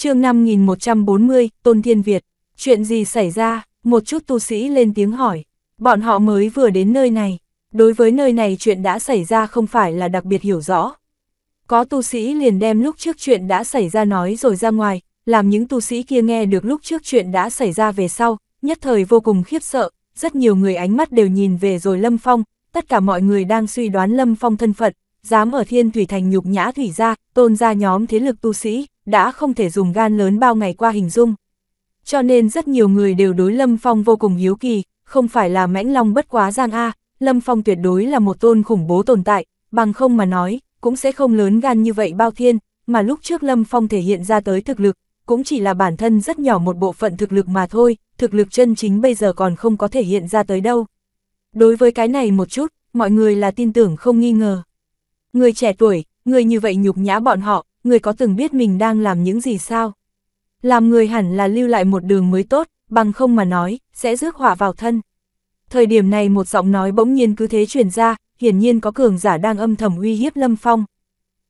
chương 5140, Tôn Thiên Việt, chuyện gì xảy ra, một chút tu sĩ lên tiếng hỏi, bọn họ mới vừa đến nơi này, đối với nơi này chuyện đã xảy ra không phải là đặc biệt hiểu rõ. Có tu sĩ liền đem lúc trước chuyện đã xảy ra nói rồi ra ngoài, làm những tu sĩ kia nghe được lúc trước chuyện đã xảy ra về sau, nhất thời vô cùng khiếp sợ, rất nhiều người ánh mắt đều nhìn về rồi Lâm Phong, tất cả mọi người đang suy đoán Lâm Phong thân phận, dám ở thiên thủy thành nhục nhã thủy gia, tôn ra nhóm thế lực tu sĩ, đã không thể dùng gan lớn bao ngày qua hình dung. Cho nên rất nhiều người đều đối Lâm Phong vô cùng hiếu kỳ, không phải là mãnh long bất quá giang A, Lâm Phong tuyệt đối là một tôn khủng bố tồn tại, bằng không mà nói, cũng sẽ không lớn gan như vậy bao thiên, mà lúc trước Lâm Phong thể hiện ra tới thực lực, cũng chỉ là bản thân rất nhỏ một bộ phận thực lực mà thôi, thực lực chân chính bây giờ còn không có thể hiện ra tới đâu. Đối với cái này một chút, mọi người là tin tưởng không nghi ngờ. Người trẻ tuổi, người như vậy nhục nhã bọn họ, người có từng biết mình đang làm những gì sao? Làm người hẳn là lưu lại một đường mới tốt, bằng không mà nói, sẽ rước họa vào thân. Thời điểm này một giọng nói bỗng nhiên cứ thế truyền ra, hiển nhiên có cường giả đang âm thầm uy hiếp Lâm Phong.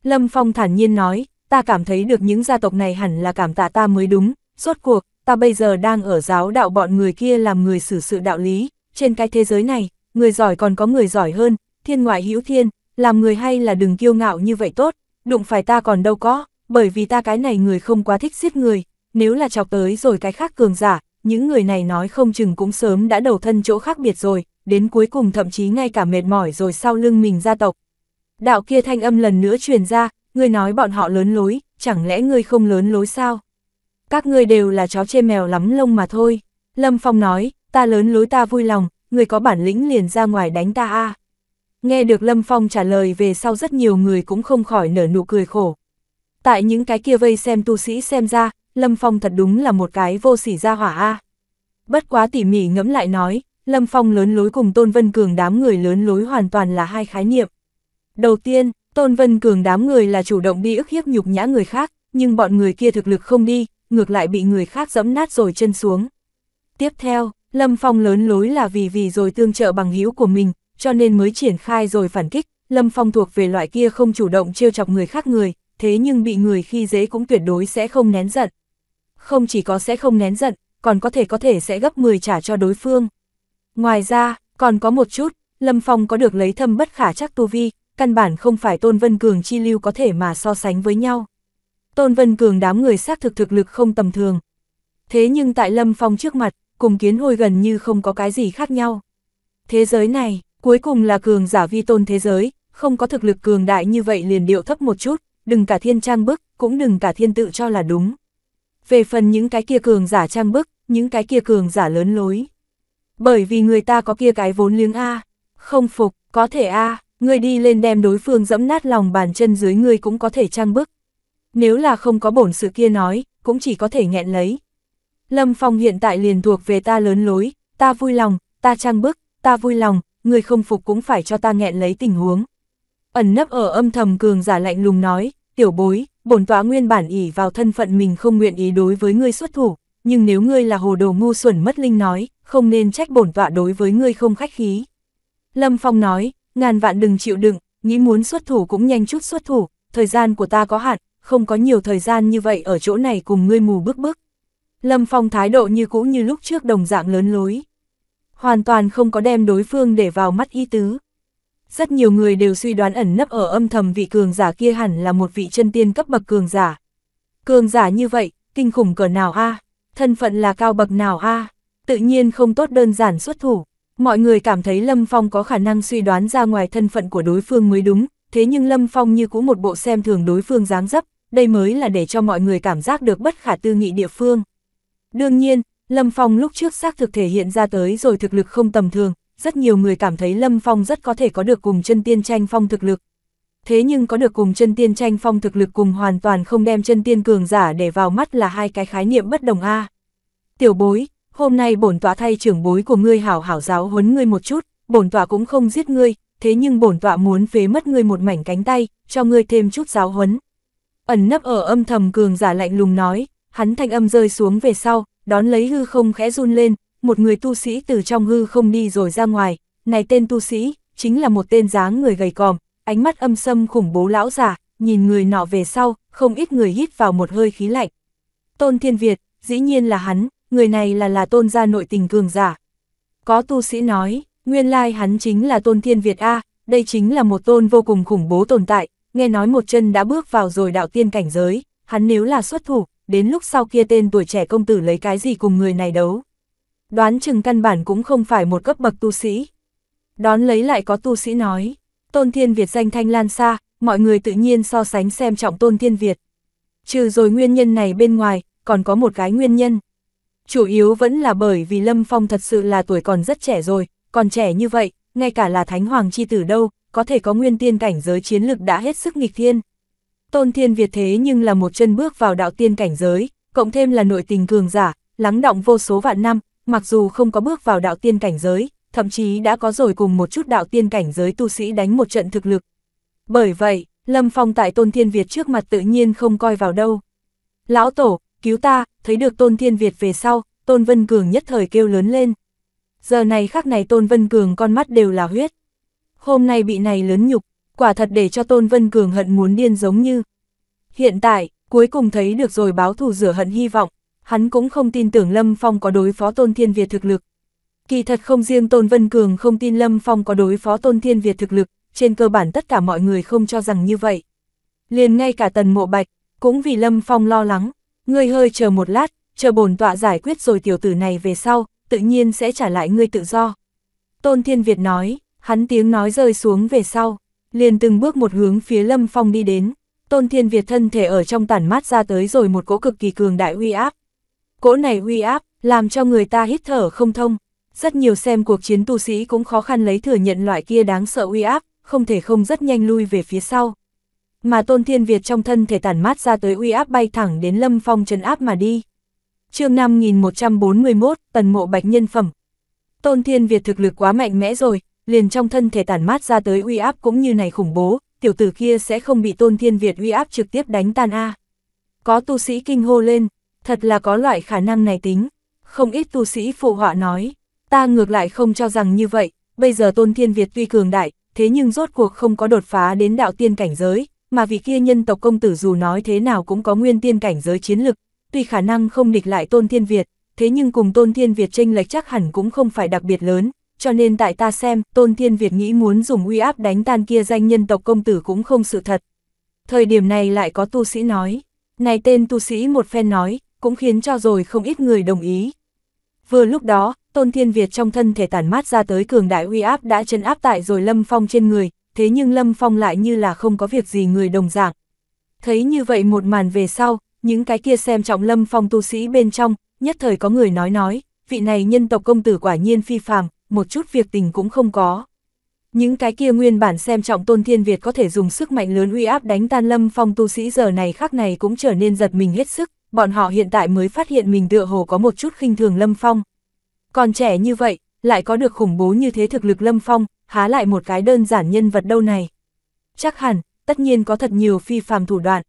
Lâm Phong thản nhiên nói, ta cảm thấy được những gia tộc này hẳn là cảm tạ ta mới đúng, rốt cuộc, ta bây giờ đang ở giáo đạo bọn người kia làm người xử sự đạo lý, trên cái thế giới này, người giỏi còn có người giỏi hơn, thiên ngoại hữu thiên, làm người hay là đừng kiêu ngạo như vậy tốt, đụng phải ta còn đâu có, bởi vì ta cái này người không quá thích giết người, nếu là chọc tới rồi cái khác cường giả, những người này nói không chừng cũng sớm đã đầu thân chỗ khác biệt rồi, đến cuối cùng thậm chí ngay cả mệt mỏi rồi sau lưng mình gia tộc. Đạo kia thanh âm lần nữa truyền ra, người nói bọn họ lớn lối, chẳng lẽ ngươi không lớn lối sao? Các ngươi đều là chó chê mèo lắm lông mà thôi. Lâm Phong nói, ta lớn lối ta vui lòng, người có bản lĩnh liền ra ngoài đánh ta a. À. Nghe được Lâm Phong trả lời về sau rất nhiều người cũng không khỏi nở nụ cười khổ. Tại những cái kia vây xem tu sĩ xem ra, Lâm Phong thật đúng là một cái vô sỉ gia hỏa a. Bất quá tỉ mỉ ngẫm lại nói, Lâm Phong lớn lối cùng Tôn Vân Cường đám người lớn lối hoàn toàn là hai khái niệm. Đầu tiên, Tôn Vân Cường đám người là chủ động đi ức hiếp nhục nhã người khác, nhưng bọn người kia thực lực không đi, ngược lại bị người khác dẫm nát rồi chân xuống. Tiếp theo, Lâm Phong lớn lối là vì vì rồi tương trợ bằng hữu của mình, cho nên mới triển khai rồi phản kích, Lâm Phong thuộc về loại kia không chủ động trêu chọc người khác người, thế nhưng bị người khi dễ cũng tuyệt đối sẽ không nén giận. Không chỉ có sẽ không nén giận, còn có thể có thể sẽ gấp 10 trả cho đối phương. Ngoài ra, còn có một chút, Lâm Phong có được lấy thâm bất khả chắc tu vi, căn bản không phải Tôn Vân Cường chi lưu có thể mà so sánh với nhau. Tôn Vân Cường đám người xác thực thực lực không tầm thường. Thế nhưng tại Lâm Phong trước mặt, cùng kiến hôi gần như không có cái gì khác nhau. Thế giới này, Cuối cùng là cường giả vi tôn thế giới, không có thực lực cường đại như vậy liền điệu thấp một chút, đừng cả thiên trang bức, cũng đừng cả thiên tự cho là đúng. Về phần những cái kia cường giả trang bức, những cái kia cường giả lớn lối. Bởi vì người ta có kia cái vốn liếng A, không phục, có thể A, người đi lên đem đối phương dẫm nát lòng bàn chân dưới người cũng có thể trang bức. Nếu là không có bổn sự kia nói, cũng chỉ có thể nghẹn lấy. Lâm Phong hiện tại liền thuộc về ta lớn lối, ta vui lòng, ta trang bức, ta vui lòng, người không phục cũng phải cho ta nghẹn lấy tình huống. Ẩn nấp ở âm thầm cường giả lạnh lùng nói, tiểu bối, bổn tọa nguyên bản ỉ vào thân phận mình không nguyện ý đối với ngươi xuất thủ, nhưng nếu ngươi là hồ đồ ngu xuẩn mất linh nói, không nên trách bổn tọa đối với ngươi không khách khí. Lâm Phong nói, ngàn vạn đừng chịu đựng, nghĩ muốn xuất thủ cũng nhanh chút xuất thủ, thời gian của ta có hạn, không có nhiều thời gian như vậy ở chỗ này cùng ngươi mù bức bức. Lâm Phong thái độ như cũ như lúc trước đồng dạng lớn lối hoàn toàn không có đem đối phương để vào mắt ý tứ. Rất nhiều người đều suy đoán ẩn nấp ở âm thầm vị cường giả kia hẳn là một vị chân tiên cấp bậc cường giả. Cường giả như vậy, kinh khủng cỡ nào a thân phận là cao bậc nào a tự nhiên không tốt đơn giản xuất thủ. Mọi người cảm thấy Lâm Phong có khả năng suy đoán ra ngoài thân phận của đối phương mới đúng, thế nhưng Lâm Phong như cũ một bộ xem thường đối phương dáng dấp, đây mới là để cho mọi người cảm giác được bất khả tư nghị địa phương. Đương nhiên, Lâm Phong lúc trước xác thực thể hiện ra tới rồi thực lực không tầm thường, rất nhiều người cảm thấy Lâm Phong rất có thể có được cùng chân tiên tranh phong thực lực. Thế nhưng có được cùng chân tiên tranh phong thực lực cùng hoàn toàn không đem chân tiên cường giả để vào mắt là hai cái khái niệm bất đồng a. Tiểu bối, hôm nay bổn tọa thay trưởng bối của ngươi hảo hảo giáo huấn ngươi một chút, bổn tọa cũng không giết ngươi, thế nhưng bổn tọa muốn phế mất ngươi một mảnh cánh tay, cho ngươi thêm chút giáo huấn. Ẩn nấp ở âm thầm cường giả lạnh lùng nói, hắn thanh âm rơi xuống về sau, đón lấy hư không khẽ run lên, một người tu sĩ từ trong hư không đi rồi ra ngoài, này tên tu sĩ, chính là một tên dáng người gầy còm, ánh mắt âm sâm khủng bố lão giả, nhìn người nọ về sau, không ít người hít vào một hơi khí lạnh. Tôn Thiên Việt, dĩ nhiên là hắn, người này là là tôn gia nội tình cường giả. Có tu sĩ nói, nguyên lai hắn chính là Tôn Thiên Việt A, đây chính là một tôn vô cùng khủng bố tồn tại, nghe nói một chân đã bước vào rồi đạo tiên cảnh giới, hắn nếu là xuất thủ, đến lúc sau kia tên tuổi trẻ công tử lấy cái gì cùng người này đấu. Đoán chừng căn bản cũng không phải một cấp bậc tu sĩ. Đón lấy lại có tu sĩ nói, Tôn Thiên Việt danh thanh lan xa, mọi người tự nhiên so sánh xem trọng Tôn Thiên Việt. Trừ rồi nguyên nhân này bên ngoài, còn có một cái nguyên nhân. Chủ yếu vẫn là bởi vì Lâm Phong thật sự là tuổi còn rất trẻ rồi, còn trẻ như vậy, ngay cả là Thánh Hoàng Chi Tử đâu, có thể có nguyên tiên cảnh giới chiến lực đã hết sức nghịch thiên. Tôn Thiên Việt thế nhưng là một chân bước vào đạo tiên cảnh giới, cộng thêm là nội tình cường giả, lắng động vô số vạn năm, mặc dù không có bước vào đạo tiên cảnh giới, thậm chí đã có rồi cùng một chút đạo tiên cảnh giới tu sĩ đánh một trận thực lực. Bởi vậy, Lâm Phong tại Tôn Thiên Việt trước mặt tự nhiên không coi vào đâu. Lão Tổ, cứu ta, thấy được Tôn Thiên Việt về sau, Tôn Vân Cường nhất thời kêu lớn lên. Giờ này khắc này Tôn Vân Cường con mắt đều là huyết. Hôm nay bị này lớn nhục, quả thật để cho Tôn Vân Cường hận muốn điên giống như. Hiện tại, cuối cùng thấy được rồi báo thù rửa hận hy vọng, hắn cũng không tin tưởng Lâm Phong có đối phó Tôn Thiên Việt thực lực. Kỳ thật không riêng Tôn Vân Cường không tin Lâm Phong có đối phó Tôn Thiên Việt thực lực, trên cơ bản tất cả mọi người không cho rằng như vậy. Liền ngay cả Tần Mộ Bạch, cũng vì Lâm Phong lo lắng, ngươi hơi chờ một lát, chờ bổn tọa giải quyết rồi tiểu tử này về sau, tự nhiên sẽ trả lại ngươi tự do. Tôn Thiên Việt nói, hắn tiếng nói rơi xuống về sau liền từng bước một hướng phía Lâm Phong đi đến, Tôn Thiên Việt thân thể ở trong tản mát ra tới rồi một cỗ cực kỳ cường đại uy áp. Cỗ này uy áp, làm cho người ta hít thở không thông, rất nhiều xem cuộc chiến tu sĩ cũng khó khăn lấy thừa nhận loại kia đáng sợ uy áp, không thể không rất nhanh lui về phía sau. Mà Tôn Thiên Việt trong thân thể tản mát ra tới uy áp bay thẳng đến Lâm Phong trấn áp mà đi. chương 5141, tần mộ bạch nhân phẩm. Tôn Thiên Việt thực lực quá mạnh mẽ rồi, liền trong thân thể tản mát ra tới uy áp cũng như này khủng bố, tiểu tử kia sẽ không bị tôn thiên Việt uy áp trực tiếp đánh tan a Có tu sĩ kinh hô lên, thật là có loại khả năng này tính, không ít tu sĩ phụ họa nói, ta ngược lại không cho rằng như vậy, bây giờ tôn thiên Việt tuy cường đại, thế nhưng rốt cuộc không có đột phá đến đạo tiên cảnh giới, mà vì kia nhân tộc công tử dù nói thế nào cũng có nguyên tiên cảnh giới chiến lực, tuy khả năng không địch lại tôn thiên Việt, thế nhưng cùng tôn thiên Việt tranh lệch chắc hẳn cũng không phải đặc biệt lớn, cho nên tại ta xem, Tôn Thiên Việt nghĩ muốn dùng uy áp đánh tan kia danh nhân tộc công tử cũng không sự thật. Thời điểm này lại có tu sĩ nói, này tên tu sĩ một phen nói, cũng khiến cho rồi không ít người đồng ý. Vừa lúc đó, Tôn Thiên Việt trong thân thể tản mát ra tới cường đại uy áp đã chân áp tại rồi Lâm Phong trên người, thế nhưng Lâm Phong lại như là không có việc gì người đồng dạng. Thấy như vậy một màn về sau, những cái kia xem trọng Lâm Phong tu sĩ bên trong, nhất thời có người nói nói, vị này nhân tộc công tử quả nhiên phi phàm, một chút việc tình cũng không có. Những cái kia nguyên bản xem trọng tôn thiên Việt có thể dùng sức mạnh lớn uy áp đánh tan lâm phong tu sĩ giờ này khác này cũng trở nên giật mình hết sức, bọn họ hiện tại mới phát hiện mình tựa hồ có một chút khinh thường lâm phong. Còn trẻ như vậy, lại có được khủng bố như thế thực lực lâm phong, há lại một cái đơn giản nhân vật đâu này. Chắc hẳn, tất nhiên có thật nhiều phi phàm thủ đoạn.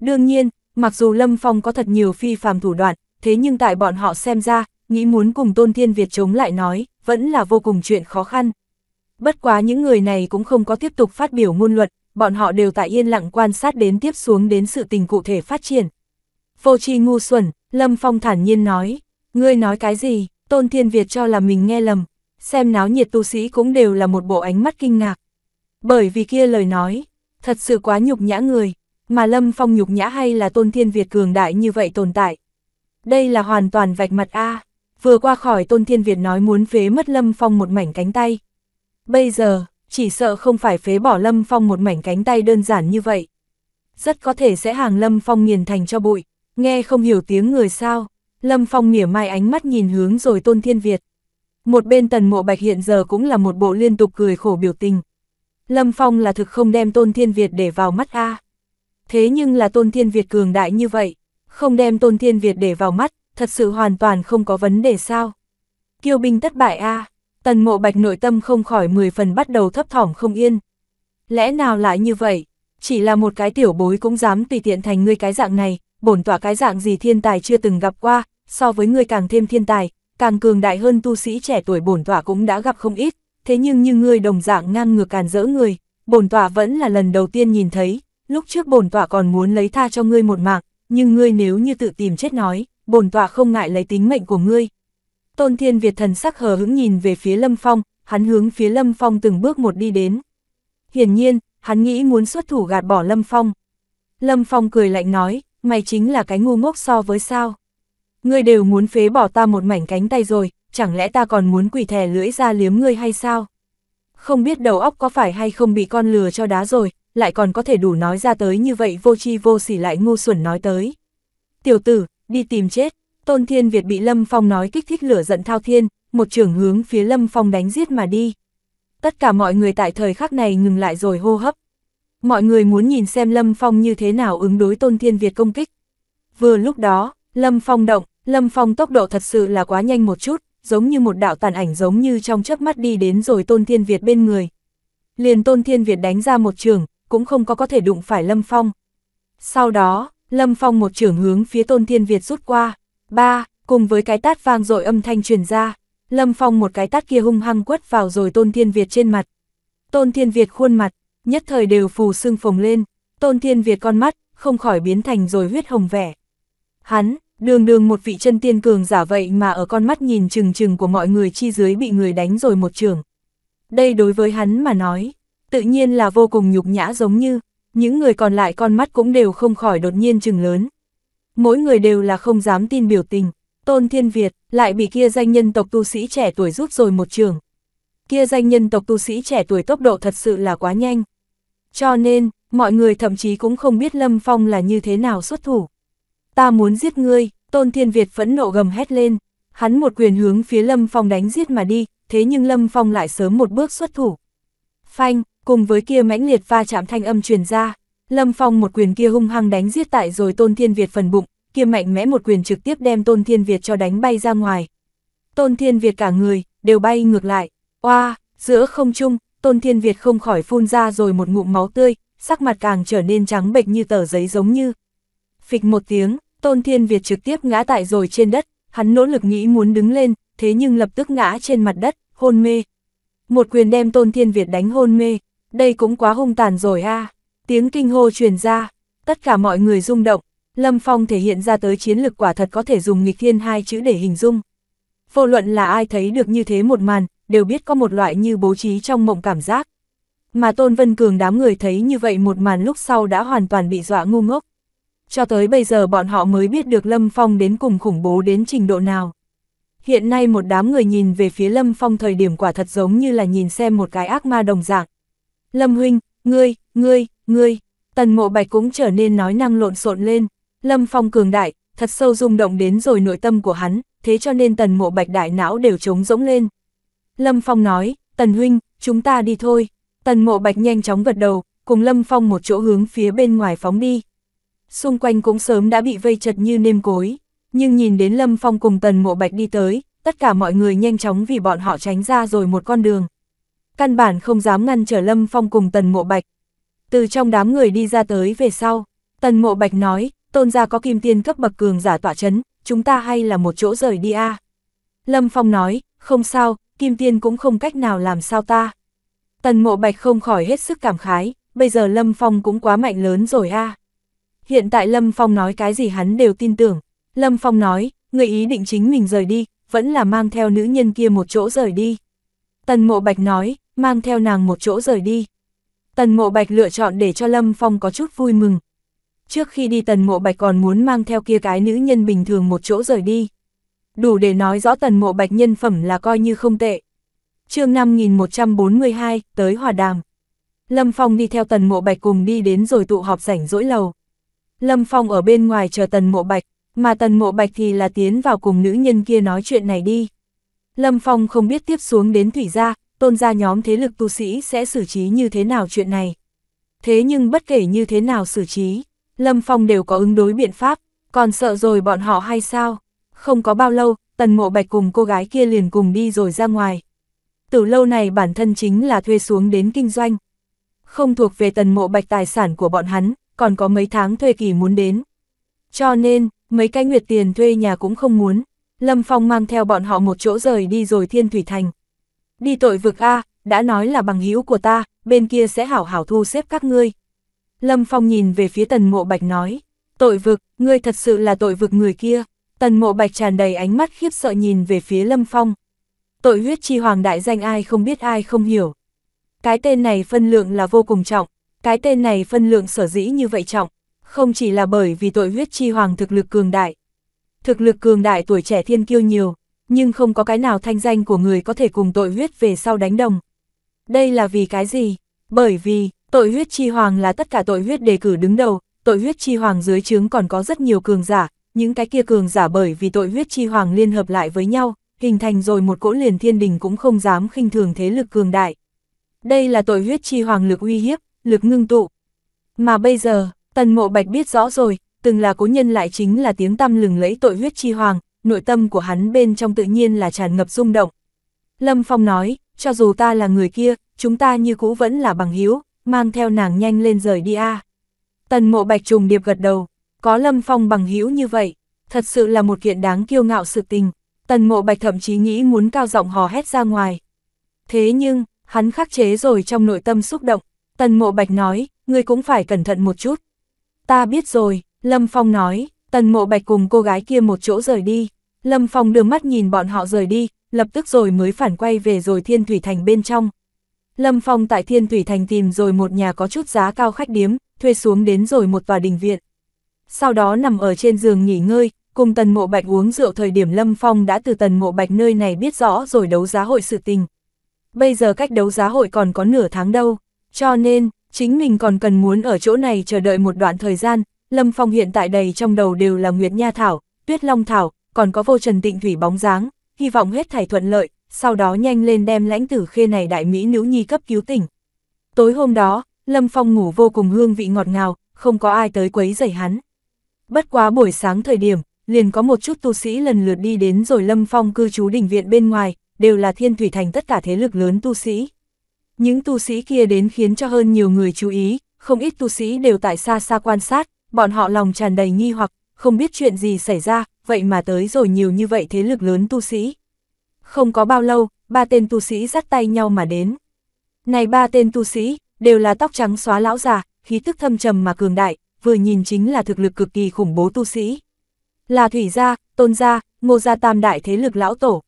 Đương nhiên, mặc dù lâm phong có thật nhiều phi phàm thủ đoạn, thế nhưng tại bọn họ xem ra, nghĩ muốn cùng tôn thiên Việt chống lại nói, vẫn là vô cùng chuyện khó khăn. Bất quá những người này cũng không có tiếp tục phát biểu ngôn luận, bọn họ đều tại yên lặng quan sát đến tiếp xuống đến sự tình cụ thể phát triển. Vô chi ngu xuẩn, Lâm Phong thản nhiên nói, ngươi nói cái gì, Tôn Thiên Việt cho là mình nghe lầm, xem náo nhiệt tu sĩ cũng đều là một bộ ánh mắt kinh ngạc. Bởi vì kia lời nói, thật sự quá nhục nhã người, mà Lâm Phong nhục nhã hay là Tôn Thiên Việt cường đại như vậy tồn tại. Đây là hoàn toàn vạch mặt A vừa qua khỏi Tôn Thiên Việt nói muốn phế mất Lâm Phong một mảnh cánh tay. Bây giờ, chỉ sợ không phải phế bỏ Lâm Phong một mảnh cánh tay đơn giản như vậy. Rất có thể sẽ hàng Lâm Phong nghiền thành cho bụi, nghe không hiểu tiếng người sao. Lâm Phong mỉa mai ánh mắt nhìn hướng rồi Tôn Thiên Việt. Một bên tần mộ bạch hiện giờ cũng là một bộ liên tục cười khổ biểu tình. Lâm Phong là thực không đem Tôn Thiên Việt để vào mắt a. Thế nhưng là Tôn Thiên Việt cường đại như vậy, không đem Tôn Thiên Việt để vào mắt, thật sự hoàn toàn không có vấn đề sao. Kiêu binh thất bại a à, tần mộ bạch nội tâm không khỏi 10 phần bắt đầu thấp thỏm không yên. Lẽ nào lại như vậy, chỉ là một cái tiểu bối cũng dám tùy tiện thành ngươi cái dạng này, bổn tỏa cái dạng gì thiên tài chưa từng gặp qua, so với ngươi càng thêm thiên tài, càng cường đại hơn tu sĩ trẻ tuổi bổn tỏa cũng đã gặp không ít, thế nhưng như ngươi đồng dạng ngang ngược càn rỡ người, bổn tỏa vẫn là lần đầu tiên nhìn thấy, lúc trước bổn tỏa còn muốn lấy tha cho ngươi một mạng, nhưng ngươi nếu như tự tìm chết nói, bổn tọa không ngại lấy tính mệnh của ngươi. Tôn Thiên Việt thần sắc hờ hững nhìn về phía Lâm Phong, hắn hướng phía Lâm Phong từng bước một đi đến. Hiển nhiên, hắn nghĩ muốn xuất thủ gạt bỏ Lâm Phong. Lâm Phong cười lạnh nói, mày chính là cái ngu ngốc so với sao. Ngươi đều muốn phế bỏ ta một mảnh cánh tay rồi, chẳng lẽ ta còn muốn quỷ thẻ lưỡi ra liếm ngươi hay sao? Không biết đầu óc có phải hay không bị con lừa cho đá rồi, lại còn có thể đủ nói ra tới như vậy vô chi vô sỉ lại ngu xuẩn nói tới. Tiểu tử, đi tìm chết. Tôn Thiên Việt bị Lâm Phong nói kích thích lửa giận thao thiên, một trường hướng phía Lâm Phong đánh giết mà đi. Tất cả mọi người tại thời khắc này ngừng lại rồi hô hấp. Mọi người muốn nhìn xem Lâm Phong như thế nào ứng đối Tôn Thiên Việt công kích. Vừa lúc đó, Lâm Phong động, Lâm Phong tốc độ thật sự là quá nhanh một chút, giống như một đạo tàn ảnh giống như trong chớp mắt đi đến rồi Tôn Thiên Việt bên người. Liền Tôn Thiên Việt đánh ra một trường, cũng không có có thể đụng phải Lâm Phong. Sau đó, Lâm Phong một trưởng hướng phía Tôn Thiên Việt rút qua, ba, cùng với cái tát vang dội âm thanh truyền ra, Lâm Phong một cái tát kia hung hăng quất vào rồi Tôn Thiên Việt trên mặt. Tôn Thiên Việt khuôn mặt, nhất thời đều phù sưng phồng lên, Tôn Thiên Việt con mắt, không khỏi biến thành rồi huyết hồng vẻ. Hắn, đường đường một vị chân tiên cường giả vậy mà ở con mắt nhìn chừng chừng của mọi người chi dưới bị người đánh rồi một trường. Đây đối với hắn mà nói, tự nhiên là vô cùng nhục nhã giống như, những người còn lại con mắt cũng đều không khỏi đột nhiên chừng lớn. Mỗi người đều là không dám tin biểu tình, Tôn Thiên Việt lại bị kia danh nhân tộc tu sĩ trẻ tuổi rút rồi một trường. Kia danh nhân tộc tu sĩ trẻ tuổi tốc độ thật sự là quá nhanh. Cho nên, mọi người thậm chí cũng không biết Lâm Phong là như thế nào xuất thủ. Ta muốn giết ngươi, Tôn Thiên Việt phẫn nộ gầm hét lên, hắn một quyền hướng phía Lâm Phong đánh giết mà đi, thế nhưng Lâm Phong lại sớm một bước xuất thủ. Phanh, cùng với kia mãnh liệt va chạm thanh âm truyền ra, Lâm Phong một quyền kia hung hăng đánh giết tại rồi Tôn Thiên Việt phần bụng, kia mạnh mẽ một quyền trực tiếp đem Tôn Thiên Việt cho đánh bay ra ngoài. Tôn Thiên Việt cả người, đều bay ngược lại, oa, giữa không trung, Tôn Thiên Việt không khỏi phun ra rồi một ngụm máu tươi, sắc mặt càng trở nên trắng bệch như tờ giấy giống như. Phịch một tiếng, Tôn Thiên Việt trực tiếp ngã tại rồi trên đất, hắn nỗ lực nghĩ muốn đứng lên, thế nhưng lập tức ngã trên mặt đất, hôn mê. Một quyền đem Tôn Thiên Việt đánh hôn mê, đây cũng quá hung tàn rồi a tiếng kinh hô truyền ra, tất cả mọi người rung động, Lâm Phong thể hiện ra tới chiến lực quả thật có thể dùng nghịch thiên hai chữ để hình dung. Vô luận là ai thấy được như thế một màn, đều biết có một loại như bố trí trong mộng cảm giác. Mà Tôn Vân Cường đám người thấy như vậy một màn lúc sau đã hoàn toàn bị dọa ngu ngốc. Cho tới bây giờ bọn họ mới biết được Lâm Phong đến cùng khủng bố đến trình độ nào. Hiện nay một đám người nhìn về phía Lâm Phong thời điểm quả thật giống như là nhìn xem một cái ác ma đồng dạng, Lâm huynh, ngươi, ngươi, ngươi, tần mộ bạch cũng trở nên nói năng lộn xộn lên. Lâm phong cường đại, thật sâu rung động đến rồi nội tâm của hắn, thế cho nên tần mộ bạch đại não đều trống rỗng lên. Lâm phong nói, tần huynh, chúng ta đi thôi. Tần mộ bạch nhanh chóng gật đầu, cùng Lâm phong một chỗ hướng phía bên ngoài phóng đi. Xung quanh cũng sớm đã bị vây chật như nêm cối, nhưng nhìn đến Lâm phong cùng tần mộ bạch đi tới, tất cả mọi người nhanh chóng vì bọn họ tránh ra rồi một con đường căn bản không dám ngăn trở Lâm Phong cùng Tần Mộ Bạch. Từ trong đám người đi ra tới về sau, Tần Mộ Bạch nói, tôn gia có kim tiên cấp bậc cường giả tỏa chấn, chúng ta hay là một chỗ rời đi a Lâm Phong nói, không sao, kim tiên cũng không cách nào làm sao ta. Tần Mộ Bạch không khỏi hết sức cảm khái, bây giờ Lâm Phong cũng quá mạnh lớn rồi a Hiện tại Lâm Phong nói cái gì hắn đều tin tưởng. Lâm Phong nói, người ý định chính mình rời đi, vẫn là mang theo nữ nhân kia một chỗ rời đi. Tần Mộ Bạch nói, mang theo nàng một chỗ rời đi. Tần Mộ Bạch lựa chọn để cho Lâm Phong có chút vui mừng. Trước khi đi Tần Mộ Bạch còn muốn mang theo kia cái nữ nhân bình thường một chỗ rời đi. Đủ để nói rõ Tần Mộ Bạch nhân phẩm là coi như không tệ. chương 5142, tới Hòa Đàm. Lâm Phong đi theo Tần Mộ Bạch cùng đi đến rồi tụ họp rảnh rỗi lầu. Lâm Phong ở bên ngoài chờ Tần Mộ Bạch, mà Tần Mộ Bạch thì là tiến vào cùng nữ nhân kia nói chuyện này đi. Lâm Phong không biết tiếp xuống đến Thủy Gia, tôn gia nhóm thế lực tu sĩ sẽ xử trí như thế nào chuyện này. Thế nhưng bất kể như thế nào xử trí, Lâm Phong đều có ứng đối biện pháp, còn sợ rồi bọn họ hay sao? Không có bao lâu, Tần Mộ Bạch cùng cô gái kia liền cùng đi rồi ra ngoài. Từ lâu này bản thân chính là thuê xuống đến kinh doanh. Không thuộc về Tần Mộ Bạch tài sản của bọn hắn, còn có mấy tháng thuê kỳ muốn đến. Cho nên, mấy cái nguyệt tiền thuê nhà cũng không muốn. Lâm Phong mang theo bọn họ một chỗ rời đi rồi thiên thủy thành đi tội vực A, đã nói là bằng hữu của ta, bên kia sẽ hảo hảo thu xếp các ngươi. Lâm Phong nhìn về phía tần mộ bạch nói, tội vực, ngươi thật sự là tội vực người kia. Tần mộ bạch tràn đầy ánh mắt khiếp sợ nhìn về phía Lâm Phong. Tội huyết chi hoàng đại danh ai không biết ai không hiểu. Cái tên này phân lượng là vô cùng trọng, cái tên này phân lượng sở dĩ như vậy trọng, không chỉ là bởi vì tội huyết chi hoàng thực lực cường đại. Thực lực cường đại tuổi trẻ thiên kiêu nhiều, nhưng không có cái nào thanh danh của người có thể cùng tội huyết về sau đánh đồng. Đây là vì cái gì? Bởi vì, tội huyết chi hoàng là tất cả tội huyết đề cử đứng đầu, tội huyết chi hoàng dưới trướng còn có rất nhiều cường giả, những cái kia cường giả bởi vì tội huyết chi hoàng liên hợp lại với nhau, hình thành rồi một cỗ liền thiên đình cũng không dám khinh thường thế lực cường đại. Đây là tội huyết chi hoàng lực uy hiếp, lực ngưng tụ. Mà bây giờ, Tần Mộ Bạch biết rõ rồi, từng là cố nhân lại chính là tiếng tăm lừng lẫy tội huyết chi hoàng, nội tâm của hắn bên trong tự nhiên là tràn ngập rung động. Lâm Phong nói, cho dù ta là người kia, chúng ta như cũ vẫn là bằng hiếu, mang theo nàng nhanh lên rời đi a. Tần mộ bạch trùng điệp gật đầu, có Lâm Phong bằng hiếu như vậy, thật sự là một kiện đáng kiêu ngạo sự tình. Tần mộ bạch thậm chí nghĩ muốn cao giọng hò hét ra ngoài. Thế nhưng, hắn khắc chế rồi trong nội tâm xúc động. Tần mộ bạch nói, ngươi cũng phải cẩn thận một chút. Ta biết rồi, Lâm Phong nói, Tần Mộ Bạch cùng cô gái kia một chỗ rời đi, Lâm Phong đưa mắt nhìn bọn họ rời đi, lập tức rồi mới phản quay về rồi Thiên Thủy Thành bên trong. Lâm Phong tại Thiên Thủy Thành tìm rồi một nhà có chút giá cao khách điếm, thuê xuống đến rồi một tòa đình viện. Sau đó nằm ở trên giường nghỉ ngơi, cùng Tần Mộ Bạch uống rượu thời điểm Lâm Phong đã từ Tần Mộ Bạch nơi này biết rõ rồi đấu giá hội sự tình. Bây giờ cách đấu giá hội còn có nửa tháng đâu, cho nên, chính mình còn cần muốn ở chỗ này chờ đợi một đoạn thời gian, Lâm Phong hiện tại đầy trong đầu đều là Nguyệt Nha Thảo, Tuyết Long Thảo, còn có vô trần tịnh thủy bóng dáng, hy vọng hết thảy thuận lợi, sau đó nhanh lên đem lãnh tử khê này đại Mỹ nữ nhi cấp cứu tỉnh. Tối hôm đó, Lâm Phong ngủ vô cùng hương vị ngọt ngào, không có ai tới quấy rầy hắn. Bất quá buổi sáng thời điểm, liền có một chút tu sĩ lần lượt đi đến rồi Lâm Phong cư trú đỉnh viện bên ngoài, đều là thiên thủy thành tất cả thế lực lớn tu sĩ. Những tu sĩ kia đến khiến cho hơn nhiều người chú ý, không ít tu sĩ đều tại xa xa quan sát, bọn họ lòng tràn đầy nghi hoặc, không biết chuyện gì xảy ra, vậy mà tới rồi nhiều như vậy thế lực lớn tu sĩ. Không có bao lâu, ba tên tu sĩ dắt tay nhau mà đến. Này ba tên tu sĩ, đều là tóc trắng xóa lão già, khí tức thâm trầm mà cường đại, vừa nhìn chính là thực lực cực kỳ khủng bố tu sĩ. Là Thủy Gia, Tôn Gia, Ngô Gia tam đại thế lực lão tổ.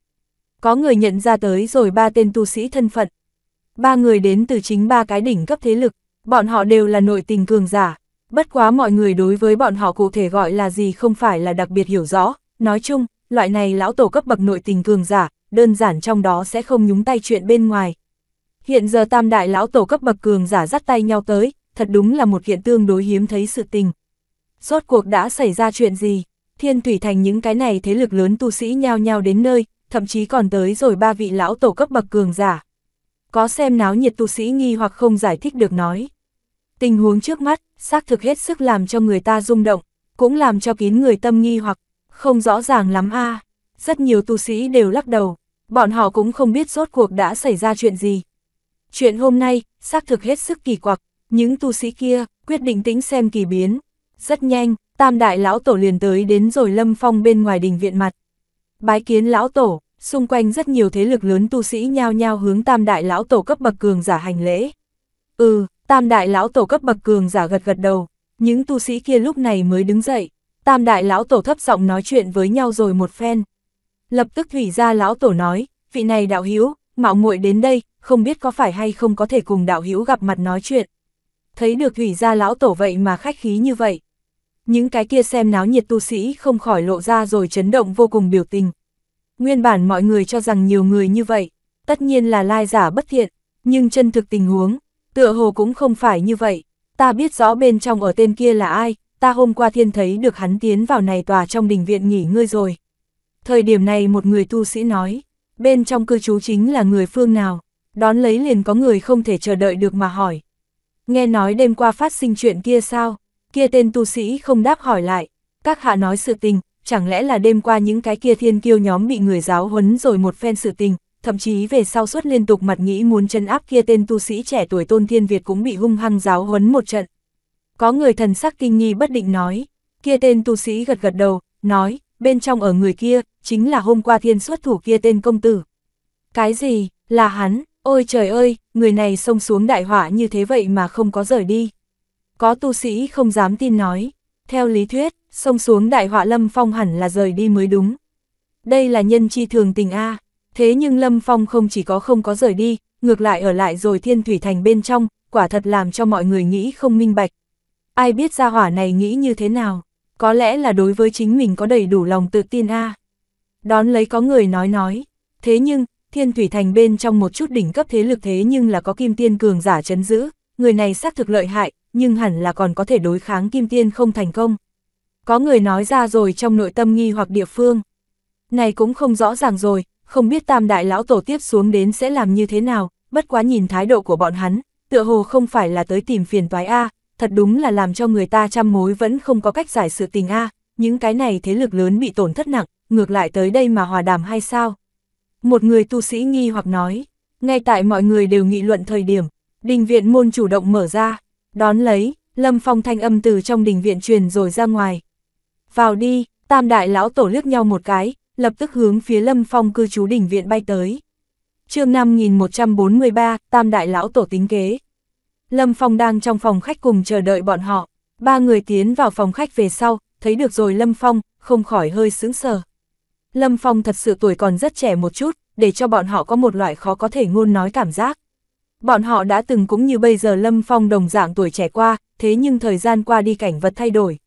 Có người nhận ra tới rồi ba tên tu sĩ thân phận. Ba người đến từ chính ba cái đỉnh cấp thế lực, bọn họ đều là nội tình cường giả, bất quá mọi người đối với bọn họ cụ thể gọi là gì không phải là đặc biệt hiểu rõ, nói chung, loại này lão tổ cấp bậc nội tình cường giả, đơn giản trong đó sẽ không nhúng tay chuyện bên ngoài. Hiện giờ tam đại lão tổ cấp bậc cường giả dắt tay nhau tới, thật đúng là một hiện tương đối hiếm thấy sự tình. Rốt cuộc đã xảy ra chuyện gì? Thiên Thủy Thành những cái này thế lực lớn tu sĩ nhao nhao đến nơi, thậm chí còn tới rồi ba vị lão tổ cấp bậc cường giả. Có xem náo nhiệt tu sĩ nghi hoặc không giải thích được nói. Tình huống trước mắt, xác thực hết sức làm cho người ta rung động, cũng làm cho kín người tâm nghi hoặc, không rõ ràng lắm a à. Rất nhiều tu sĩ đều lắc đầu, bọn họ cũng không biết rốt cuộc đã xảy ra chuyện gì. Chuyện hôm nay, xác thực hết sức kỳ quặc, những tu sĩ kia, quyết định tính xem kỳ biến. Rất nhanh, tam đại lão tổ liền tới đến rồi lâm phong bên ngoài đình viện mặt. Bái kiến lão tổ, xung quanh rất nhiều thế lực lớn tu sĩ nhao nhao hướng tam đại lão tổ cấp bậc cường giả hành lễ. Ừ, Tam đại lão tổ cấp bậc cường giả gật gật đầu, những tu sĩ kia lúc này mới đứng dậy. Tam đại lão tổ thấp giọng nói chuyện với nhau rồi một phen. Lập tức thủy ra lão tổ nói, vị này đạo hữu mạo muội đến đây, không biết có phải hay không có thể cùng đạo hữu gặp mặt nói chuyện. Thấy được thủy ra lão tổ vậy mà khách khí như vậy. Những cái kia xem náo nhiệt tu sĩ không khỏi lộ ra rồi chấn động vô cùng biểu tình. Nguyên bản mọi người cho rằng nhiều người như vậy, tất nhiên là lai giả bất thiện, nhưng chân thực tình huống, Tựa hồ cũng không phải như vậy, ta biết rõ bên trong ở tên kia là ai, ta hôm qua thiên thấy được hắn tiến vào này tòa trong đình viện nghỉ ngơi rồi. Thời điểm này một người tu sĩ nói, bên trong cư trú chính là người phương nào, đón lấy liền có người không thể chờ đợi được mà hỏi. Nghe nói đêm qua phát sinh chuyện kia sao, kia tên tu sĩ không đáp hỏi lại, các hạ nói sự tình, chẳng lẽ là đêm qua những cái kia thiên kiêu nhóm bị người giáo huấn rồi một phen sự tình, thậm chí về sau suốt liên tục mặt nghĩ muốn chân áp kia tên tu sĩ trẻ tuổi tôn thiên Việt cũng bị hung hăng giáo huấn một trận. Có người thần sắc kinh nghi bất định nói, kia tên tu sĩ gật gật đầu, nói, bên trong ở người kia, chính là hôm qua thiên xuất thủ kia tên công tử. Cái gì, là hắn, ôi trời ơi, người này xông xuống đại họa như thế vậy mà không có rời đi. Có tu sĩ không dám tin nói, theo lý thuyết, xông xuống đại họa lâm phong hẳn là rời đi mới đúng. Đây là nhân chi thường tình A, Thế nhưng Lâm Phong không chỉ có không có rời đi, ngược lại ở lại rồi thiên thủy thành bên trong, quả thật làm cho mọi người nghĩ không minh bạch. Ai biết ra hỏa này nghĩ như thế nào, có lẽ là đối với chính mình có đầy đủ lòng tự tin a. Đón lấy có người nói nói, thế nhưng, thiên thủy thành bên trong một chút đỉnh cấp thế lực thế nhưng là có kim tiên cường giả chấn giữ, người này xác thực lợi hại, nhưng hẳn là còn có thể đối kháng kim tiên không thành công. Có người nói ra rồi trong nội tâm nghi hoặc địa phương. Này cũng không rõ ràng rồi, không biết tam đại lão tổ tiếp xuống đến sẽ làm như thế nào, bất quá nhìn thái độ của bọn hắn, tựa hồ không phải là tới tìm phiền toái A, thật đúng là làm cho người ta trăm mối vẫn không có cách giải sự tình A, những cái này thế lực lớn bị tổn thất nặng, ngược lại tới đây mà hòa đàm hay sao? Một người tu sĩ nghi hoặc nói, ngay tại mọi người đều nghị luận thời điểm, đình viện môn chủ động mở ra, đón lấy, lâm phong thanh âm từ trong đình viện truyền rồi ra ngoài. Vào đi, tam đại lão tổ liếc nhau một cái, lập tức hướng phía lâm phong cư trú đỉnh viện bay tới. chương 5143, Tam Đại Lão Tổ tính kế. Lâm Phong đang trong phòng khách cùng chờ đợi bọn họ, ba người tiến vào phòng khách về sau, thấy được rồi Lâm Phong, không khỏi hơi sững sờ. Lâm Phong thật sự tuổi còn rất trẻ một chút, để cho bọn họ có một loại khó có thể ngôn nói cảm giác. Bọn họ đã từng cũng như bây giờ Lâm Phong đồng dạng tuổi trẻ qua, thế nhưng thời gian qua đi cảnh vật thay đổi.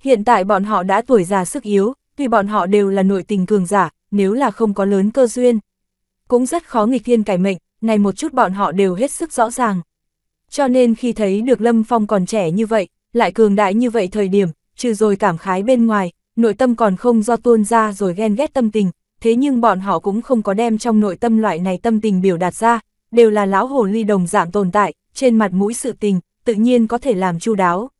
Hiện tại bọn họ đã tuổi già sức yếu, tuy bọn họ đều là nội tình cường giả, nếu là không có lớn cơ duyên. Cũng rất khó nghịch thiên cải mệnh, này một chút bọn họ đều hết sức rõ ràng. Cho nên khi thấy được Lâm Phong còn trẻ như vậy, lại cường đại như vậy thời điểm, trừ rồi cảm khái bên ngoài, nội tâm còn không do tuôn ra rồi ghen ghét tâm tình, thế nhưng bọn họ cũng không có đem trong nội tâm loại này tâm tình biểu đạt ra, đều là lão hồ ly đồng dạng tồn tại, trên mặt mũi sự tình, tự nhiên có thể làm chu đáo.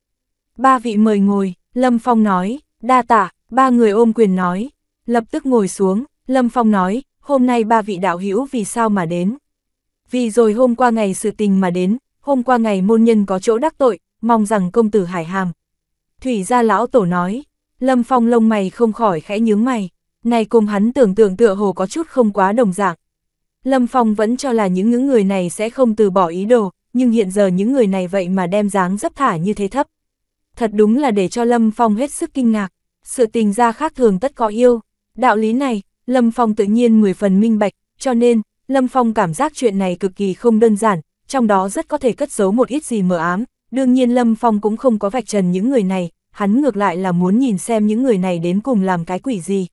Ba vị mời ngồi, Lâm Phong nói, đa tạ, Ba người ôm quyền nói, lập tức ngồi xuống, Lâm Phong nói, hôm nay ba vị đạo hữu vì sao mà đến? Vì rồi hôm qua ngày sự tình mà đến, hôm qua ngày môn nhân có chỗ đắc tội, mong rằng công tử hải hàm. Thủy gia lão tổ nói, Lâm Phong lông mày không khỏi khẽ nhướng mày, này cùng hắn tưởng tượng tựa hồ có chút không quá đồng dạng. Lâm Phong vẫn cho là những những người này sẽ không từ bỏ ý đồ, nhưng hiện giờ những người này vậy mà đem dáng dấp thả như thế thấp. Thật đúng là để cho Lâm Phong hết sức kinh ngạc sự tình gia khác thường tất có yêu. Đạo lý này, Lâm Phong tự nhiên mười phần minh bạch, cho nên, Lâm Phong cảm giác chuyện này cực kỳ không đơn giản, trong đó rất có thể cất giấu một ít gì mờ ám. Đương nhiên Lâm Phong cũng không có vạch trần những người này, hắn ngược lại là muốn nhìn xem những người này đến cùng làm cái quỷ gì.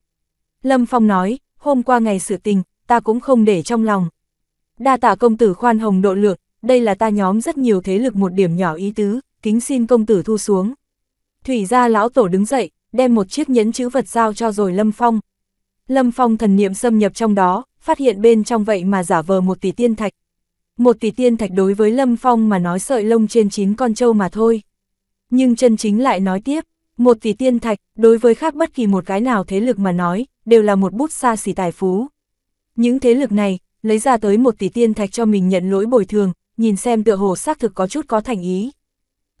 Lâm Phong nói, hôm qua ngày sự tình, ta cũng không để trong lòng. Đa tạ công tử khoan hồng độ lượng, đây là ta nhóm rất nhiều thế lực một điểm nhỏ ý tứ, kính xin công tử thu xuống. Thủy gia lão tổ đứng dậy, đem một chiếc nhẫn chữ vật giao cho rồi Lâm Phong. Lâm Phong thần niệm xâm nhập trong đó, phát hiện bên trong vậy mà giả vờ một tỷ tiên thạch. Một tỷ tiên thạch đối với Lâm Phong mà nói sợi lông trên chín con trâu mà thôi. Nhưng chân chính lại nói tiếp, một tỷ tiên thạch, đối với khác bất kỳ một cái nào thế lực mà nói, đều là một bút xa xỉ tài phú. Những thế lực này, lấy ra tới một tỷ tiên thạch cho mình nhận lỗi bồi thường, nhìn xem tựa hồ xác thực có chút có thành ý.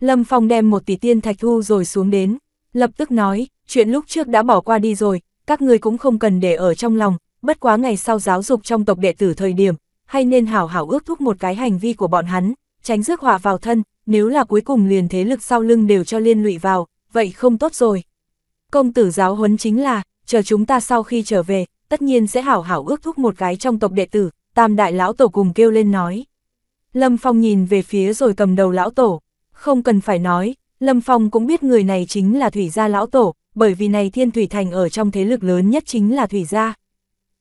Lâm Phong đem một tỷ tiên thạch thu rồi xuống đến, Lập tức nói, chuyện lúc trước đã bỏ qua đi rồi, các ngươi cũng không cần để ở trong lòng, bất quá ngày sau giáo dục trong tộc đệ tử thời điểm, hay nên hảo hảo ước thúc một cái hành vi của bọn hắn, tránh rước họa vào thân, nếu là cuối cùng liền thế lực sau lưng đều cho liên lụy vào, vậy không tốt rồi. Công tử giáo huấn chính là, chờ chúng ta sau khi trở về, tất nhiên sẽ hảo hảo ước thúc một cái trong tộc đệ tử, tam đại lão tổ cùng kêu lên nói. Lâm Phong nhìn về phía rồi cầm đầu lão tổ, không cần phải nói, Lâm Phong cũng biết người này chính là Thủy Gia Lão Tổ, bởi vì này Thiên Thủy Thành ở trong thế lực lớn nhất chính là Thủy Gia.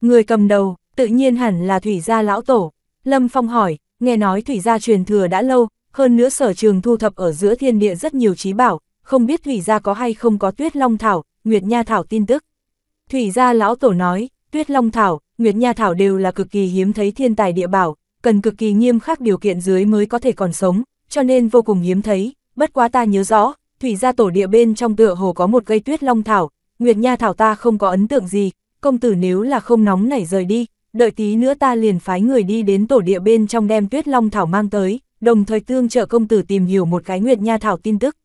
Người cầm đầu, tự nhiên hẳn là Thủy Gia Lão Tổ. Lâm Phong hỏi, nghe nói Thủy Gia truyền thừa đã lâu, hơn nữa sở trường thu thập ở giữa thiên địa rất nhiều trí bảo, không biết Thủy Gia có hay không có Tuyết Long Thảo, Nguyệt Nha Thảo tin tức. Thủy Gia Lão Tổ nói, Tuyết Long Thảo, Nguyệt Nha Thảo đều là cực kỳ hiếm thấy thiên tài địa bảo, cần cực kỳ nghiêm khắc điều kiện dưới mới có thể còn sống, cho nên vô cùng hiếm thấy, bất quá ta nhớ rõ, thủy gia tổ địa bên trong tựa hồ có một cây tuyết long thảo, Nguyệt Nha thảo ta không có ấn tượng gì, công tử nếu là không nóng nảy rời đi, đợi tí nữa ta liền phái người đi đến tổ địa bên trong đem tuyết long thảo mang tới, đồng thời tương trợ công tử tìm hiểu một cái Nguyệt Nha thảo tin tức.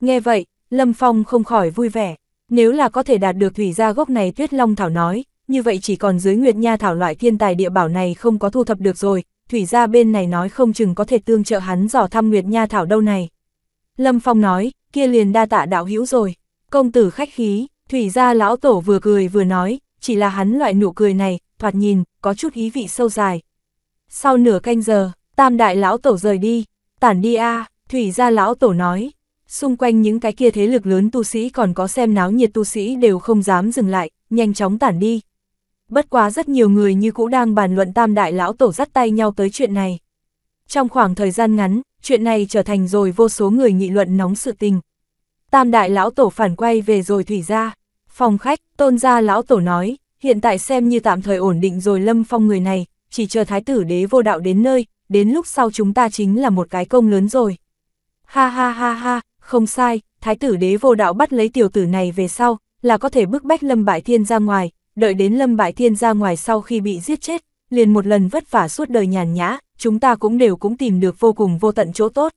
Nghe vậy, Lâm Phong không khỏi vui vẻ, nếu là có thể đạt được thủy gia gốc này tuyết long thảo nói, như vậy chỉ còn dưới Nguyệt Nha thảo loại thiên tài địa bảo này không có thu thập được rồi, thủy gia bên này nói không chừng có thể tương trợ hắn dò thăm Nguyệt Nha thảo đâu này. Lâm Phong nói, kia liền đa tạ đạo hữu rồi. Công tử khách khí, thủy gia lão tổ vừa cười vừa nói, chỉ là hắn loại nụ cười này, thoạt nhìn, có chút ý vị sâu dài. Sau nửa canh giờ, tam đại lão tổ rời đi, tản đi a thủy gia lão tổ nói. Xung quanh những cái kia thế lực lớn tu sĩ còn có xem náo nhiệt tu sĩ đều không dám dừng lại, nhanh chóng tản đi. Bất quá rất nhiều người như cũ đang bàn luận tam đại lão tổ dắt tay nhau tới chuyện này. Trong khoảng thời gian ngắn, chuyện này trở thành rồi vô số người nghị luận nóng sự tình. Tam đại lão tổ phản quay về rồi thủy ra. Phòng khách, tôn gia lão tổ nói, hiện tại xem như tạm thời ổn định rồi lâm phong người này, chỉ chờ thái tử đế vô đạo đến nơi, đến lúc sau chúng ta chính là một cái công lớn rồi. Ha ha ha ha, không sai, thái tử đế vô đạo bắt lấy tiểu tử này về sau, là có thể bức bách lâm bại thiên ra ngoài, đợi đến lâm bại thiên ra ngoài sau khi bị giết chết, liền một lần vất vả suốt đời nhàn nhã, chúng ta cũng đều cũng tìm được vô cùng vô tận chỗ tốt.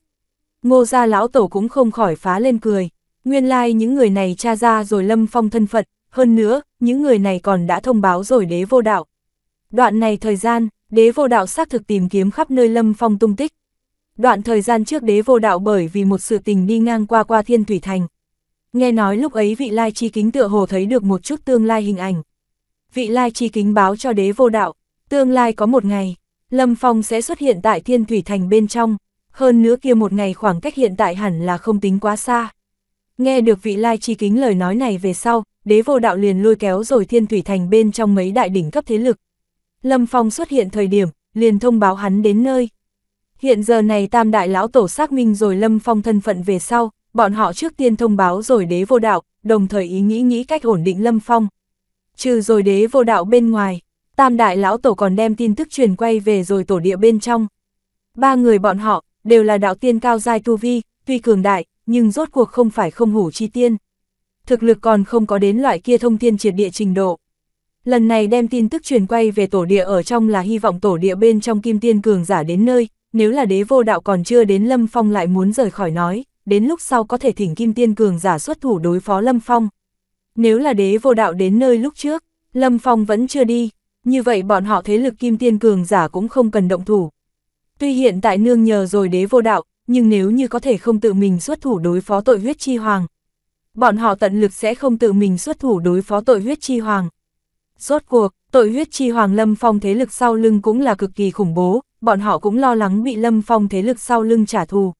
Ngô gia lão tổ cũng không khỏi phá lên cười, nguyên lai like những người này tra ra rồi lâm phong thân phận, hơn nữa, những người này còn đã thông báo rồi đế vô đạo. Đoạn này thời gian, đế vô đạo xác thực tìm kiếm khắp nơi lâm phong tung tích. Đoạn thời gian trước đế vô đạo bởi vì một sự tình đi ngang qua qua thiên thủy thành. Nghe nói lúc ấy vị lai chi kính tựa hồ thấy được một chút tương lai hình ảnh. Vị lai chi kính báo cho đế vô đạo, tương lai có một ngày, Lâm Phong sẽ xuất hiện tại Thiên Thủy Thành bên trong, hơn nữa kia một ngày khoảng cách hiện tại hẳn là không tính quá xa. Nghe được vị lai chi kính lời nói này về sau, đế vô đạo liền lôi kéo rồi Thiên Thủy Thành bên trong mấy đại đỉnh cấp thế lực. Lâm Phong xuất hiện thời điểm, liền thông báo hắn đến nơi. Hiện giờ này tam đại lão tổ xác minh rồi Lâm Phong thân phận về sau, bọn họ trước tiên thông báo rồi đế vô đạo, đồng thời ý nghĩ nghĩ cách ổn định Lâm Phong. Trừ rồi đế vô đạo bên ngoài, Tam đại lão tổ còn đem tin tức truyền quay về rồi tổ địa bên trong. Ba người bọn họ, đều là đạo tiên cao giai tu vi, tuy cường đại, nhưng rốt cuộc không phải không hủ chi tiên. Thực lực còn không có đến loại kia thông tiên triệt địa trình độ. Lần này đem tin tức truyền quay về tổ địa ở trong là hy vọng tổ địa bên trong kim tiên cường giả đến nơi, nếu là đế vô đạo còn chưa đến Lâm Phong lại muốn rời khỏi nói, đến lúc sau có thể thỉnh kim tiên cường giả xuất thủ đối phó Lâm Phong. Nếu là đế vô đạo đến nơi lúc trước, Lâm Phong vẫn chưa đi, như vậy bọn họ thế lực kim tiên cường giả cũng không cần động thủ. Tuy hiện tại nương nhờ rồi đế vô đạo, nhưng nếu như có thể không tự mình xuất thủ đối phó tội huyết chi hoàng, bọn họ tận lực sẽ không tự mình xuất thủ đối phó tội huyết chi hoàng. Rốt cuộc, tội huyết chi hoàng Lâm Phong thế lực sau lưng cũng là cực kỳ khủng bố, bọn họ cũng lo lắng bị Lâm Phong thế lực sau lưng trả thù.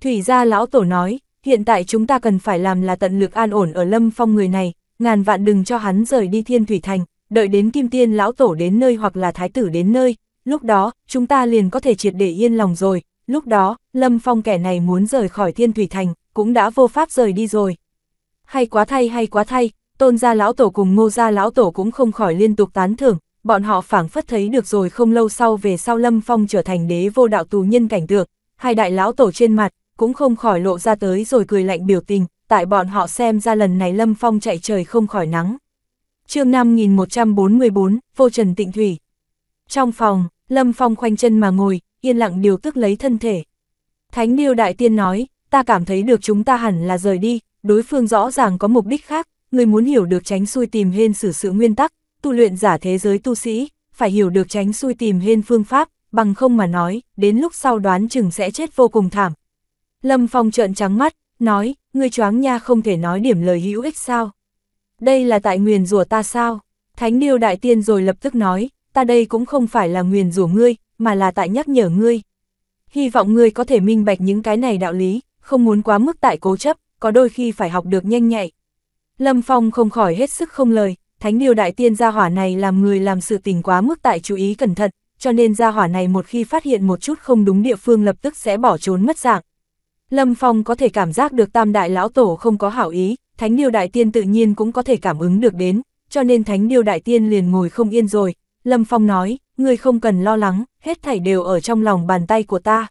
Thủy gia lão tổ nói, hiện tại chúng ta cần phải làm là tận lực an ổn ở Lâm Phong người này, ngàn vạn đừng cho hắn rời đi thiên thủy thành, đợi đến kim tiên lão tổ đến nơi hoặc là thái tử đến nơi, lúc đó, chúng ta liền có thể triệt để yên lòng rồi, lúc đó, Lâm Phong kẻ này muốn rời khỏi thiên thủy thành, cũng đã vô pháp rời đi rồi. Hay quá thay hay quá thay, tôn gia lão tổ cùng ngô gia lão tổ cũng không khỏi liên tục tán thưởng, bọn họ phảng phất thấy được rồi không lâu sau về sau Lâm Phong trở thành đế vô đạo tù nhân cảnh tượng, hai đại lão tổ trên mặt, cũng không khỏi lộ ra tới rồi cười lạnh biểu tình, tại bọn họ xem ra lần này Lâm Phong chạy trời không khỏi nắng chương 5144, vô trần tịnh thủy. Trong phòng, Lâm Phong khoanh chân mà ngồi, yên lặng điều tức lấy thân thể. Thánh Điêu Đại Tiên nói, ta cảm thấy được chúng ta hẳn là rời đi, đối phương rõ ràng có mục đích khác, người muốn hiểu được tránh xuôi tìm hên xử sự nguyên tắc, tu luyện giả thế giới tu sĩ, phải hiểu được tránh xuôi tìm hên phương pháp, bằng không mà nói, đến lúc sau đoán chừng sẽ chết vô cùng thảm. Lâm Phong trợn trắng mắt, nói, ngươi choáng nha không thể nói điểm lời hữu ích sao đây là tại nguyền rủa ta sao? Thánh Điêu Đại Tiên rồi lập tức nói, ta đây cũng không phải là nguyền rủa ngươi, mà là tại nhắc nhở ngươi. Hy vọng ngươi có thể minh bạch những cái này đạo lý, không muốn quá mức tại cố chấp, có đôi khi phải học được nhanh nhạy. Lâm Phong không khỏi hết sức không lời, Thánh Điêu Đại Tiên gia hỏa này làm người làm sự tình quá mức tại chú ý cẩn thận, cho nên gia hỏa này một khi phát hiện một chút không đúng địa phương lập tức sẽ bỏ trốn mất dạng. Lâm Phong có thể cảm giác được tam đại lão tổ không có hảo ý, Thánh Điêu Đại Tiên tự nhiên cũng có thể cảm ứng được đến, cho nên Thánh Điêu Đại Tiên liền ngồi không yên rồi. Lâm Phong nói, ngươi không cần lo lắng, hết thảy đều ở trong lòng bàn tay của ta.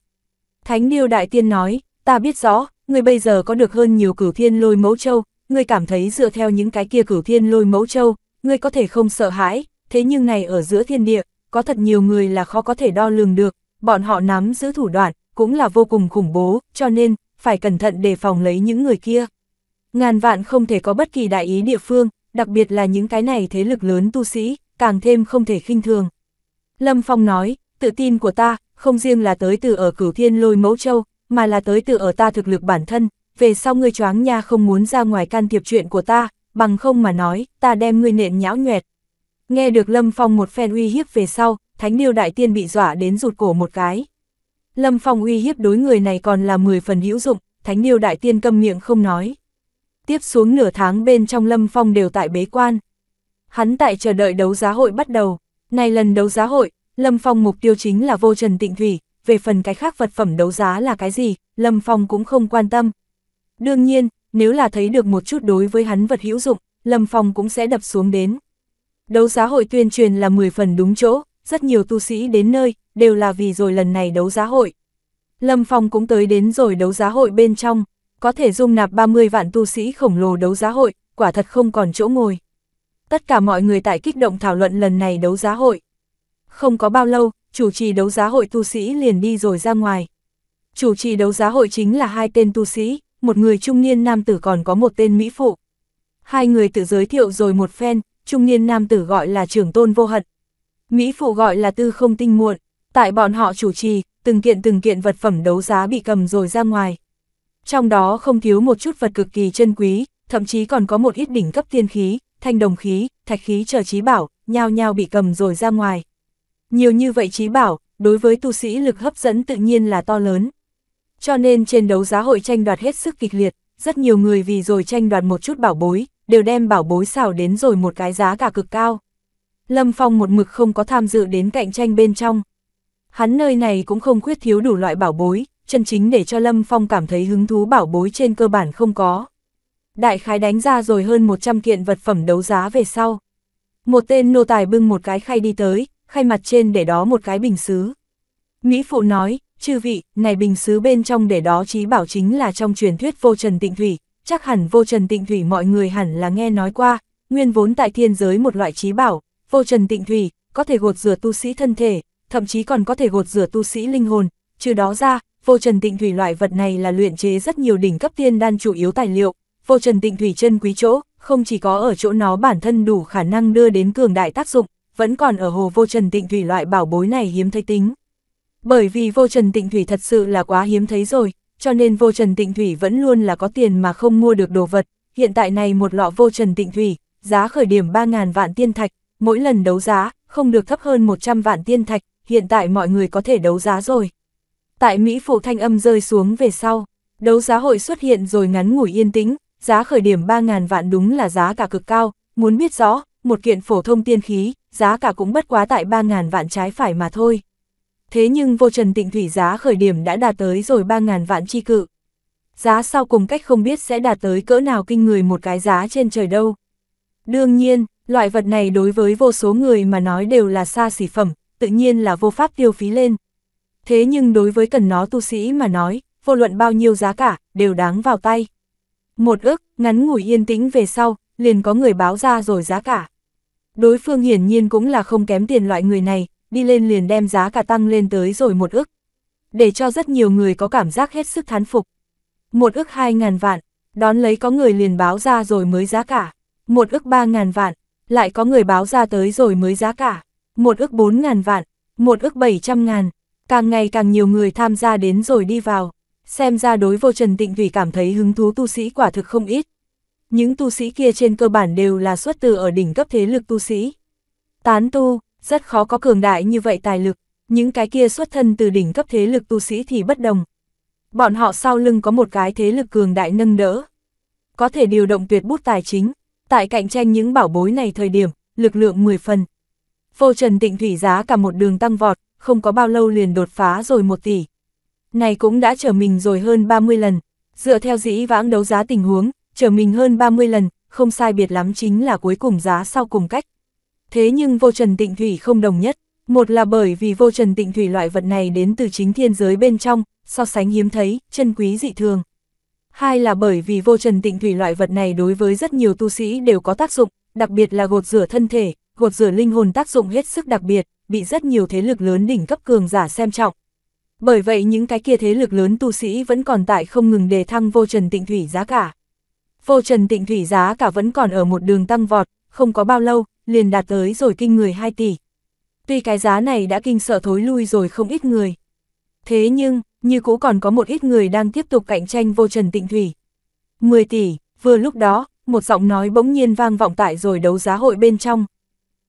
Thánh Điêu Đại Tiên nói, ta biết rõ, ngươi bây giờ có được hơn nhiều cửu thiên lôi mẫu châu, ngươi cảm thấy dựa theo những cái kia cửu thiên lôi mẫu châu, ngươi có thể không sợ hãi, thế nhưng này ở giữa thiên địa, có thật nhiều người là khó có thể đo lường được, bọn họ nắm giữ thủ đoạn, cũng là vô cùng khủng bố, cho nên, phải cẩn thận đề phòng lấy những người kia. Ngàn vạn không thể có bất kỳ đại ý địa phương, đặc biệt là những cái này thế lực lớn tu sĩ, càng thêm không thể khinh thường. Lâm Phong nói, tự tin của ta, không riêng là tới từ ở cửu thiên lôi mẫu châu, mà là tới từ ở ta thực lực bản thân, về sau ngươi choáng nha không muốn ra ngoài can thiệp chuyện của ta, bằng không mà nói, ta đem ngươi nện nhão nhoẹt. Nghe được Lâm Phong một phen uy hiếp về sau, Thánh Điêu Đại Tiên bị dọa đến rụt cổ một cái. Lâm Phong uy hiếp đối người này còn là 10 phần hữu dụng, Thánh Điêu Đại Tiên câm miệng không nói tiếp xuống nửa tháng bên trong Lâm Phong đều tại bế quan. Hắn tại chờ đợi đấu giá hội bắt đầu, nay lần đấu giá hội, Lâm Phong mục tiêu chính là vô trần tịnh thủy, về phần cái khác vật phẩm đấu giá là cái gì, Lâm Phong cũng không quan tâm. Đương nhiên, nếu là thấy được một chút đối với hắn vật hữu dụng, Lâm Phong cũng sẽ đập xuống đến. Đấu giá hội tuyên truyền là 10 phần đúng chỗ, rất nhiều tu sĩ đến nơi, đều là vì rồi lần này đấu giá hội. Lâm Phong cũng tới đến rồi đấu giá hội bên trong, có thể dung nạp 30 vạn tu sĩ khổng lồ đấu giá hội, quả thật không còn chỗ ngồi. Tất cả mọi người tại kích động thảo luận lần này đấu giá hội. Không có bao lâu, chủ trì đấu giá hội tu sĩ liền đi rồi ra ngoài. Chủ trì đấu giá hội chính là hai tên tu sĩ, một người trung niên nam tử còn có một tên mỹ phụ. Hai người tự giới thiệu rồi một phen, trung niên nam tử gọi là trưởng tôn vô hận. Mỹ phụ gọi là tư không tinh muộn, tại bọn họ chủ trì, từng kiện từng kiện vật phẩm đấu giá bị cầm rồi ra ngoài. Trong đó không thiếu một chút vật cực kỳ chân quý, thậm chí còn có một ít đỉnh cấp tiên khí, thanh đồng khí, thạch khí chờ trí bảo, nhao nhao bị cầm rồi ra ngoài. Nhiều như vậy trí bảo, đối với tu sĩ lực hấp dẫn tự nhiên là to lớn. Cho nên trên đấu giá hội tranh đoạt hết sức kịch liệt, rất nhiều người vì rồi tranh đoạt một chút bảo bối, đều đem bảo bối xào đến rồi một cái giá cả cực cao. Lâm Phong một mực không có tham dự đến cạnh tranh bên trong. Hắn nơi này cũng không khuyết thiếu đủ loại bảo bối, chân chính để cho Lâm Phong cảm thấy hứng thú bảo bối trên cơ bản không có. Đại khái đánh ra rồi hơn 100 kiện vật phẩm đấu giá về sau. Một tên nô tài bưng một cái khay đi tới, khay mặt trên để đó một cái bình xứ. Mỹ Phụ nói, chư vị, này bình xứ bên trong để đó chí bảo chính là trong truyền thuyết vô trần tịnh thủy, chắc hẳn vô trần tịnh thủy mọi người hẳn là nghe nói qua, nguyên vốn tại thiên giới một loại chí bảo, vô trần tịnh thủy, có thể gột rửa tu sĩ thân thể, thậm chí còn có thể gột rửa tu sĩ linh hồn, trừ đó ra, vô trần tịnh thủy loại vật này là luyện chế rất nhiều đỉnh cấp tiên đan chủ yếu tài liệu, vô trần tịnh thủy chân quý chỗ, không chỉ có ở chỗ nó bản thân đủ khả năng đưa đến cường đại tác dụng, vẫn còn ở hồ vô trần tịnh thủy loại bảo bối này hiếm thấy tính. Bởi vì vô trần tịnh thủy thật sự là quá hiếm thấy rồi, cho nên vô trần tịnh thủy vẫn luôn là có tiền mà không mua được đồ vật, hiện tại này một lọ vô trần tịnh thủy, giá khởi điểm 3.000 vạn tiên thạch, mỗi lần đấu giá, không được thấp hơn 100 vạn tiên thạch, hiện tại mọi người có thể đấu giá rồi. Tại Mỹ phủ thanh âm rơi xuống về sau, đấu giá hội xuất hiện rồi ngắn ngủi yên tĩnh, giá khởi điểm 3.000 vạn đúng là giá cả cực cao, muốn biết rõ, một kiện phổ thông tiên khí, giá cả cũng bất quá tại 3.000 vạn trái phải mà thôi. Thế nhưng vô trần tịnh thủy giá khởi điểm đã đạt tới rồi 3.000 vạn chi cự. Giá sau cùng cách không biết sẽ đạt tới cỡ nào kinh người một cái giá trên trời đâu. Đương nhiên, loại vật này đối với vô số người mà nói đều là xa xỉ phẩm, tự nhiên là vô pháp tiêu phí lên, thế nhưng đối với cần nó tu sĩ mà nói, vô luận bao nhiêu giá cả, đều đáng vào tay. Một ức, ngắn ngủi yên tĩnh về sau, liền có người báo ra rồi giá cả. Đối phương hiển nhiên cũng là không kém tiền loại người này, đi lên liền đem giá cả tăng lên tới rồi một ức. Để cho rất nhiều người có cảm giác hết sức thán phục. Một ức hai ngàn vạn, đón lấy có người liền báo ra rồi mới giá cả. Một ức ba ngàn vạn, lại có người báo ra tới rồi mới giá cả. Một ức bốn ngàn vạn, một ức bảy trăm ngàn, càng ngày càng nhiều người tham gia đến rồi đi vào, xem ra đối vô Trần Tịnh Thủy cảm thấy hứng thú tu sĩ quả thực không ít. Những tu sĩ kia trên cơ bản đều là xuất từ ở đỉnh cấp thế lực tu sĩ. Tán tu, rất khó có cường đại như vậy tài lực, những cái kia xuất thân từ đỉnh cấp thế lực tu sĩ thì bất đồng. Bọn họ sau lưng có một cái thế lực cường đại nâng đỡ. Có thể điều động tuyệt bút tài chính, tại cạnh tranh những bảo bối này thời điểm, lực lượng 10 phần. Vô Trần Tịnh Thủy giá cả một đường tăng vọt, không có bao lâu liền đột phá rồi một tỷ. Này cũng đã trở mình rồi hơn 30 lần, dựa theo dĩ vãng đấu giá tình huống, trở mình hơn 30 lần, không sai biệt lắm chính là cuối cùng giá sau cùng cách. Thế nhưng vô trần tịnh thủy không đồng nhất, một là bởi vì vô trần tịnh thủy loại vật này đến từ chính thiên giới bên trong, so sánh hiếm thấy, chân quý dị thường. Hai là bởi vì vô trần tịnh thủy loại vật này đối với rất nhiều tu sĩ đều có tác dụng, đặc biệt là gột rửa thân thể, gột rửa linh hồn tác dụng hết sức đặc biệt, bị rất nhiều thế lực lớn đỉnh cấp cường giả xem trọng. Bởi vậy những cái kia thế lực lớn tu sĩ vẫn còn tại không ngừng đề thăng vô trần tịnh thủy giá cả. Vô trần tịnh thủy giá cả vẫn còn ở một đường tăng vọt, không có bao lâu, liền đạt tới rồi kinh người 2 tỷ. Tuy cái giá này đã kinh sợ thối lui rồi không ít người. Thế nhưng, như cũ còn có một ít người đang tiếp tục cạnh tranh vô trần tịnh thủy. 10 tỷ, vừa lúc đó, một giọng nói bỗng nhiên vang vọng tại rồi đấu giá hội bên trong,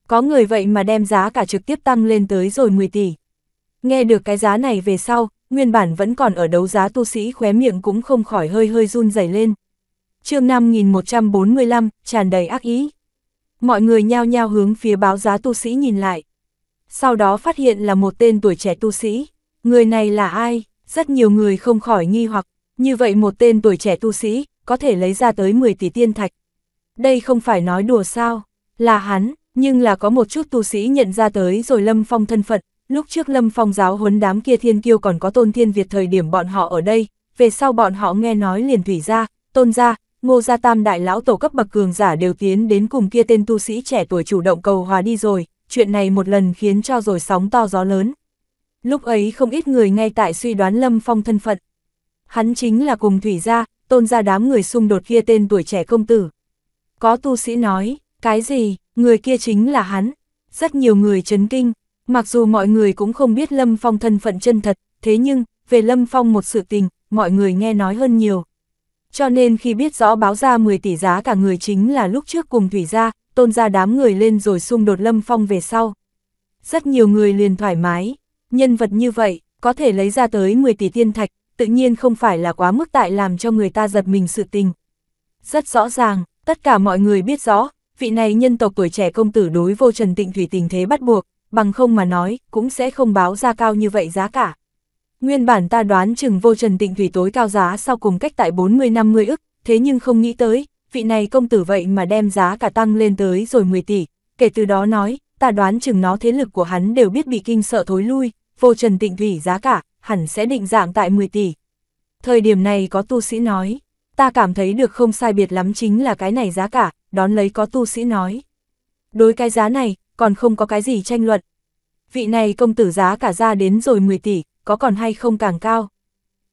có người vậy mà đem giá cả trực tiếp tăng lên tới rồi 10 tỷ. Nghe được cái giá này về sau, nguyên bản vẫn còn ở đấu giá tu sĩ khóe miệng cũng không khỏi hơi hơi run rẩy lên. chương 5145, tràn đầy ác ý. Mọi người nhao nhao hướng phía báo giá tu sĩ nhìn lại. Sau đó phát hiện là một tên tuổi trẻ tu sĩ. Người này là ai? Rất nhiều người không khỏi nghi hoặc, như vậy một tên tuổi trẻ tu sĩ, có thể lấy ra tới 10 tỷ tiên thạch. Đây không phải nói đùa sao, là hắn, nhưng là có một chút tu sĩ nhận ra tới rồi Lâm Phong thân phận, lúc trước Lâm Phong giáo huấn đám kia thiên kiêu còn có tôn thiên Việt thời điểm bọn họ ở đây, về sau bọn họ nghe nói liền thủy ra, tôn ra, ngô gia tam đại lão tổ cấp bậc cường giả đều tiến đến cùng kia tên tu sĩ trẻ tuổi chủ động cầu hòa đi rồi, chuyện này một lần khiến cho rồi sóng to gió lớn. Lúc ấy không ít người ngay tại suy đoán Lâm Phong thân phận. Hắn chính là cùng thủy gia, tôn gia đám người xung đột kia tên tuổi trẻ công tử. Có tu sĩ nói, cái gì, người kia chính là hắn. Rất nhiều người chấn kinh, mặc dù mọi người cũng không biết Lâm Phong thân phận chân thật, thế nhưng, về Lâm Phong một sự tình, mọi người nghe nói hơn nhiều. Cho nên khi biết rõ báo ra 10 tỷ giá cả người chính là lúc trước cùng Thủy ra, tôn ra đám người lên rồi xung đột Lâm Phong về sau. Rất nhiều người liền thoải mái, nhân vật như vậy, có thể lấy ra tới 10 tỷ tiên thạch, tự nhiên không phải là quá mức tại làm cho người ta giật mình sự tình. Rất rõ ràng, tất cả mọi người biết rõ, vị này nhân tộc tuổi trẻ công tử đối vô Trần Tịnh Thủy tình thế bắt buộc, bằng không mà nói, cũng sẽ không báo ra cao như vậy giá cả. Nguyên bản ta đoán chừng vô Trần Tịnh Thủy tối cao giá sau cùng cách tại 40-50 ức, thế nhưng không nghĩ tới, vị này công tử vậy mà đem giá cả tăng lên tới rồi 10 tỷ, kể từ đó nói, ta đoán chừng nó thế lực của hắn đều biết bị kinh sợ thối lui, vô Trần Tịnh Thủy giá cả, hẳn sẽ định dạng tại 10 tỷ. Thời điểm này có tu sĩ nói, ta cảm thấy được không sai biệt lắm chính là cái này giá cả, đón lấy có tu sĩ nói. Đối cái giá này, còn không có cái gì tranh luận. Vị này công tử giá cả ra đến rồi 10 tỷ, có còn hay không càng cao?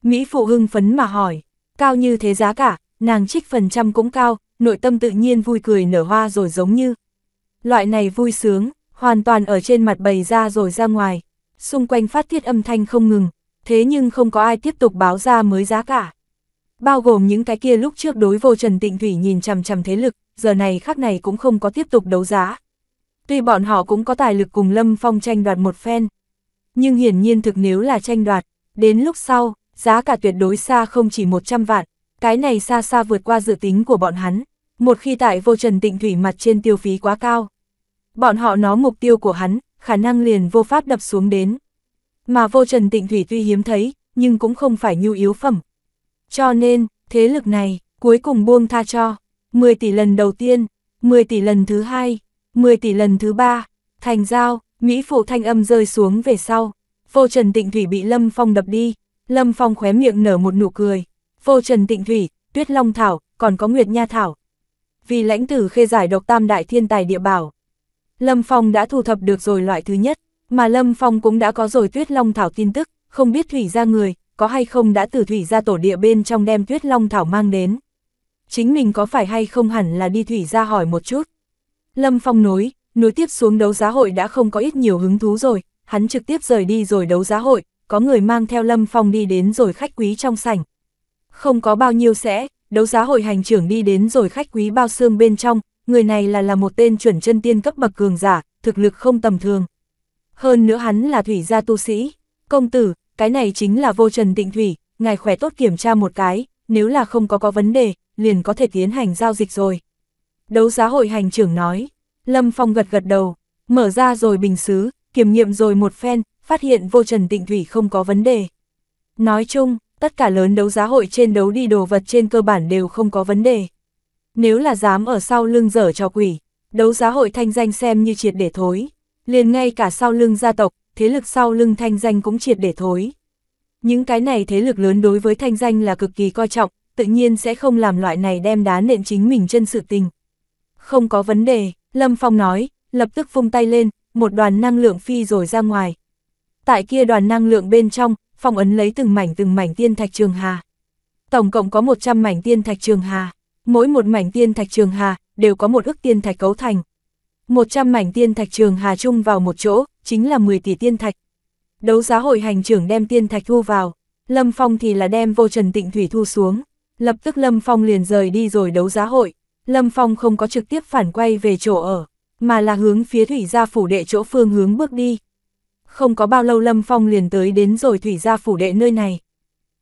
Mỹ phụ hưng phấn mà hỏi, cao như thế giá cả, nàng trích phần trăm cũng cao, nội tâm tự nhiên vui cười nở hoa rồi giống như. Loại này vui sướng, hoàn toàn ở trên mặt bày ra rồi ra ngoài, xung quanh phát thiết âm thanh không ngừng, thế nhưng không có ai tiếp tục báo ra mới giá cả. Bao gồm những cái kia lúc trước đối vô Trần Tịnh Thủy nhìn chằm chằm thế lực, giờ này khác này cũng không có tiếp tục đấu giá. Tuy bọn họ cũng có tài lực cùng Lâm Phong tranh đoạt một phen, nhưng hiển nhiên thực nếu là tranh đoạt, đến lúc sau, giá cả tuyệt đối xa không chỉ 100 vạn, cái này xa xa vượt qua dự tính của bọn hắn, một khi tại vô trần tịnh thủy mặt trên tiêu phí quá cao. Bọn họ nó mục tiêu của hắn, khả năng liền vô pháp đập xuống đến. Mà vô trần tịnh thủy tuy hiếm thấy, nhưng cũng không phải nhu yếu phẩm. Cho nên, thế lực này, cuối cùng buông tha cho. 10 tỷ lần đầu tiên, 10 tỷ lần thứ hai, 10 tỷ lần thứ ba, thành giao, Mỹ phụ thanh âm rơi xuống về sau. phô Trần Tịnh Thủy bị Lâm Phong đập đi, Lâm Phong khóe miệng nở một nụ cười. phô Trần Tịnh Thủy, Tuyết Long Thảo, còn có Nguyệt Nha Thảo. Vì lãnh tử khê giải độc tam đại thiên tài địa bảo. Lâm Phong đã thu thập được rồi loại thứ nhất, mà Lâm Phong cũng đã có rồi Tuyết Long Thảo tin tức, không biết Thủy ra người, có hay không đã từ Thủy ra tổ địa bên trong đem Tuyết Long Thảo mang đến chính mình có phải hay không hẳn là đi thủy ra hỏi một chút. Lâm Phong nối, nối tiếp xuống đấu giá hội đã không có ít nhiều hứng thú rồi, hắn trực tiếp rời đi rồi đấu giá hội, có người mang theo Lâm Phong đi đến rồi khách quý trong sảnh. Không có bao nhiêu sẽ, đấu giá hội hành trưởng đi đến rồi khách quý bao xương bên trong, người này là là một tên chuẩn chân tiên cấp bậc cường giả, thực lực không tầm thường. Hơn nữa hắn là thủy gia tu sĩ, công tử, cái này chính là vô trần tịnh thủy, ngài khỏe tốt kiểm tra một cái, nếu là không có có vấn đề, liền có thể tiến hành giao dịch rồi. Đấu giá hội hành trưởng nói, Lâm Phong gật gật đầu, mở ra rồi bình xứ, kiểm nghiệm rồi một phen, phát hiện vô trần tịnh thủy không có vấn đề. Nói chung, tất cả lớn đấu giá hội trên đấu đi đồ vật trên cơ bản đều không có vấn đề. Nếu là dám ở sau lưng dở cho quỷ, đấu giá hội thanh danh xem như triệt để thối, liền ngay cả sau lưng gia tộc, thế lực sau lưng thanh danh cũng triệt để thối. Những cái này thế lực lớn đối với thanh danh là cực kỳ coi trọng, tự nhiên sẽ không làm loại này đem đá nện chính mình chân sự tình. Không có vấn đề, Lâm Phong nói, lập tức vung tay lên, một đoàn năng lượng phi rồi ra ngoài. Tại kia đoàn năng lượng bên trong, phong ấn lấy từng mảnh từng mảnh tiên thạch trường hà. Tổng cộng có 100 mảnh tiên thạch trường hà, mỗi một mảnh tiên thạch trường hà đều có một ức tiên thạch cấu thành. 100 mảnh tiên thạch trường hà chung vào một chỗ, chính là 10 tỷ tiên thạch. Đấu giá hội hành trưởng đem tiên thạch thu vào, Lâm Phong thì là đem vô trần tịnh thủy thu xuống. Lập tức Lâm Phong liền rời đi rồi đấu giá hội, Lâm Phong không có trực tiếp phản quay về chỗ ở, mà là hướng phía thủy gia phủ đệ chỗ phương hướng bước đi. Không có bao lâu Lâm Phong liền tới đến rồi thủy gia phủ đệ nơi này.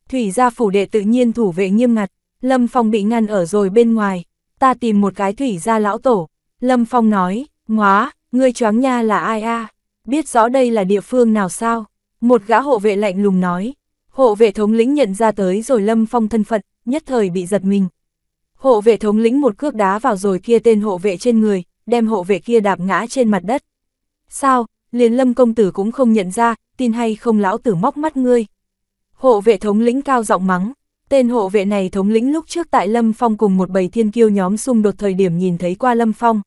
Thủy gia phủ đệ tự nhiên thủ vệ nghiêm ngặt, Lâm Phong bị ngăn ở rồi bên ngoài, ta tìm một cái thủy gia lão tổ. Lâm Phong nói, ngóa, ngươi choáng nha là ai a? biết rõ đây là địa phương nào sao? Một gã hộ vệ lạnh lùng nói, hộ vệ thống lĩnh nhận ra tới rồi Lâm Phong thân phận, nhất thời bị giật mình. Hộ vệ thống lĩnh một cước đá vào rồi kia tên hộ vệ trên người, đem hộ vệ kia đạp ngã trên mặt đất. Sao, liền lâm công tử cũng không nhận ra, tin hay không lão tử móc mắt ngươi. Hộ vệ thống lĩnh cao giọng mắng, tên hộ vệ này thống lĩnh lúc trước tại Lâm Phong cùng một bầy thiên kiêu nhóm xung đột thời điểm nhìn thấy qua Lâm Phong.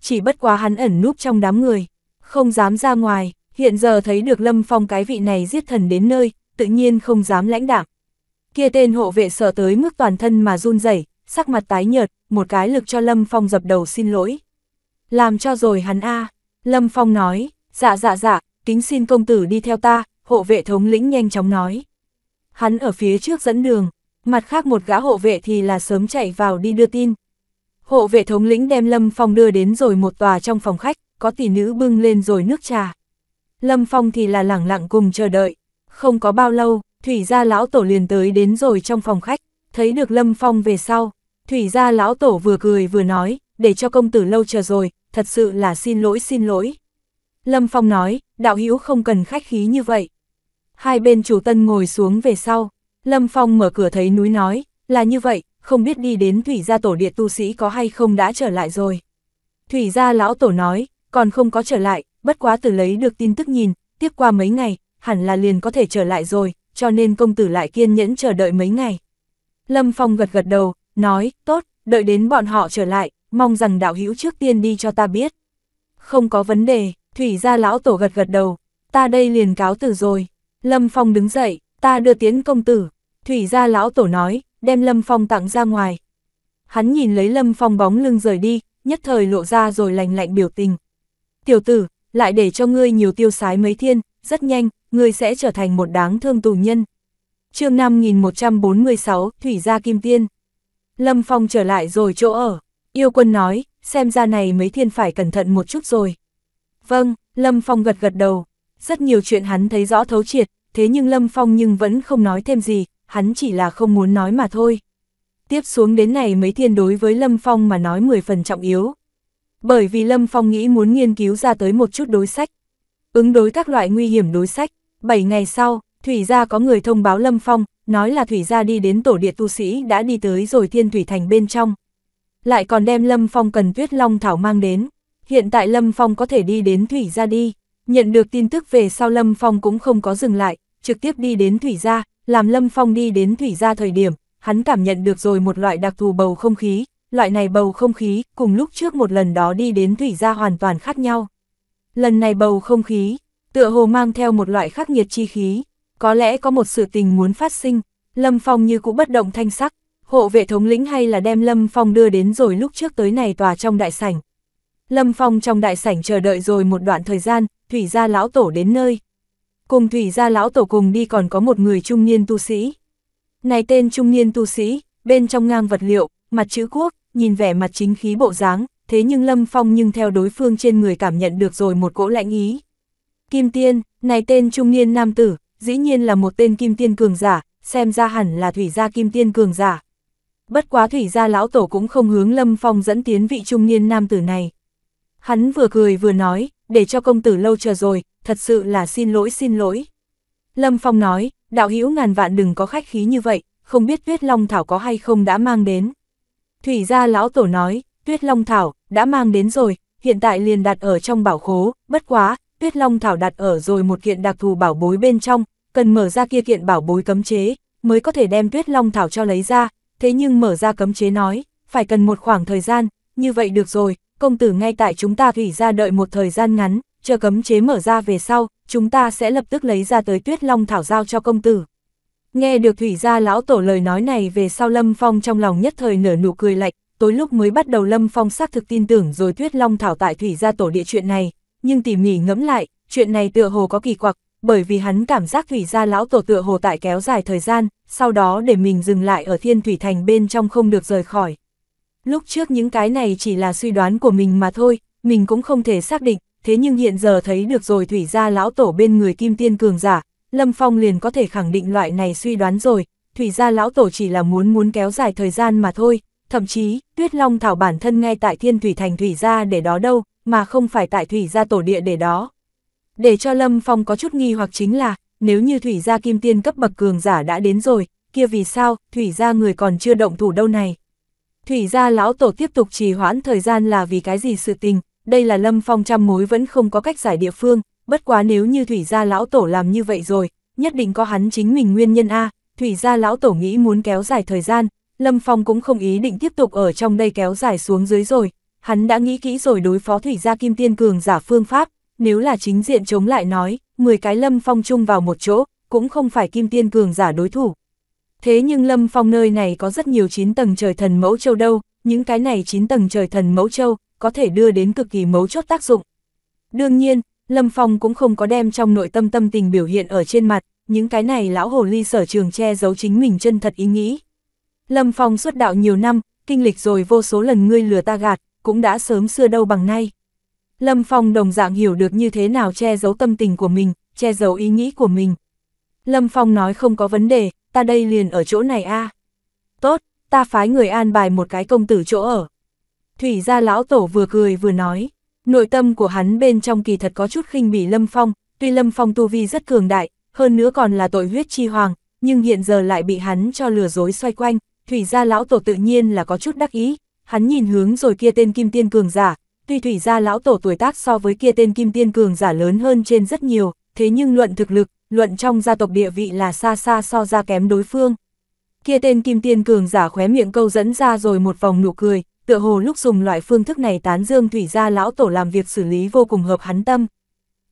Chỉ bất quá hắn ẩn núp trong đám người, không dám ra ngoài, hiện giờ thấy được Lâm Phong cái vị này giết thần đến nơi, tự nhiên không dám lãnh đạm. Kia tên hộ vệ sợ tới mức toàn thân mà run rẩy, sắc mặt tái nhợt, một cái lực cho Lâm Phong dập đầu xin lỗi. Làm cho rồi hắn a Lâm Phong nói, dạ dạ dạ, kính xin công tử đi theo ta, hộ vệ thống lĩnh nhanh chóng nói. Hắn ở phía trước dẫn đường, mặt khác một gã hộ vệ thì là sớm chạy vào đi đưa tin. Hộ vệ thống lĩnh đem Lâm Phong đưa đến rồi một tòa trong phòng khách, có tỷ nữ bưng lên rồi nước trà. Lâm Phong thì là lẳng lặng cùng chờ đợi, không có bao lâu, Thủy gia lão tổ liền tới đến rồi trong phòng khách, thấy được Lâm Phong về sau. Thủy gia lão tổ vừa cười vừa nói, để cho công tử lâu chờ rồi, thật sự là xin lỗi xin lỗi. Lâm Phong nói, đạo hữu không cần khách khí như vậy. Hai bên chủ tân ngồi xuống về sau, Lâm Phong mở cửa thấy núi nói, là như vậy, không biết đi đến thủy gia tổ địa tu sĩ có hay không đã trở lại rồi. Thủy gia lão tổ nói, còn không có trở lại, bất quá từ lấy được tin tức nhìn, tiếp qua mấy ngày, hẳn là liền có thể trở lại rồi, cho nên công tử lại kiên nhẫn chờ đợi mấy ngày. Lâm Phong gật gật đầu, nói, tốt, đợi đến bọn họ trở lại, mong rằng đạo hữu trước tiên đi cho ta biết. Không có vấn đề, thủy gia lão tổ gật gật đầu, ta đây liền cáo tử rồi. Lâm Phong đứng dậy, ta đưa tiến công tử. Thủy gia lão tổ nói, đem Lâm Phong tặng ra ngoài. Hắn nhìn lấy Lâm Phong bóng lưng rời đi, nhất thời lộ ra rồi lành lạnh biểu tình. Tiểu tử, lại để cho ngươi nhiều tiêu sái mấy thiên, rất nhanh, người sẽ trở thành một đáng thương tù nhân. chương 5146, Thủy Gia Kim Tiên. Lâm Phong trở lại rồi chỗ ở. Yêu quân nói, xem ra này mấy thiên phải cẩn thận một chút rồi. Vâng, Lâm Phong gật gật đầu. Rất nhiều chuyện hắn thấy rõ thấu triệt, thế nhưng Lâm Phong nhưng vẫn không nói thêm gì, hắn chỉ là không muốn nói mà thôi. Tiếp xuống đến này mấy thiên đối với Lâm Phong mà nói 10 phần trọng yếu. Bởi vì Lâm Phong nghĩ muốn nghiên cứu ra tới một chút đối sách ứng đối các loại nguy hiểm đối sách. 7 ngày sau, Thủy gia có người thông báo Lâm Phong, nói là Thủy gia đi đến tổ địa tu sĩ đã đi tới rồi thiên Thủy Thành bên trong. Lại còn đem Lâm Phong cần tuyết long thảo mang đến. Hiện tại Lâm Phong có thể đi đến Thủy gia đi. Nhận được tin tức về sau Lâm Phong cũng không có dừng lại, trực tiếp đi đến Thủy gia, làm Lâm Phong đi đến Thủy gia thời điểm, hắn cảm nhận được rồi một loại đặc thù bầu không khí. Loại này bầu không khí, cùng lúc trước một lần đó đi đến Thủy gia hoàn toàn khác nhau. Lần này bầu không khí, tựa hồ mang theo một loại khắc nghiệt chi khí, có lẽ có một sự tình muốn phát sinh, Lâm Phong như cũng bất động thanh sắc, hộ vệ thống lĩnh hay là đem Lâm Phong đưa đến rồi lúc trước tới này tòa trong đại sảnh. Lâm Phong trong đại sảnh chờ đợi rồi một đoạn thời gian, Thủy gia lão tổ đến nơi. Cùng Thủy gia lão tổ cùng đi còn có một người trung niên tu sĩ. Này tên trung niên tu sĩ, bên trong ngang vật liệu, mặt chữ quốc, nhìn vẻ mặt chính khí bộ dáng, thế nhưng Lâm Phong nhưng theo đối phương trên người cảm nhận được rồi một cỗ lạnh ý. Kim Tiên, này tên trung niên nam tử, dĩ nhiên là một tên Kim Tiên cường giả, xem ra hẳn là thủy gia Kim Tiên cường giả. Bất quá thủy gia lão tổ cũng không hướng Lâm Phong dẫn tiến vị trung niên nam tử này. Hắn vừa cười vừa nói, để cho công tử lâu chờ rồi, thật sự là xin lỗi xin lỗi. Lâm Phong nói, đạo hữu ngàn vạn đừng có khách khí như vậy, không biết tuyết long thảo có hay không đã mang đến. Thủy gia lão tổ nói, Tuyết Long Thảo, đã mang đến rồi, hiện tại liền đặt ở trong bảo khố, bất quá, Tuyết Long Thảo đặt ở rồi một kiện đặc thù bảo bối bên trong, cần mở ra kia kiện bảo bối cấm chế, mới có thể đem Tuyết Long Thảo cho lấy ra, thế nhưng mở ra cấm chế nói, phải cần một khoảng thời gian, như vậy được rồi, công tử ngay tại chúng ta thủy ra đợi một thời gian ngắn, chờ cấm chế mở ra về sau, chúng ta sẽ lập tức lấy ra tới Tuyết Long Thảo giao cho công tử. Nghe được thủy gia lão tổ lời nói này về sau Lâm Phong trong lòng nhất thời nở nụ cười lạnh, tối lúc mới bắt đầu Lâm Phong xác thực tin tưởng rồi Tuyết Long Thảo tại Thủy gia tổ địa chuyện này, nhưng tỉ mỉ ngẫm lại, chuyện này tựa hồ có kỳ quặc, bởi vì hắn cảm giác Thủy gia lão tổ tựa hồ tại kéo dài thời gian, sau đó để mình dừng lại ở Thiên Thủy Thành bên trong không được rời khỏi. Lúc trước những cái này chỉ là suy đoán của mình mà thôi, mình cũng không thể xác định, thế nhưng hiện giờ thấy được rồi Thủy gia lão tổ bên người Kim Tiên Cường giả, Lâm Phong liền có thể khẳng định loại này suy đoán rồi, Thủy gia lão tổ chỉ là muốn muốn kéo dài thời gian mà thôi, Thậm chí, Tuyết Long Thảo bản thân ngay tại Thiên Thủy Thành Thủy Gia để đó đâu, mà không phải tại Thủy Gia tổ địa để đó. Để cho Lâm Phong có chút nghi hoặc chính là, nếu như Thủy Gia Kim Tiên cấp bậc cường giả đã đến rồi, kia vì sao, Thủy Gia người còn chưa động thủ đâu này. Thủy Gia Lão Tổ tiếp tục trì hoãn thời gian là vì cái gì sự tình, đây là Lâm Phong trăm mối vẫn không có cách giải địa phương, bất quá nếu như Thủy Gia Lão Tổ làm như vậy rồi, nhất định có hắn chính mình nguyên nhân A, Thủy Gia Lão Tổ nghĩ muốn kéo dài thời gian, Lâm Phong cũng không ý định tiếp tục ở trong đây kéo dài xuống dưới rồi, hắn đã nghĩ kỹ rồi đối phó thủy gia kim tiên cường giả phương pháp, nếu là chính diện chống lại nói, 10 cái Lâm Phong chung vào một chỗ, cũng không phải kim tiên cường giả đối thủ. Thế nhưng Lâm Phong nơi này có rất nhiều 9 tầng trời thần mẫu châu đâu, những cái này 9 tầng trời thần mẫu châu, có thể đưa đến cực kỳ mấu chốt tác dụng. Đương nhiên, Lâm Phong cũng không có đem trong nội tâm tâm tình biểu hiện ở trên mặt, những cái này lão hồ ly sở trường che giấu chính mình chân thật ý nghĩ, Lâm Phong xuất đạo nhiều năm, kinh lịch rồi vô số lần ngươi lừa ta gạt, cũng đã sớm xưa đâu bằng nay. Lâm Phong đồng dạng hiểu được như thế nào che giấu tâm tình của mình, che giấu ý nghĩ của mình. Lâm Phong nói không có vấn đề, ta đây liền ở chỗ này a. Tốt, ta phái người an bài một cái công tử chỗ ở. Thủy gia lão tổ vừa cười vừa nói, nội tâm của hắn bên trong kỳ thật có chút khinh bỉ Lâm Phong, tuy Lâm Phong tu vi rất cường đại, hơn nữa còn là tội huyết chi hoàng, nhưng hiện giờ lại bị hắn cho lừa dối xoay quanh, thủy gia lão tổ tự nhiên là có chút đắc ý, hắn nhìn hướng rồi kia tên kim tiên cường giả, tuy thủy gia lão tổ tuổi tác so với kia tên kim tiên cường giả lớn hơn trên rất nhiều, thế nhưng luận thực lực, luận trong gia tộc địa vị là xa xa so ra kém đối phương. Kia tên kim tiên cường giả khóe miệng câu dẫn ra rồi một vòng nụ cười, tựa hồ lúc dùng loại phương thức này tán dương thủy gia lão tổ làm việc xử lý vô cùng hợp hắn tâm.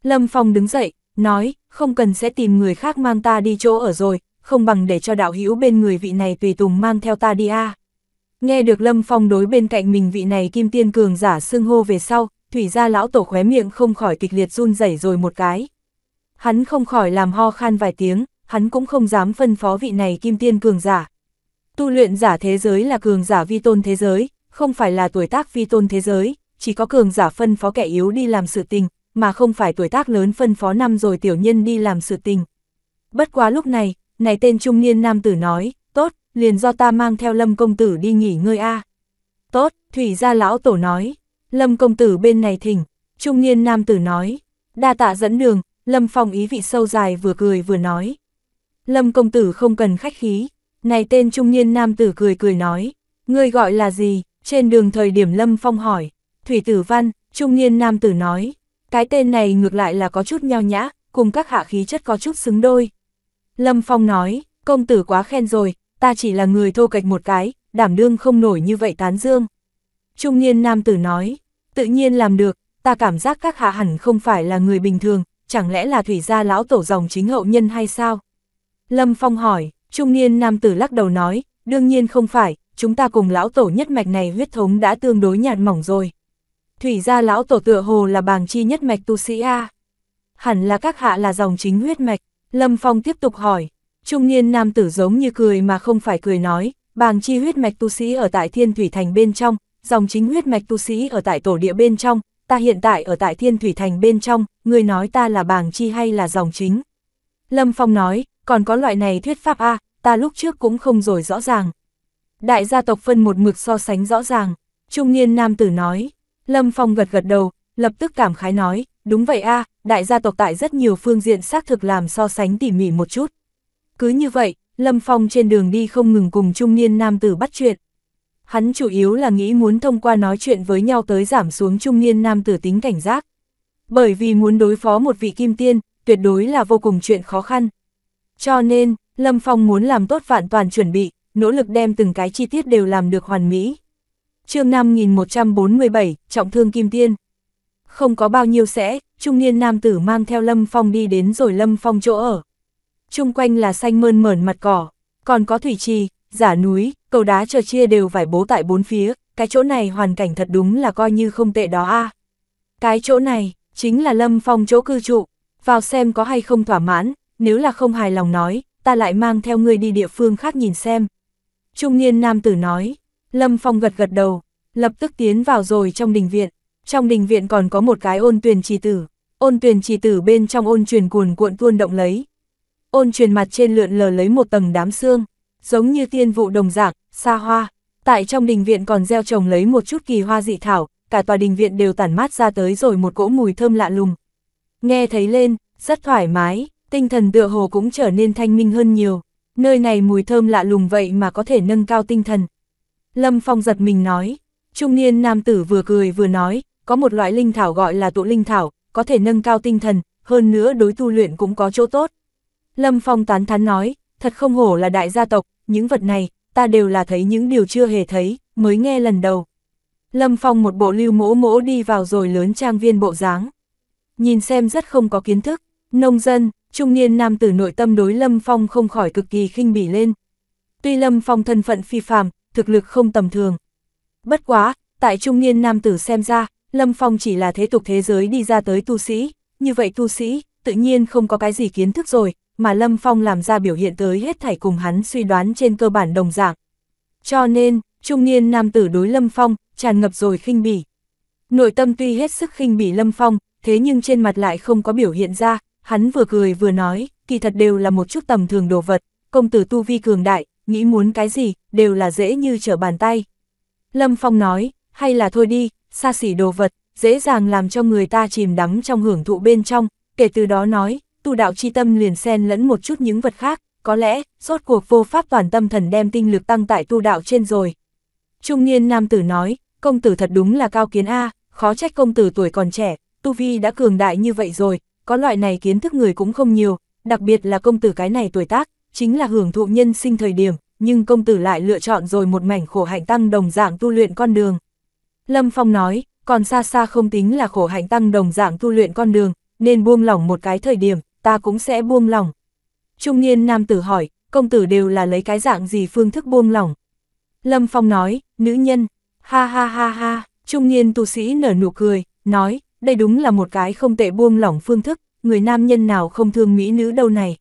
Lâm Phong đứng dậy, nói, không cần sẽ tìm người khác mang ta đi chỗ ở rồi, không bằng để cho đạo hữu bên người vị này tùy tùng mang theo ta đi a. À. Nghe được Lâm Phong đối bên cạnh mình vị này kim tiên cường giả xưng hô về sau, thủy gia lão tổ khóe miệng không khỏi kịch liệt run rẩy rồi một cái. Hắn không khỏi làm ho khan vài tiếng, hắn cũng không dám phân phó vị này kim tiên cường giả. Tu luyện giả thế giới là cường giả vi tôn thế giới, không phải là tuổi tác vi tôn thế giới, chỉ có cường giả phân phó kẻ yếu đi làm sự tình, mà không phải tuổi tác lớn phân phó năm rồi tiểu nhân đi làm sự tình. Bất quá lúc này, này tên trung niên nam tử nói, tốt, liền do ta mang theo lâm công tử đi nghỉ ngơi a Tốt, thủy gia lão tổ nói, lâm công tử bên này thỉnh, trung niên nam tử nói, đa tạ dẫn đường, lâm phong ý vị sâu dài vừa cười vừa nói. Lâm công tử không cần khách khí, này tên trung niên nam tử cười cười nói, ngươi gọi là gì, trên đường thời điểm lâm phong hỏi, thủy tử văn, trung niên nam tử nói, cái tên này ngược lại là có chút nhao nhã, cùng các hạ khí chất có chút xứng đôi. Lâm Phong nói, công tử quá khen rồi, ta chỉ là người thô kệch một cái, đảm đương không nổi như vậy tán dương. Trung niên nam tử nói, tự nhiên làm được, ta cảm giác các hạ hẳn không phải là người bình thường, chẳng lẽ là thủy gia lão tổ dòng chính hậu nhân hay sao? Lâm Phong hỏi, trung niên nam tử lắc đầu nói, đương nhiên không phải, chúng ta cùng lão tổ nhất mạch này huyết thống đã tương đối nhạt mỏng rồi. Thủy gia lão tổ tựa hồ là bàng chi nhất mạch tu sĩ A. Hẳn là các hạ là dòng chính huyết mạch. Lâm Phong tiếp tục hỏi, trung niên nam tử giống như cười mà không phải cười nói, bàng chi huyết mạch tu sĩ ở tại thiên thủy thành bên trong, dòng chính huyết mạch tu sĩ ở tại tổ địa bên trong, ta hiện tại ở tại thiên thủy thành bên trong, người nói ta là bàng chi hay là dòng chính. Lâm Phong nói, còn có loại này thuyết pháp a à, ta lúc trước cũng không rồi rõ ràng. Đại gia tộc phân một mực so sánh rõ ràng, trung niên nam tử nói, Lâm Phong gật gật đầu, lập tức cảm khái nói, đúng vậy a đại gia tộc tại rất nhiều phương diện xác thực làm so sánh tỉ mỉ một chút. Cứ như vậy, Lâm Phong trên đường đi không ngừng cùng trung niên nam tử bắt chuyện. Hắn chủ yếu là nghĩ muốn thông qua nói chuyện với nhau tới giảm xuống trung niên nam tử tính cảnh giác. Bởi vì muốn đối phó một vị kim tiên, tuyệt đối là vô cùng chuyện khó khăn. Cho nên, Lâm Phong muốn làm tốt vạn toàn chuẩn bị, nỗ lực đem từng cái chi tiết đều làm được hoàn mỹ. chương 5147, Trọng thương Kim Tiên không có bao nhiêu sẽ, trung niên nam tử mang theo Lâm Phong đi đến rồi Lâm Phong chỗ ở. Trung quanh là xanh mơn mởn mặt cỏ, còn có thủy trì, giả núi, cầu đá chờ chia đều vải bố tại bốn phía, cái chỗ này hoàn cảnh thật đúng là coi như không tệ đó a. Cái chỗ này, chính là Lâm Phong chỗ cư trụ, vào xem có hay không thỏa mãn, nếu là không hài lòng nói, ta lại mang theo người đi địa phương khác nhìn xem. Trung niên nam tử nói, Lâm Phong gật gật đầu, lập tức tiến vào rồi trong đình viện. Trong đình viện còn có một cái ôn tuyền trì tử, ôn tuyền trì tử bên trong ôn truyền cuồn cuộn tuôn động lấy. Ôn truyền mặt trên lượn lờ lấy một tầng đám xương, giống như tiên vụ đồng dạng, xa hoa. Tại trong đình viện còn gieo trồng lấy một chút kỳ hoa dị thảo, cả tòa đình viện đều tản mát ra tới rồi một cỗ mùi thơm lạ lùng. Nghe thấy lên, rất thoải mái, tinh thần tựa hồ cũng trở nên thanh minh hơn nhiều. Nơi này mùi thơm lạ lùng vậy mà có thể nâng cao tinh thần. Lâm Phong giật mình nói, trung niên nam tử vừa cười vừa nói, có một loại linh thảo gọi là tụ linh thảo, có thể nâng cao tinh thần, hơn nữa đối tu luyện cũng có chỗ tốt. Lâm Phong tán thán nói, thật không hổ là đại gia tộc, những vật này, ta đều là thấy những điều chưa hề thấy, mới nghe lần đầu. Lâm Phong một bộ lưu mỗ mỗ đi vào rồi lớn trang viên bộ dáng. Nhìn xem rất không có kiến thức, nông dân, trung niên nam tử nội tâm đối Lâm Phong không khỏi cực kỳ khinh bỉ lên. Tuy Lâm Phong thân phận phi phàm, thực lực không tầm thường. Bất quá, tại trung niên nam tử xem ra, Lâm Phong chỉ là thế tục thế giới đi ra tới tu sĩ, như vậy tu sĩ, tự nhiên không có cái gì kiến thức rồi, mà Lâm Phong làm ra biểu hiện tới hết thảy cùng hắn suy đoán trên cơ bản đồng dạng. Cho nên, trung niên nam tử đối Lâm Phong, tràn ngập rồi khinh bỉ. Nội tâm tuy hết sức khinh bỉ Lâm Phong, thế nhưng trên mặt lại không có biểu hiện ra, hắn vừa cười vừa nói, kỳ thật đều là một chút tầm thường đồ vật, công tử tu vi cường đại, nghĩ muốn cái gì, đều là dễ như trở bàn tay. Lâm Phong nói, hay là thôi đi, xa xỉ đồ vật, dễ dàng làm cho người ta chìm đắm trong hưởng thụ bên trong, kể từ đó nói, tu đạo chi tâm liền xen lẫn một chút những vật khác, có lẽ, rốt cuộc vô pháp toàn tâm thần đem tinh lực tăng tại tu đạo trên rồi. Trung niên nam tử nói, công tử thật đúng là cao kiến A, khó trách công tử tuổi còn trẻ, tu vi đã cường đại như vậy rồi, có loại này kiến thức người cũng không nhiều, đặc biệt là công tử cái này tuổi tác, chính là hưởng thụ nhân sinh thời điểm, nhưng công tử lại lựa chọn rồi một mảnh khổ hạnh tăng đồng dạng tu luyện con đường. Lâm Phong nói, còn xa xa không tính là khổ hạnh tăng đồng dạng tu luyện con đường, nên buông lỏng một cái thời điểm, ta cũng sẽ buông lỏng. Trung niên nam tử hỏi, công tử đều là lấy cái dạng gì phương thức buông lỏng. Lâm Phong nói, nữ nhân, ha ha ha ha, trung niên tu sĩ nở nụ cười, nói, đây đúng là một cái không tệ buông lỏng phương thức, người nam nhân nào không thương mỹ nữ đâu này.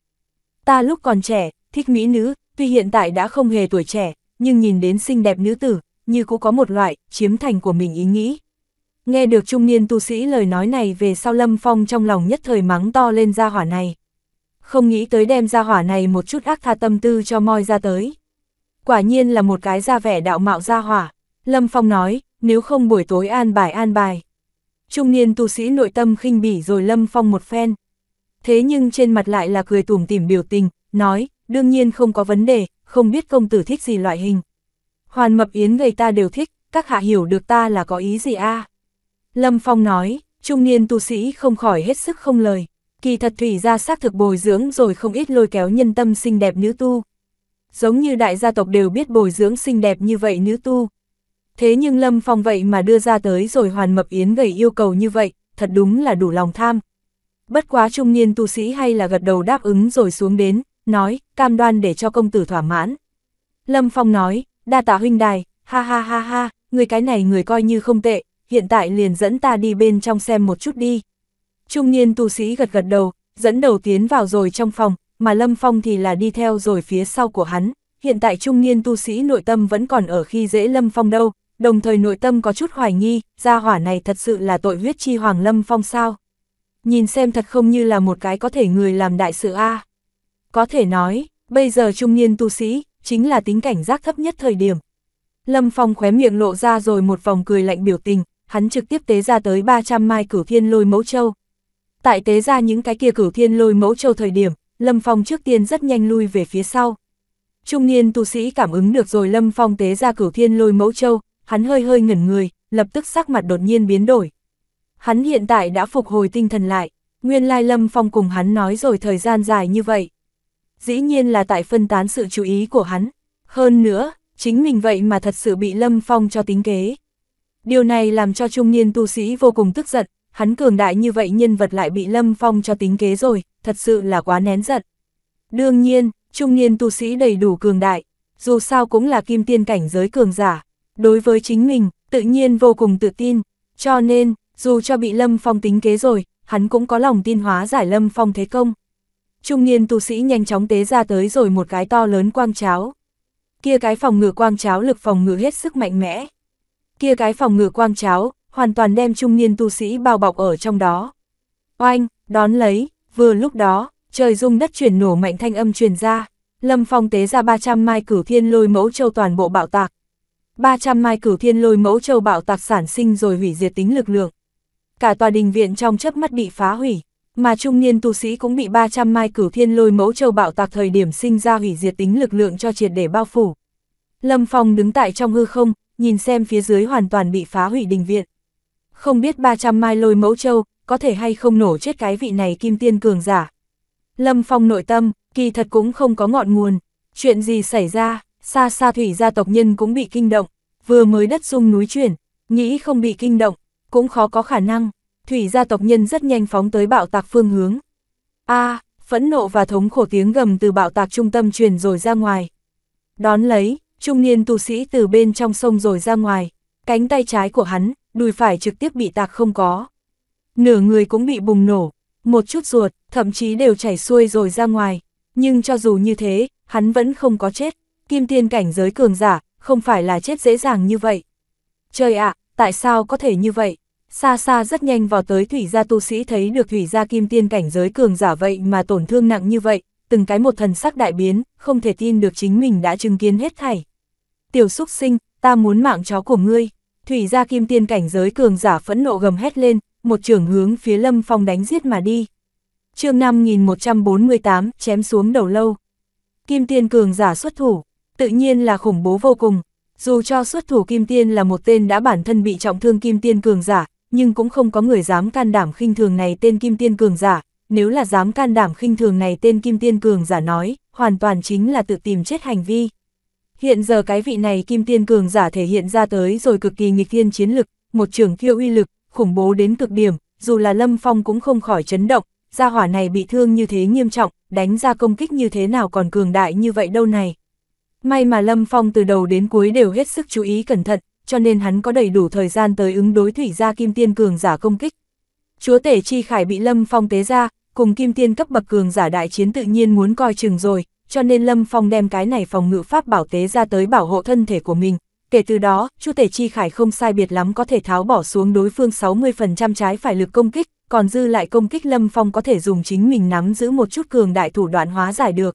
Ta lúc còn trẻ, thích mỹ nữ, tuy hiện tại đã không hề tuổi trẻ, nhưng nhìn đến xinh đẹp nữ tử, như cũng có một loại, chiếm thành của mình ý nghĩ. Nghe được trung niên tu sĩ lời nói này về sau Lâm Phong trong lòng nhất thời mắng to lên gia hỏa này. Không nghĩ tới đem gia hỏa này một chút ác tha tâm tư cho moi ra tới. Quả nhiên là một cái ra vẻ đạo mạo gia hỏa. Lâm Phong nói, nếu không buổi tối an bài an bài. Trung niên tu sĩ nội tâm khinh bỉ rồi Lâm Phong một phen. Thế nhưng trên mặt lại là cười tủm tỉm biểu tình, nói, đương nhiên không có vấn đề, không biết công tử thích gì loại hình. Hoàn mập yến gầy ta đều thích, các hạ hiểu được ta là có ý gì a à? Lâm Phong nói, trung niên tu sĩ không khỏi hết sức không lời. Kỳ thật thủy ra xác thực bồi dưỡng rồi không ít lôi kéo nhân tâm xinh đẹp nữ tu. Giống như đại gia tộc đều biết bồi dưỡng xinh đẹp như vậy nữ tu. Thế nhưng Lâm Phong vậy mà đưa ra tới rồi hoàn mập yến gầy yêu cầu như vậy, thật đúng là đủ lòng tham. Bất quá trung niên tu sĩ hay là gật đầu đáp ứng rồi xuống đến, nói, cam đoan để cho công tử thỏa mãn. Lâm Phong nói, đa tạ huynh đài, ha ha ha ha, người cái này người coi như không tệ, hiện tại liền dẫn ta đi bên trong xem một chút đi. Trung niên tu sĩ gật gật đầu, dẫn đầu tiến vào rồi trong phòng, mà Lâm Phong thì là đi theo rồi phía sau của hắn. Hiện tại trung niên tu sĩ nội tâm vẫn còn ở khi dễ Lâm Phong đâu, đồng thời nội tâm có chút hoài nghi, gia hỏa này thật sự là tội huyết chi hoàng Lâm Phong sao. Nhìn xem thật không như là một cái có thể người làm đại sự A. Có thể nói, bây giờ trung niên tu sĩ, chính là tính cảnh giác thấp nhất thời điểm. Lâm Phong khóe miệng lộ ra rồi một vòng cười lạnh biểu tình, hắn trực tiếp tế ra tới 300 mai cửu thiên lôi mẫu châu. Tại tế ra những cái kia cửu thiên lôi mẫu châu thời điểm, Lâm Phong trước tiên rất nhanh lui về phía sau. Trung niên tu sĩ cảm ứng được rồi Lâm Phong tế ra cửu thiên lôi mẫu châu, hắn hơi hơi ngẩn người, lập tức sắc mặt đột nhiên biến đổi. Hắn hiện tại đã phục hồi tinh thần lại, nguyên lai Lâm Phong cùng hắn nói rồi thời gian dài như vậy dĩ nhiên là tại phân tán sự chú ý của hắn. Hơn nữa, chính mình vậy mà thật sự bị Lâm Phong cho tính kế. Điều này làm cho trung niên tu sĩ vô cùng tức giận, hắn cường đại như vậy nhân vật lại bị Lâm Phong cho tính kế rồi, thật sự là quá nén giận. Đương nhiên, trung niên tu sĩ đầy đủ cường đại, dù sao cũng là kim tiên cảnh giới cường giả, đối với chính mình, tự nhiên vô cùng tự tin, cho nên, dù cho bị Lâm Phong tính kế rồi, hắn cũng có lòng tin hóa giải Lâm Phong thế công trung niên tu sĩ nhanh chóng tế ra tới rồi một cái to lớn quang cháo. Kia cái phòng ngự quang cháo lực phòng ngự hết sức mạnh mẽ. Kia cái phòng ngự quang cháo, hoàn toàn đem trung niên tu sĩ bao bọc ở trong đó. Oanh, đón lấy, vừa lúc đó, trời rung đất chuyển nổ mạnh thanh âm truyền ra, Lâm Phong tế ra 300 mai cửu thiên lôi mẫu châu toàn bộ bạo tạc. 300 mai cửu thiên lôi mẫu châu bạo tạc sản sinh rồi hủy diệt tính lực lượng. Cả tòa đình viện trong chớp mắt bị phá hủy mà trung niên tu sĩ cũng bị 300 mai cửu thiên lôi mẫu châu bạo tạc thời điểm sinh ra hủy diệt tính lực lượng cho triệt để bao phủ. Lâm Phong đứng tại trong hư không, nhìn xem phía dưới hoàn toàn bị phá hủy đình viện. Không biết 300 mai lôi mẫu châu, có thể hay không nổ chết cái vị này kim tiên cường giả. Lâm Phong nội tâm, kỳ thật cũng không có ngọn nguồn, chuyện gì xảy ra, xa xa thủy gia tộc nhân cũng bị kinh động, vừa mới đất rung núi chuyển, nghĩ không bị kinh động, cũng khó có khả năng thủy gia tộc nhân rất nhanh phóng tới bạo tạc phương hướng. A, à, phẫn nộ và thống khổ tiếng gầm từ bạo tạc trung tâm truyền rồi ra ngoài. Đón lấy, trung niên tu sĩ từ bên trong sông rồi ra ngoài, cánh tay trái của hắn, đùi phải trực tiếp bị tạc không có. Nửa người cũng bị bùng nổ, một chút ruột, thậm chí đều chảy xuôi rồi ra ngoài, nhưng cho dù như thế, hắn vẫn không có chết, kim tiên cảnh giới cường giả, không phải là chết dễ dàng như vậy. Trời ạ, à, tại sao có thể như vậy? Xa xa rất nhanh vào tới thủy gia tu sĩ thấy được thủy gia kim tiên cảnh giới cường giả vậy mà tổn thương nặng như vậy, từng cái một thần sắc đại biến, không thể tin được chính mình đã chứng kiến hết thảy. Tiểu xúc sinh, ta muốn mạng chó của ngươi. Thủy gia kim tiên cảnh giới cường giả phẫn nộ gầm hét lên, một trường hướng phía lâm phong đánh giết mà đi. chương 5148, chém xuống đầu lâu. Kim tiên cường giả xuất thủ, tự nhiên là khủng bố vô cùng. Dù cho xuất thủ kim tiên là một tên đã bản thân bị trọng thương kim tiên cường giả, nhưng cũng không có người dám can đảm khinh thường này tên kim tiên cường giả, nếu là dám can đảm khinh thường này tên kim tiên cường giả nói, hoàn toàn chính là tự tìm chết hành vi. Hiện giờ cái vị này kim tiên cường giả thể hiện ra tới rồi cực kỳ nghịch thiên chiến lực, một trường thiêu uy lực, khủng bố đến cực điểm, dù là Lâm Phong cũng không khỏi chấn động, gia hỏa này bị thương như thế nghiêm trọng, đánh ra công kích như thế nào còn cường đại như vậy đâu này. May mà Lâm Phong từ đầu đến cuối đều hết sức chú ý cẩn thận, cho nên hắn có đầy đủ thời gian tới ứng đối thủy gia kim tiên cường giả công kích. Chúa tể chi khải bị Lâm Phong tế ra, cùng kim tiên cấp bậc cường giả đại chiến tự nhiên muốn coi chừng rồi, cho nên Lâm Phong đem cái này phòng ngự pháp bảo tế ra tới bảo hộ thân thể của mình. Kể từ đó, chúa Tể Chi Khải không sai biệt lắm có thể tháo bỏ xuống đối phương 60% trái phải lực công kích, còn dư lại công kích Lâm Phong có thể dùng chính mình nắm giữ một chút cường đại thủ đoạn hóa giải được.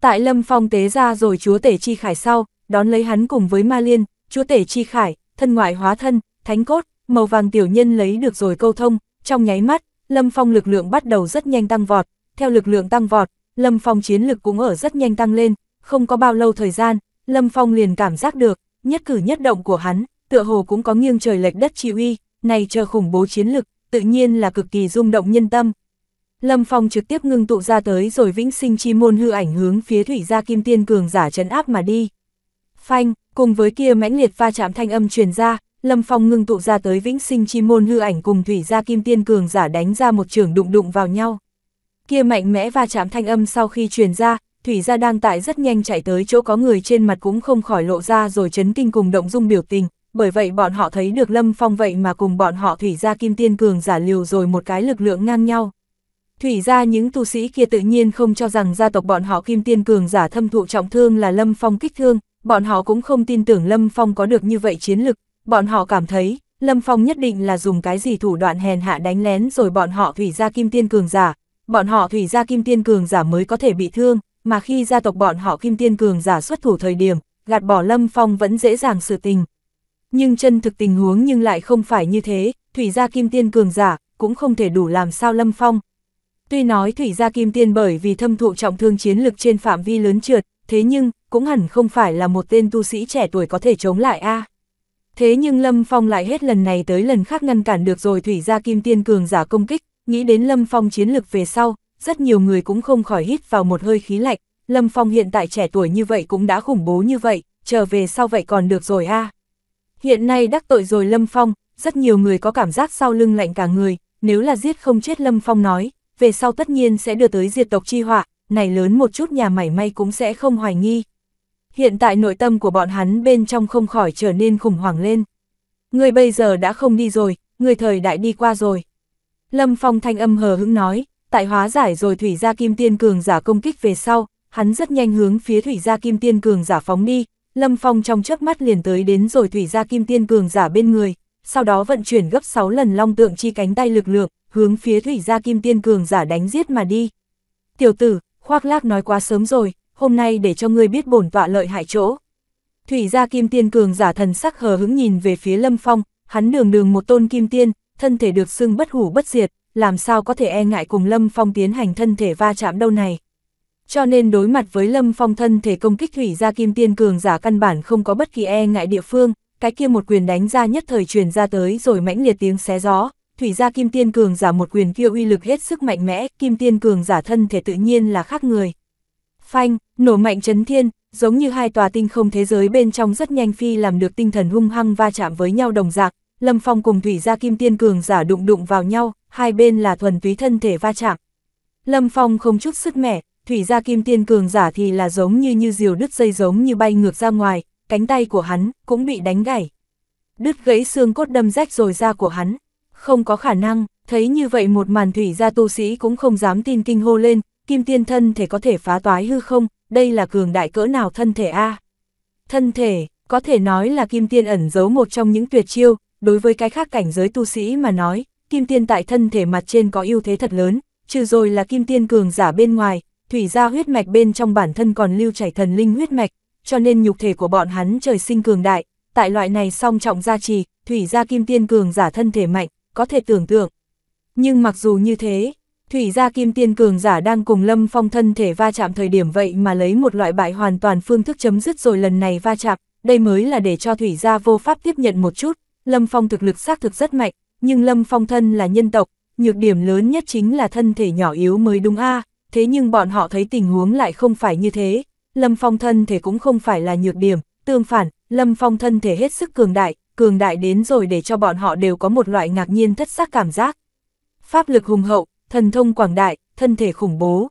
Tại Lâm Phong tế ra rồi Chúa Tể Chi Khải sau, đón lấy hắn cùng với Ma Liên, chúa tể chi khải, thân ngoại hóa thân, thánh cốt, màu vàng tiểu nhân lấy được rồi câu thông, trong nháy mắt, Lâm Phong lực lượng bắt đầu rất nhanh tăng vọt, theo lực lượng tăng vọt, Lâm Phong chiến lực cũng ở rất nhanh tăng lên, không có bao lâu thời gian, Lâm Phong liền cảm giác được, nhất cử nhất động của hắn, tựa hồ cũng có nghiêng trời lệch đất chi uy, này chờ khủng bố chiến lực, tự nhiên là cực kỳ rung động nhân tâm. Lâm Phong trực tiếp ngưng tụ ra tới rồi vĩnh sinh chi môn hư ảnh hướng phía thủy gia kim tiên cường giả trấn áp mà đi. Phanh, cùng với kia mãnh liệt va chạm thanh âm truyền ra, Lâm Phong ngưng tụ ra tới vĩnh sinh chi môn hư ảnh cùng thủy gia kim tiên cường giả đánh ra một trường đụng đụng vào nhau. Kia mạnh mẽ va chạm thanh âm sau khi truyền ra, thủy gia đang tại rất nhanh chạy tới chỗ có người trên mặt cũng không khỏi lộ ra rồi chấn kinh cùng động dung biểu tình, bởi vậy bọn họ thấy được Lâm Phong vậy mà cùng bọn họ thủy gia kim tiên cường giả liều rồi một cái lực lượng ngang nhau. Thủy ra những tu sĩ kia tự nhiên không cho rằng gia tộc bọn họ kim tiên cường giả thâm thụ trọng thương là lâm phong kích thương, bọn họ cũng không tin tưởng Lâm Phong có được như vậy chiến lực, bọn họ cảm thấy, Lâm Phong nhất định là dùng cái gì thủ đoạn hèn hạ đánh lén rồi bọn họ thủy ra kim tiên cường giả, bọn họ thủy ra kim tiên cường giả mới có thể bị thương, mà khi gia tộc bọn họ kim tiên cường giả xuất thủ thời điểm, gạt bỏ Lâm Phong vẫn dễ dàng sự tình. Nhưng chân thực tình huống nhưng lại không phải như thế, thủy gia kim tiên cường giả cũng không thể đủ làm sao Lâm Phong. Tuy nói thủy gia kim tiên bởi vì thâm thụ trọng thương chiến lực trên phạm vi lớn trượt, thế nhưng, cũng hẳn không phải là một tên tu sĩ trẻ tuổi có thể chống lại a. Thế nhưng Lâm Phong lại hết lần này tới lần khác ngăn cản được rồi thủy ra kim tiên cường giả công kích, nghĩ đến Lâm Phong chiến lược về sau, rất nhiều người cũng không khỏi hít vào một hơi khí lạnh, Lâm Phong hiện tại trẻ tuổi như vậy cũng đã khủng bố như vậy, trở về sau vậy còn được rồi a. Hiện nay đắc tội rồi Lâm Phong, rất nhiều người có cảm giác sau lưng lạnh cả người, nếu là giết không chết Lâm Phong nói, về sau tất nhiên sẽ đưa tới diệt tộc chi họa, này lớn một chút nhà mảy may cũng sẽ không hoài nghi. Hiện tại nội tâm của bọn hắn bên trong không khỏi trở nên khủng hoảng lên. Người bây giờ đã không đi rồi, người thời đại đi qua rồi. Lâm Phong thanh âm hờ hững nói, tại hóa giải rồi thủy gia kim tiên cường giả công kích về sau, hắn rất nhanh hướng phía thủy gia kim tiên cường giả phóng đi, Lâm Phong trong chớp mắt liền tới đến rồi thủy gia kim tiên cường giả bên người, sau đó vận chuyển gấp 6 lần long tượng chi cánh tay lực lượng, hướng phía thủy gia kim tiên cường giả đánh giết mà đi. Tiểu tử, khoác lác nói quá sớm rồi, hôm nay để cho ngươi biết bổn tọa lợi hại chỗ. Thủy gia kim tiên cường giả thần sắc hờ hững nhìn về phía lâm phong, hắn đường đường một tôn kim tiên, thân thể được xưng bất hủ bất diệt, làm sao có thể e ngại cùng lâm phong tiến hành thân thể va chạm đâu này. Cho nên đối mặt với lâm phong thân thể công kích thủy gia kim tiên cường giả căn bản không có bất kỳ e ngại địa phương, cái kia một quyền đánh ra nhất thời truyền ra tới rồi mãnh liệt tiếng xé gió, thủy gia kim tiên cường giả một quyền kia uy lực hết sức mạnh mẽ, kim tiên cường giả thân thể tự nhiên là khác người. Phanh, nổ mạnh chấn thiên, giống như hai tòa tinh không thế giới bên trong rất nhanh phi làm được tinh thần hung hăng va chạm với nhau đồng dạng, Lâm Phong cùng thủy gia kim tiên cường giả đụng đụng vào nhau, hai bên là thuần túy thân thể va chạm. Lâm Phong không chút sức mẻ, thủy gia kim tiên cường giả thì là giống như như diều đứt dây giống như bay ngược ra ngoài, cánh tay của hắn cũng bị đánh gãy. Đứt gãy xương cốt đâm rách rồi da của hắn, không có khả năng, thấy như vậy một màn thủy gia tu sĩ cũng không dám tin kinh hô lên, kim tiên thân thể có thể phá toái hư không, đây là cường đại cỡ nào thân thể A. Thân thể, có thể nói là kim tiên ẩn giấu một trong những tuyệt chiêu, đối với cái khác cảnh giới tu sĩ mà nói, kim tiên tại thân thể mặt trên có ưu thế thật lớn, trừ rồi là kim tiên cường giả bên ngoài, thủy gia huyết mạch bên trong bản thân còn lưu chảy thần linh huyết mạch, cho nên nhục thể của bọn hắn trời sinh cường đại, tại loại này song trọng gia trì, thủy gia kim tiên cường giả thân thể mạnh, có thể tưởng tượng. Nhưng mặc dù như thế, Thủy gia kim tiên cường giả đang cùng Lâm Phong thân thể va chạm thời điểm vậy mà lấy một loại bại hoàn toàn phương thức chấm dứt rồi lần này va chạm, đây mới là để cho Thủy gia vô pháp tiếp nhận một chút, Lâm Phong thực lực xác thực rất mạnh, nhưng Lâm Phong thân là nhân tộc, nhược điểm lớn nhất chính là thân thể nhỏ yếu mới đúng a thế nhưng bọn họ thấy tình huống lại không phải như thế, Lâm Phong thân thể cũng không phải là nhược điểm, tương phản, Lâm Phong thân thể hết sức cường đại, cường đại đến rồi để cho bọn họ đều có một loại ngạc nhiên thất sắc cảm giác. Pháp lực hùng hậu, thần thông quảng đại, thân thể khủng bố.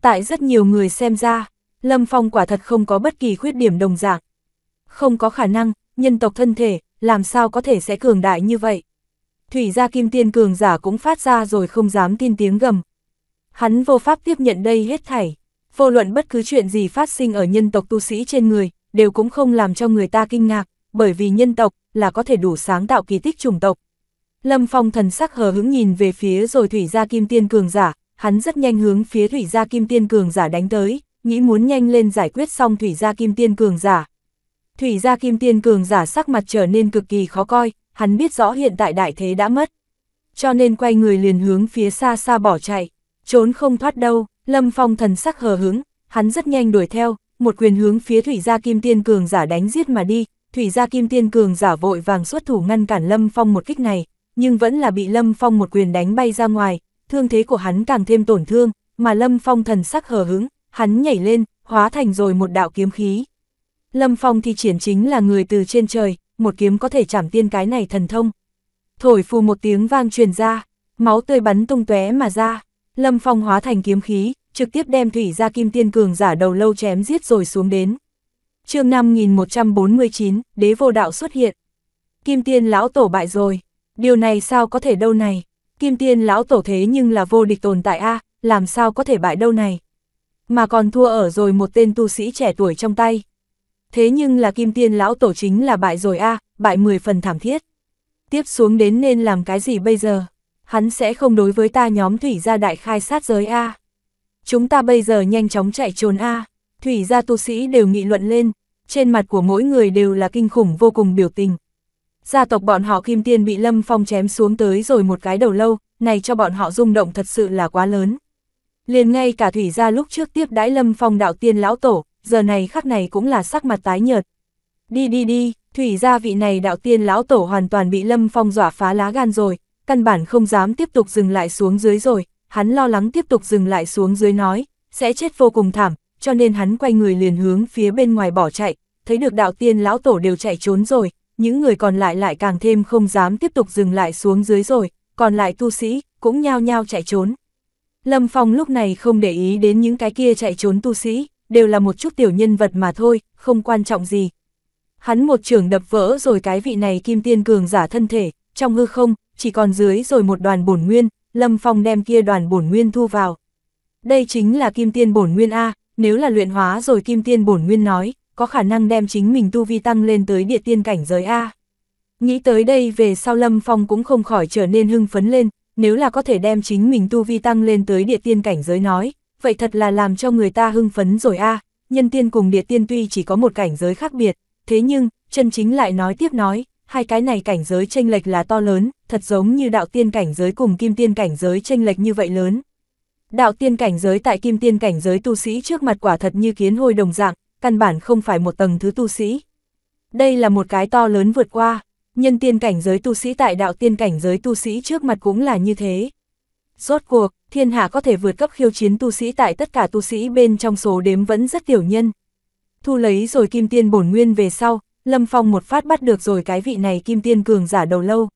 Tại rất nhiều người xem ra, Lâm Phong quả thật không có bất kỳ khuyết điểm đồng dạng. Không có khả năng, nhân tộc thân thể, làm sao có thể sẽ cường đại như vậy. Thủy gia kim tiên cường giả cũng phát ra rồi không dám tin tiếng gầm. Hắn vô pháp tiếp nhận đây hết thảy. Vô luận bất cứ chuyện gì phát sinh ở nhân tộc tu sĩ trên người, đều cũng không làm cho người ta kinh ngạc bởi vì nhân tộc là có thể đủ sáng tạo kỳ tích chủng tộc. Lâm Phong thần sắc hờ hững nhìn về phía rồi thủy gia kim tiên cường giả, hắn rất nhanh hướng phía thủy gia kim tiên cường giả đánh tới, nghĩ muốn nhanh lên giải quyết xong thủy gia kim tiên cường giả. Thủy gia kim tiên cường giả sắc mặt trở nên cực kỳ khó coi, hắn biết rõ hiện tại đại thế đã mất. Cho nên quay người liền hướng phía xa xa bỏ chạy, trốn không thoát đâu, Lâm Phong thần sắc hờ hứng, hắn rất nhanh đuổi theo, một quyền hướng phía thủy gia kim tiên cường giả đánh giết mà đi, Thủy gia Kim Tiên Cường giả vội vàng xuất thủ ngăn cản Lâm Phong một kích này, nhưng vẫn là bị Lâm Phong một quyền đánh bay ra ngoài, thương thế của hắn càng thêm tổn thương, mà Lâm Phong thần sắc hờ hững, hắn nhảy lên, hóa thành rồi một đạo kiếm khí. Lâm Phong thì triển chính là người từ trên trời, một kiếm có thể chảm tiên cái này thần thông. Thổi phù một tiếng vang truyền ra, máu tươi bắn tung tóe mà ra, Lâm Phong hóa thành kiếm khí, trực tiếp đem thủy ra kim tiên cường giả đầu lâu chém giết rồi xuống đến chương 5149, đế vô đạo xuất hiện. Kim tiên lão tổ bại rồi, điều này sao có thể đâu này, kim tiên lão tổ thế nhưng là vô địch tồn tại a làm sao có thể bại đâu này. Mà còn thua ở rồi một tên tu sĩ trẻ tuổi trong tay. Thế nhưng là kim tiên lão tổ chính là bại rồi a bại 10 phần thảm thiết. Tiếp xuống đến nên làm cái gì bây giờ? Hắn sẽ không đối với ta nhóm thủy gia đại khai sát giới a Chúng ta bây giờ nhanh chóng chạy trốn a thủy gia tu sĩ đều nghị luận lên, trên mặt của mỗi người đều là kinh khủng vô cùng biểu tình. Gia tộc bọn họ Kim Tiên bị Lâm Phong chém xuống tới rồi một cái đầu lâu, này cho bọn họ rung động thật sự là quá lớn. Liền ngay cả thủy gia lúc trước tiếp đãi Lâm Phong đạo tiên lão tổ, giờ này khắc này cũng là sắc mặt tái nhợt. Đi đi đi, thủy gia vị này đạo tiên lão tổ hoàn toàn bị Lâm Phong dọa phá lá gan rồi, căn bản không dám tiếp tục dừng lại xuống dưới rồi, hắn lo lắng tiếp tục dừng lại xuống dưới nói, sẽ chết vô cùng thảm, cho nên hắn quay người liền hướng phía bên ngoài bỏ chạy, thấy được đạo tiên lão tổ đều chạy trốn rồi, những người còn lại lại càng thêm không dám tiếp tục dừng lại xuống dưới rồi, còn lại tu sĩ cũng nhao nhao chạy trốn. Lâm Phong lúc này không để ý đến những cái kia chạy trốn tu sĩ, đều là một chút tiểu nhân vật mà thôi, không quan trọng gì. Hắn một trường đập vỡ rồi cái vị này kim tiên cường giả thân thể, trong hư không, chỉ còn dưới rồi một đoàn bổn nguyên, Lâm Phong đem kia đoàn bổn nguyên thu vào. Đây chính là kim tiên bổn nguyên A, nếu là luyện hóa rồi kim tiên bổn nguyên nói, có khả năng đem chính mình tu vi tăng lên tới địa tiên cảnh giới A. Nghĩ tới đây về sau Lâm Phong cũng không khỏi trở nên hưng phấn lên, nếu là có thể đem chính mình tu vi tăng lên tới địa tiên cảnh giới nói, vậy thật là làm cho người ta hưng phấn rồi A, nhân tiên cùng địa tiên tuy chỉ có một cảnh giới khác biệt, thế nhưng, chân chính lại nói tiếp nói, hai cái này cảnh giới tranh lệch là to lớn, thật giống như đạo tiên cảnh giới cùng kim tiên cảnh giới tranh lệch như vậy lớn. Đạo tiên cảnh giới tại kim tiên cảnh giới tu sĩ trước mặt quả thật như kiến hôi đồng dạng, căn bản không phải một tầng thứ tu sĩ. Đây là một cái to lớn vượt qua, nhân tiên cảnh giới tu sĩ tại đạo tiên cảnh giới tu sĩ trước mặt cũng là như thế. Rốt cuộc, thiên hạ có thể vượt cấp khiêu chiến tu sĩ tại tất cả tu sĩ bên trong số đếm vẫn rất tiểu nhân. Thu lấy rồi kim tiên bổn nguyên về sau, Lâm Phong một phát bắt được rồi cái vị này kim tiên cường giả đầu lâu.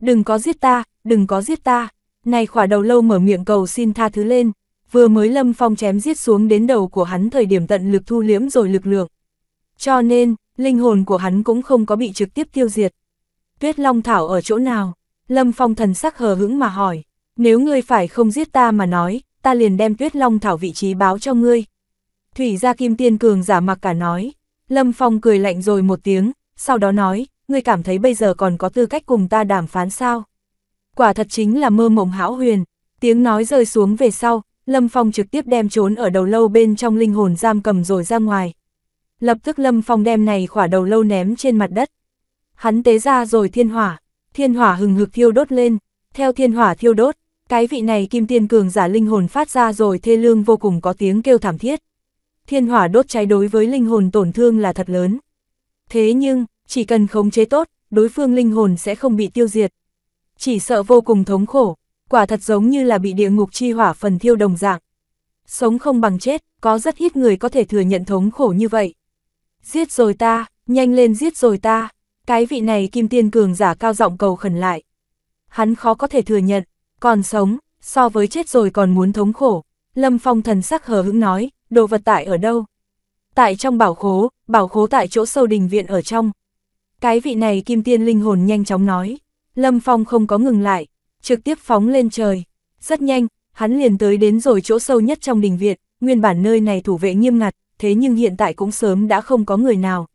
Đừng có giết ta, đừng có giết ta. Này khỏa đầu lâu mở miệng cầu xin tha thứ lên, vừa mới lâm phong chém giết xuống đến đầu của hắn thời điểm tận lực thu liễm rồi lực lượng. Cho nên, linh hồn của hắn cũng không có bị trực tiếp tiêu diệt. Tuyết Long Thảo ở chỗ nào? Lâm Phong thần sắc hờ hững mà hỏi, nếu ngươi phải không giết ta mà nói, ta liền đem Tuyết Long Thảo vị trí báo cho ngươi. Thủy gia Kim Tiên Cường giả mặc cả nói, Lâm Phong cười lạnh rồi một tiếng, sau đó nói, ngươi cảm thấy bây giờ còn có tư cách cùng ta đàm phán sao? quả thật chính là mơ mộng hão huyền. Tiếng nói rơi xuống về sau, Lâm Phong trực tiếp đem trốn ở đầu lâu bên trong linh hồn giam cầm rồi ra ngoài. Lập tức Lâm Phong đem này khỏa đầu lâu ném trên mặt đất. Hắn tế ra rồi thiên hỏa, thiên hỏa hừng hực thiêu đốt lên, theo thiên hỏa thiêu đốt, cái vị này kim tiên cường giả linh hồn phát ra rồi thê lương vô cùng có tiếng kêu thảm thiết. Thiên hỏa đốt cháy đối với linh hồn tổn thương là thật lớn. Thế nhưng, chỉ cần khống chế tốt, đối phương linh hồn sẽ không bị tiêu diệt chỉ sợ vô cùng thống khổ, quả thật giống như là bị địa ngục chi hỏa phần thiêu đồng dạng. Sống không bằng chết, có rất ít người có thể thừa nhận thống khổ như vậy. Giết rồi ta, nhanh lên giết rồi ta, cái vị này kim tiên cường giả cao giọng cầu khẩn lại. Hắn khó có thể thừa nhận, còn sống, so với chết rồi còn muốn thống khổ. Lâm Phong thần sắc hờ hững nói, đồ vật tại ở đâu? Tại trong bảo khố, bảo khố tại chỗ sâu đình viện ở trong. Cái vị này kim tiên linh hồn nhanh chóng nói. Lâm Phong không có ngừng lại, trực tiếp phóng lên trời. Rất nhanh, hắn liền tới đến rồi chỗ sâu nhất trong đình viện. nguyên bản nơi này thủ vệ nghiêm ngặt, thế nhưng hiện tại cũng sớm đã không có người nào.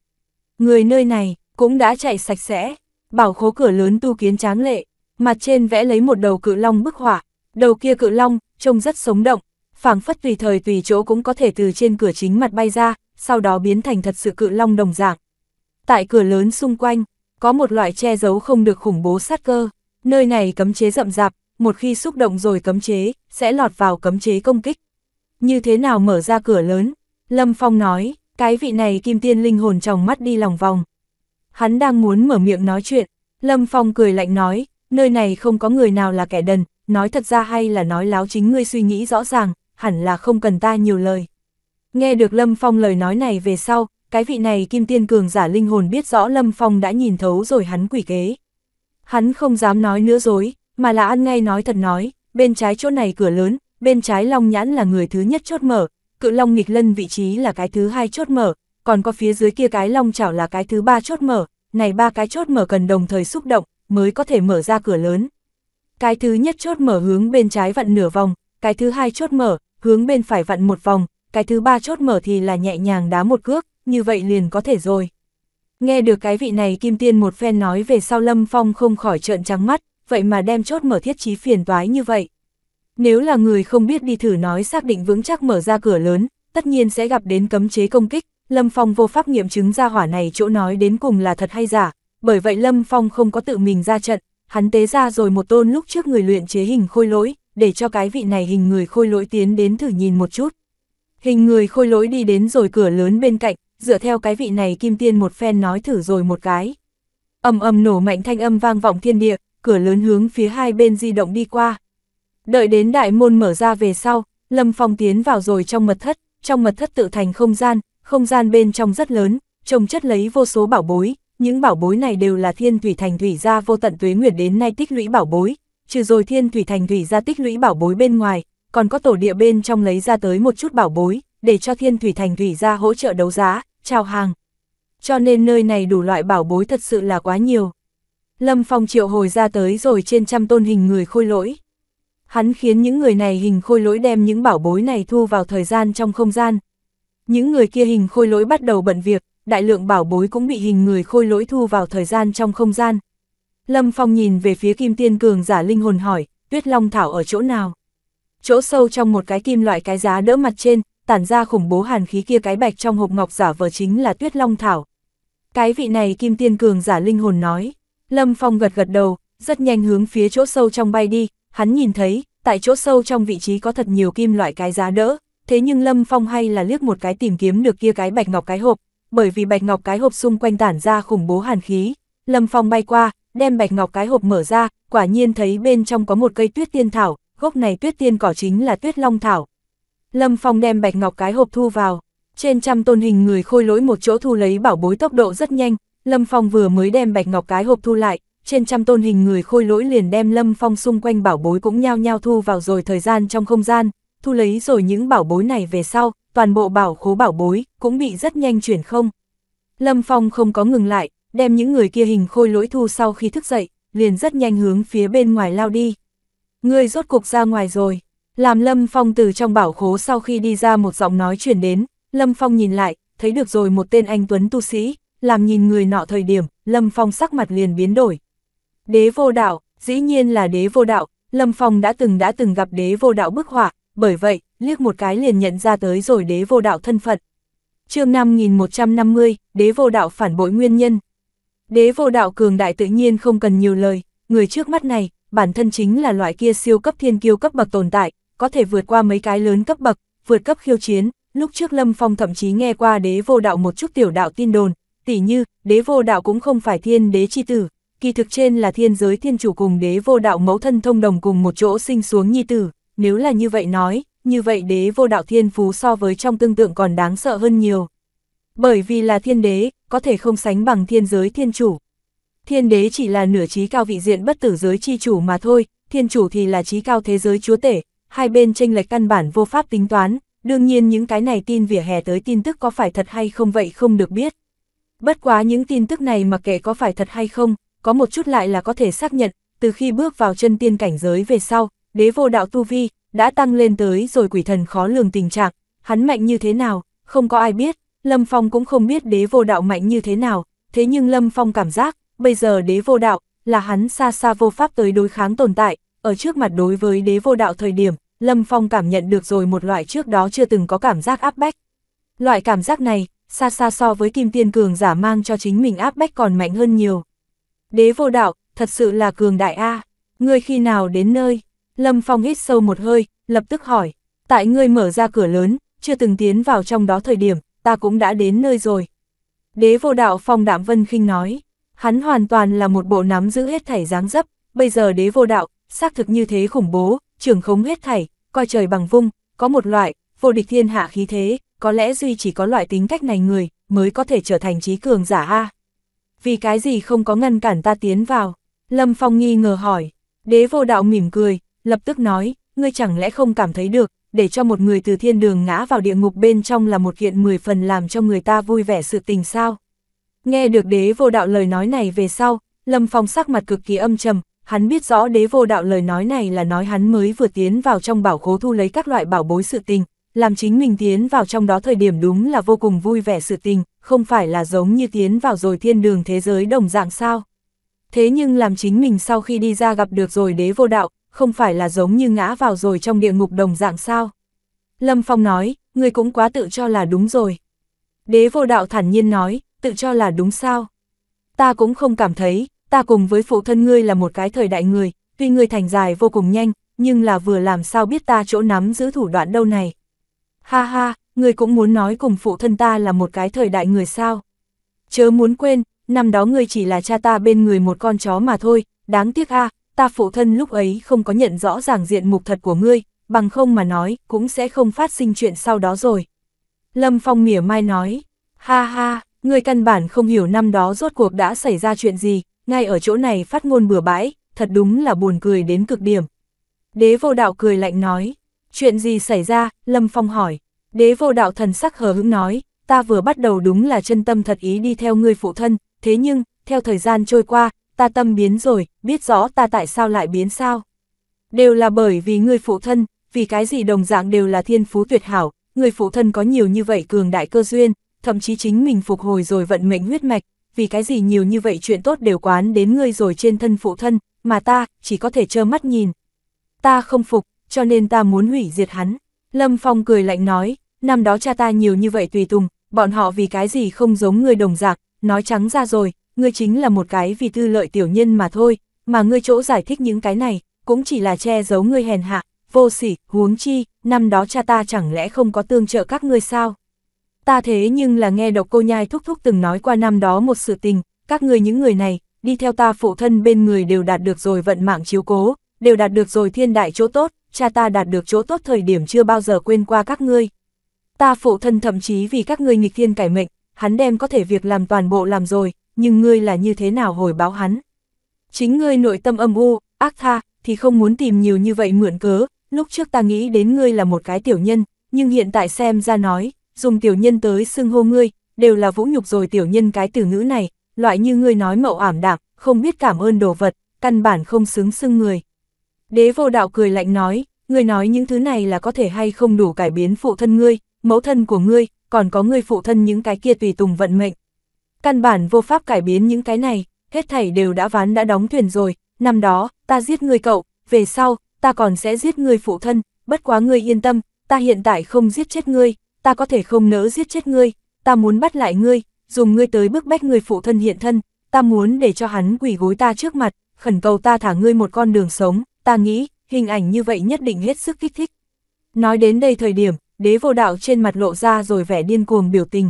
Người nơi này cũng đã chạy sạch sẽ, bảo khố cửa lớn tu kiến tráng lệ, mặt trên vẽ lấy một đầu cự long bức họa, đầu kia cự long trông rất sống động, phảng phất tùy thời tùy chỗ cũng có thể từ trên cửa chính mặt bay ra, sau đó biến thành thật sự cự long đồng dạng. Tại cửa lớn xung quanh, có một loại che giấu không được khủng bố sát cơ, nơi này cấm chế rậm rạp, một khi xúc động rồi cấm chế, sẽ lọt vào cấm chế công kích. Như thế nào mở ra cửa lớn? Lâm Phong nói, cái vị này kim tiên linh hồn trong mắt đi lòng vòng. Hắn đang muốn mở miệng nói chuyện, Lâm Phong cười lạnh nói, nơi này không có người nào là kẻ đần, nói thật ra hay là nói láo chính ngươi suy nghĩ rõ ràng, hẳn là không cần ta nhiều lời. Nghe được Lâm Phong lời nói này về sau, cái vị này kim tiên cường giả linh hồn biết rõ Lâm Phong đã nhìn thấu rồi hắn quỷ kế. Hắn không dám nói nữa dối, mà là ăn ngay nói thật nói, bên trái chỗ này cửa lớn, bên trái Long Nhãn là người thứ nhất chốt mở, cự Long nghịch lân vị trí là cái thứ hai chốt mở, còn có phía dưới kia cái Long chảo là cái thứ ba chốt mở, này ba cái chốt mở cần đồng thời xúc động, mới có thể mở ra cửa lớn. Cái thứ nhất chốt mở hướng bên trái vặn nửa vòng, cái thứ hai chốt mở, hướng bên phải vặn một vòng, cái thứ ba chốt mở thì là nhẹ nhàng đá một cước như vậy liền có thể rồi. Nghe được cái vị này Kim Tiên một phen nói về sau Lâm Phong không khỏi trợn trắng mắt, vậy mà đem chốt mở thiết trí phiền toái như vậy. Nếu là người không biết đi thử nói xác định vững chắc mở ra cửa lớn, tất nhiên sẽ gặp đến cấm chế công kích, Lâm Phong vô pháp nghiệm chứng ra hỏa này chỗ nói đến cùng là thật hay giả, bởi vậy Lâm Phong không có tự mình ra trận, hắn tế ra rồi một tôn lúc trước người luyện chế hình khôi lỗi, để cho cái vị này hình người khôi lỗi tiến đến thử nhìn một chút. Hình người khôi lỗi đi đến rồi cửa lớn bên cạnh, dựa theo cái vị này kim tiên một phen nói thử rồi một cái. Âm âm nổ mạnh thanh âm vang vọng thiên địa, cửa lớn hướng phía hai bên di động đi qua. Đợi đến đại môn mở ra về sau, Lâm Phong tiến vào rồi trong mật thất, trong mật thất tự thành không gian, không gian bên trong rất lớn, trồng chất lấy vô số bảo bối, những bảo bối này đều là thiên thủy thành thủy gia vô tận tuế nguyệt đến nay tích lũy bảo bối, trừ rồi thiên thủy thành thủy gia tích lũy bảo bối bên ngoài, còn có tổ địa bên trong lấy ra tới một chút bảo bối, để cho thiên thủy thành thủy gia hỗ trợ đấu giá, chào hàng. Cho nên nơi này đủ loại bảo bối thật sự là quá nhiều. Lâm Phong triệu hồi ra tới rồi trên trăm tôn hình người khôi lỗi. Hắn khiến những người này hình khôi lỗi đem những bảo bối này thu vào thời gian trong không gian. Những người kia hình khôi lỗi bắt đầu bận việc, đại lượng bảo bối cũng bị hình người khôi lỗi thu vào thời gian trong không gian. Lâm Phong nhìn về phía kim tiên cường giả linh hồn hỏi, tuyết long thảo ở chỗ nào? Chỗ sâu trong một cái kim loại cái giá đỡ mặt trên, tản ra khủng bố hàn khí kia cái bạch trong hộp ngọc giả vờ chính là tuyết long thảo. Cái vị này kim tiên cường giả linh hồn nói, Lâm Phong gật gật đầu, rất nhanh hướng phía chỗ sâu trong bay đi, hắn nhìn thấy, tại chỗ sâu trong vị trí có thật nhiều kim loại cái giá đỡ, thế nhưng Lâm Phong hay là liếc một cái tìm kiếm được kia cái bạch ngọc cái hộp, bởi vì bạch ngọc cái hộp xung quanh tản ra khủng bố hàn khí, Lâm Phong bay qua, đem bạch ngọc cái hộp mở ra, quả nhiên thấy bên trong có một cây tuyết tiên thảo, gốc này tuyết tiên cỏ chính là tuyết long thảo, Lâm Phong đem bạch ngọc cái hộp thu vào, trên trăm tôn hình người khôi lỗi một chỗ thu lấy bảo bối tốc độ rất nhanh, Lâm Phong vừa mới đem bạch ngọc cái hộp thu lại, trên trăm tôn hình người khôi lỗi liền đem Lâm Phong xung quanh bảo bối cũng nhao nhao thu vào rồi thời gian trong không gian, thu lấy rồi những bảo bối này về sau, toàn bộ bảo khố bảo bối cũng bị rất nhanh chuyển không. Lâm Phong không có ngừng lại, đem những người kia hình khôi lỗi thu sau khi thức dậy, liền rất nhanh hướng phía bên ngoài lao đi. Ngươi rốt cục ra ngoài rồi. Làm Lâm Phong từ trong bảo khố sau khi đi ra một giọng nói chuyển đến, Lâm Phong nhìn lại, thấy được rồi một tên anh Tuấn tu sĩ, làm nhìn người nọ thời điểm, Lâm Phong sắc mặt liền biến đổi. Đế vô đạo, dĩ nhiên là đế vô đạo, Lâm Phong đã từng đã từng gặp đế vô đạo bức họa, bởi vậy, liếc một cái liền nhận ra tới rồi đế vô đạo thân phận. chương 5150, đế vô đạo phản bội nguyên nhân. Đế vô đạo cường đại tự nhiên không cần nhiều lời, người trước mắt này, bản thân chính là loại kia siêu cấp thiên kiêu cấp bậc tồn tại, có thể vượt qua mấy cái lớn cấp bậc, vượt cấp khiêu chiến, lúc trước Lâm Phong thậm chí nghe qua đế vô đạo một chút tiểu đạo tin đồn, tỉ như, đế vô đạo cũng không phải thiên đế chi tử, kỳ thực trên là thiên giới thiên chủ cùng đế vô đạo mẫu thân thông đồng cùng một chỗ sinh xuống nhi tử, nếu là như vậy nói, như vậy đế vô đạo thiên phú so với trong tương tượng còn đáng sợ hơn nhiều. Bởi vì là thiên đế, có thể không sánh bằng thiên giới thiên chủ. Thiên đế chỉ là nửa trí cao vị diện bất tử giới chi chủ mà thôi, thiên chủ thì là trí cao thế giới chúa tể, hai bên tranh lệch căn bản vô pháp tính toán, đương nhiên những cái này tin vỉa hè tới tin tức có phải thật hay không vậy không được biết. Bất quá những tin tức này mà kệ có phải thật hay không, có một chút lại là có thể xác nhận, từ khi bước vào chân tiên cảnh giới về sau, đế vô đạo tu vi, đã tăng lên tới rồi quỷ thần khó lường tình trạng, hắn mạnh như thế nào, không có ai biết, Lâm Phong cũng không biết đế vô đạo mạnh như thế nào, thế nhưng Lâm Phong cảm giác, bây giờ đế vô đạo, là hắn xa xa vô pháp tới đối kháng tồn tại, ở trước mặt đối với đế vô đạo thời điểm, Lâm Phong cảm nhận được rồi một loại trước đó chưa từng có cảm giác áp bách. Loại cảm giác này, xa xa so với kim tiên cường giả mang cho chính mình áp bách còn mạnh hơn nhiều. Đế vô đạo, thật sự là cường đại A, ngươi khi nào đến nơi? Lâm Phong hít sâu một hơi, lập tức hỏi, tại ngươi mở ra cửa lớn, chưa từng tiến vào trong đó thời điểm, ta cũng đã đến nơi rồi. Đế vô đạo Phong Đạm Vân khinh nói, hắn hoàn toàn là một bộ nắm giữ hết thảy dáng dấp, bây giờ đế vô đạo, xác thực như thế khủng bố, trưởng khống hết thảy, coi trời bằng vung, có một loại, vô địch thiên hạ khí thế, có lẽ duy chỉ có loại tính cách này người, mới có thể trở thành trí cường giả a Vì cái gì không có ngăn cản ta tiến vào? Lâm Phong nghi ngờ hỏi, đế vô đạo mỉm cười, lập tức nói, ngươi chẳng lẽ không cảm thấy được, để cho một người từ thiên đường ngã vào địa ngục bên trong là một kiện mười phần làm cho người ta vui vẻ sự tình sao? Nghe được đế vô đạo lời nói này về sau, Lâm Phong sắc mặt cực kỳ âm trầm, hắn biết rõ đế vô đạo lời nói này là nói hắn mới vừa tiến vào trong bảo khố thu lấy các loại bảo bối sự tình, làm chính mình tiến vào trong đó thời điểm đúng là vô cùng vui vẻ sự tình, không phải là giống như tiến vào rồi thiên đường thế giới đồng dạng sao. Thế nhưng làm chính mình sau khi đi ra gặp được rồi đế vô đạo, không phải là giống như ngã vào rồi trong địa ngục đồng dạng sao. Lâm Phong nói, người cũng quá tự cho là đúng rồi. Đế vô đạo thản nhiên nói, tự cho là đúng sao. Ta cũng không cảm thấy, ta cùng với phụ thân ngươi là một cái thời đại người, tuy ngươi thành dài vô cùng nhanh, nhưng là vừa làm sao biết ta chỗ nắm giữ thủ đoạn đâu này. Ha ha, ngươi cũng muốn nói cùng phụ thân ta là một cái thời đại người sao. Chớ muốn quên, năm đó ngươi chỉ là cha ta bên người một con chó mà thôi, đáng tiếc a ta phụ thân lúc ấy không có nhận rõ ràng diện mục thật của ngươi, bằng không mà nói, cũng sẽ không phát sinh chuyện sau đó rồi. Lâm Phong mỉa mai nói, ha ha, ngươi căn bản không hiểu năm đó rốt cuộc đã xảy ra chuyện gì, ngay ở chỗ này phát ngôn bừa bãi, thật đúng là buồn cười đến cực điểm. Đế vô đạo cười lạnh nói, chuyện gì xảy ra, Lâm Phong hỏi. Đế vô đạo thần sắc hờ hững nói, ta vừa bắt đầu đúng là chân tâm thật ý đi theo ngươi phụ thân, thế nhưng, theo thời gian trôi qua, ta tâm biến rồi, biết rõ ta tại sao lại biến sao. Đều là bởi vì ngươi phụ thân, vì cái gì đồng dạng đều là thiên phú tuyệt hảo, người phụ thân có nhiều như vậy cường đại cơ duyên, thậm chí chính mình phục hồi rồi vận mệnh huyết mạch, vì cái gì nhiều như vậy chuyện tốt đều quán đến ngươi rồi trên thân phụ thân, mà ta, chỉ có thể trơ mắt nhìn. Ta không phục, cho nên ta muốn hủy diệt hắn. Lâm Phong cười lạnh nói, năm đó cha ta nhiều như vậy tùy tùng, bọn họ vì cái gì không giống ngươi đồng dạng nói trắng ra rồi, ngươi chính là một cái vì tư lợi tiểu nhân mà thôi, mà ngươi chỗ giải thích những cái này, cũng chỉ là che giấu ngươi hèn hạ, vô sỉ, huống chi, năm đó cha ta chẳng lẽ không có tương trợ các ngươi sao? ta thế nhưng là nghe độc cô nhai thúc thúc từng nói qua năm đó một sự tình, các người những người này, đi theo ta phụ thân bên người đều đạt được rồi vận mạng chiếu cố, đều đạt được rồi thiên đại chỗ tốt, cha ta đạt được chỗ tốt thời điểm chưa bao giờ quên qua các ngươi. Ta phụ thân thậm chí vì các ngươi nghịch thiên cải mệnh, hắn đem có thể việc làm toàn bộ làm rồi, nhưng ngươi là như thế nào hồi báo hắn. Chính ngươi nội tâm âm u, ác tha, thì không muốn tìm nhiều như vậy mượn cớ, lúc trước ta nghĩ đến ngươi là một cái tiểu nhân, nhưng hiện tại xem ra nói, dùng tiểu nhân tới xưng hô ngươi, đều là vũ nhục rồi tiểu nhân cái từ ngữ này, loại như ngươi nói mậu ảm đạm, không biết cảm ơn đồ vật, căn bản không xứng xưng người. Đế vô đạo cười lạnh nói, ngươi nói những thứ này là có thể hay không đủ cải biến phụ thân ngươi, mẫu thân của ngươi, còn có ngươi phụ thân những cái kia tùy tùng vận mệnh. Căn bản vô pháp cải biến những cái này, hết thảy đều đã ván đã đóng thuyền rồi, năm đó, ta giết ngươi cậu, về sau, ta còn sẽ giết ngươi phụ thân, bất quá ngươi yên tâm, ta hiện tại không giết chết ngươi, ta có thể không nỡ giết chết ngươi, ta muốn bắt lại ngươi, dùng ngươi tới bức bách người phụ thân hiện thân, ta muốn để cho hắn quỷ gối ta trước mặt, khẩn cầu ta thả ngươi một con đường sống, ta nghĩ, hình ảnh như vậy nhất định hết sức kích thích. Nói đến đây thời điểm, đế vô đạo trên mặt lộ ra rồi vẻ điên cuồng biểu tình.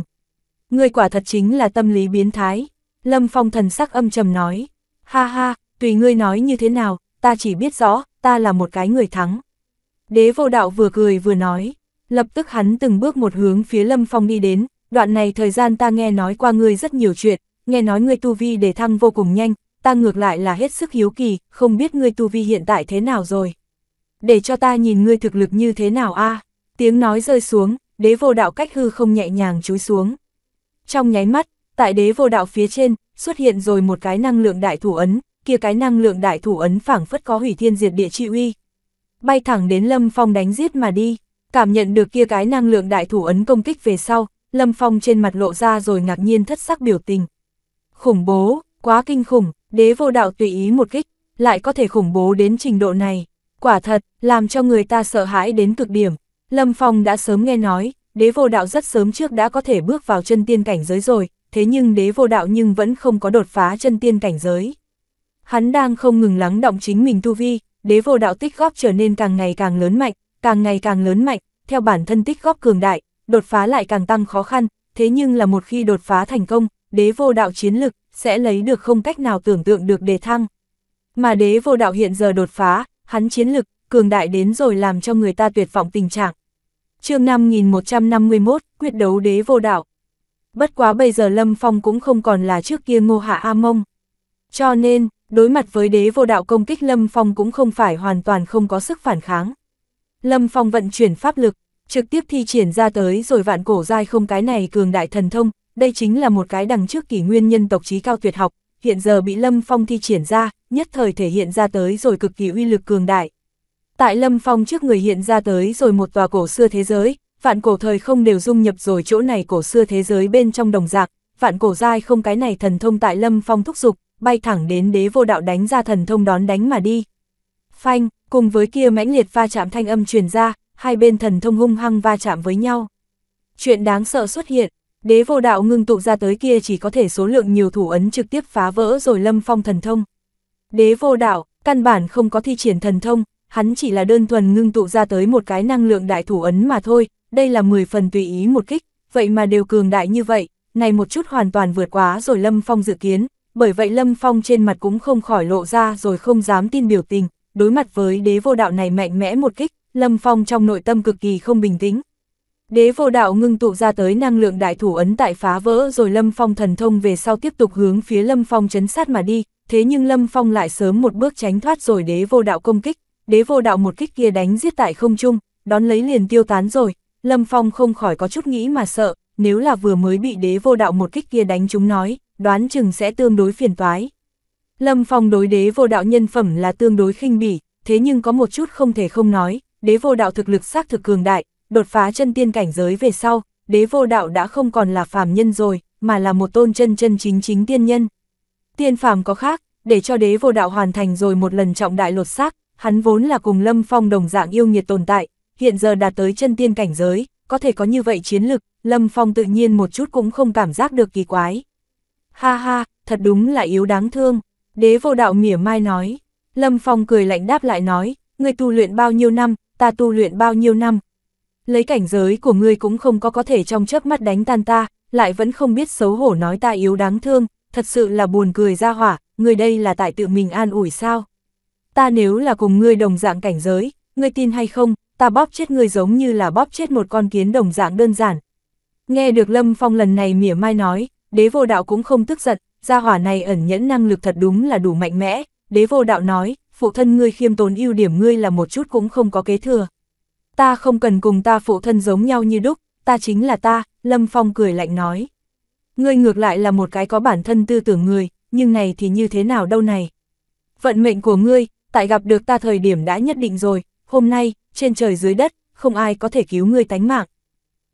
Ngươi quả thật chính là tâm lý biến thái, Lâm Phong thần sắc âm trầm nói, ha ha, tùy ngươi nói như thế nào, ta chỉ biết rõ, ta là một cái người thắng. Đế vô đạo vừa cười vừa nói, Lập tức hắn từng bước một hướng phía Lâm Phong đi đến, đoạn này thời gian ta nghe nói qua ngươi rất nhiều chuyện, nghe nói ngươi tu vi để thăng vô cùng nhanh, ta ngược lại là hết sức hiếu kỳ, không biết ngươi tu vi hiện tại thế nào rồi. Để cho ta nhìn ngươi thực lực như thế nào a tiếng nói rơi xuống, đế vô đạo cách hư không nhẹ nhàng chúi xuống. Trong nháy mắt, tại đế vô đạo phía trên, xuất hiện rồi một cái năng lượng đại thủ ấn, kia cái năng lượng đại thủ ấn phảng phất có hủy thiên diệt địa chi uy. Bay thẳng đến Lâm Phong đánh giết mà đi. Cảm nhận được kia cái năng lượng đại thủ ấn công kích về sau, Lâm Phong trên mặt lộ ra rồi ngạc nhiên thất sắc biểu tình. Khủng bố, quá kinh khủng, đế vô đạo tùy ý một kích, lại có thể khủng bố đến trình độ này. Quả thật, làm cho người ta sợ hãi đến cực điểm. Lâm Phong đã sớm nghe nói, đế vô đạo rất sớm trước đã có thể bước vào chân tiên cảnh giới rồi, thế nhưng đế vô đạo nhưng vẫn không có đột phá chân tiên cảnh giới. Hắn đang không ngừng lắng động chính mình tu vi, đế vô đạo tích góp trở nên càng ngày càng lớn mạnh, càng ngày càng lớn mạnh, theo bản thân tích góp cường đại, đột phá lại càng tăng khó khăn, thế nhưng là một khi đột phá thành công, đế vô đạo chiến lực sẽ lấy được không cách nào tưởng tượng được đề thăng. Mà đế vô đạo hiện giờ đột phá, hắn chiến lực, cường đại đến rồi làm cho người ta tuyệt vọng tình trạng. chương 5151, quyết đấu đế vô đạo. Bất quá bây giờ Lâm Phong cũng không còn là trước kia ngô hạ A Mông. Cho nên, đối mặt với đế vô đạo công kích Lâm Phong cũng không phải hoàn toàn không có sức phản kháng. Lâm Phong vận chuyển pháp lực, trực tiếp thi triển ra tới rồi vạn cổ dai không cái này cường đại thần thông, đây chính là một cái đằng trước kỷ nguyên nhân tộc trí cao tuyệt học, hiện giờ bị Lâm Phong thi triển ra, nhất thời thể hiện ra tới rồi cực kỳ uy lực cường đại. Tại Lâm Phong trước người hiện ra tới rồi một tòa cổ xưa thế giới, vạn cổ thời không đều dung nhập rồi chỗ này cổ xưa thế giới bên trong đồng dạng vạn cổ dai không cái này thần thông tại Lâm Phong thúc dục bay thẳng đến đế vô đạo đánh ra thần thông đón đánh mà đi. Phanh, Cùng với kia mãnh liệt va chạm thanh âm truyền ra, hai bên thần thông hung hăng va chạm với nhau. Chuyện đáng sợ xuất hiện, đế vô đạo ngưng tụ ra tới kia chỉ có thể số lượng nhiều thủ ấn trực tiếp phá vỡ rồi lâm phong thần thông. Đế vô đạo, căn bản không có thi triển thần thông, hắn chỉ là đơn thuần ngưng tụ ra tới một cái năng lượng đại thủ ấn mà thôi, đây là 10 phần tùy ý một kích, vậy mà đều cường đại như vậy, này một chút hoàn toàn vượt quá rồi Lâm Phong dự kiến, bởi vậy Lâm Phong trên mặt cũng không khỏi lộ ra rồi không dám tin biểu tình, đối mặt với đế vô đạo này mạnh mẽ một kích, Lâm Phong trong nội tâm cực kỳ không bình tĩnh. Đế vô đạo ngưng tụ ra tới năng lượng đại thủ ấn tại phá vỡ rồi Lâm Phong thần thông về sau tiếp tục hướng phía Lâm Phong chấn sát mà đi, thế nhưng Lâm Phong lại sớm một bước tránh thoát rồi đế vô đạo công kích, đế vô đạo một kích kia đánh giết tại không trung, đón lấy liền tiêu tán rồi, Lâm Phong không khỏi có chút nghĩ mà sợ, nếu là vừa mới bị đế vô đạo một kích kia đánh chúng nói, đoán chừng sẽ tương đối phiền toái. Lâm Phong đối đế vô đạo nhân phẩm là tương đối khinh bỉ, thế nhưng có một chút không thể không nói, đế vô đạo thực lực xác thực cường đại, đột phá chân tiên cảnh giới về sau, đế vô đạo đã không còn là phàm nhân rồi, mà là một tôn chân chân chính chính tiên nhân. Tiên phàm có khác, để cho đế vô đạo hoàn thành rồi một lần trọng đại lột xác, hắn vốn là cùng Lâm Phong đồng dạng yêu nghiệt tồn tại, hiện giờ đạt tới chân tiên cảnh giới, có thể có như vậy chiến lực, Lâm Phong tự nhiên một chút cũng không cảm giác được kỳ quái. Ha ha, thật đúng là yếu đáng thương. Đế vô đạo mỉa mai nói, Lâm Phong cười lạnh đáp lại nói, ngươi tu luyện bao nhiêu năm, ta tu luyện bao nhiêu năm. Lấy cảnh giới của ngươi cũng không có có thể trong chớp mắt đánh tan ta, lại vẫn không biết xấu hổ nói ta yếu đáng thương, thật sự là buồn cười ra hỏa, ngươi đây là tại tự mình an ủi sao. Ta nếu là cùng ngươi đồng dạng cảnh giới, ngươi tin hay không, ta bóp chết ngươi giống như là bóp chết một con kiến đồng dạng đơn giản. Nghe được Lâm Phong lần này mỉa mai nói, đế vô đạo cũng không tức giận, gia hỏa này ẩn nhẫn năng lực thật đúng là đủ mạnh mẽ, đế vô đạo nói, phụ thân ngươi khiêm tốn ưu điểm ngươi là một chút cũng không có kế thừa. Ta không cần cùng ta phụ thân giống nhau như đúc, ta chính là ta, Lâm Phong cười lạnh nói. Ngươi ngược lại là một cái có bản thân tư tưởng người, nhưng này thì như thế nào đâu này. Vận mệnh của ngươi, tại gặp được ta thời điểm đã nhất định rồi, hôm nay, trên trời dưới đất, không ai có thể cứu ngươi tánh mạng.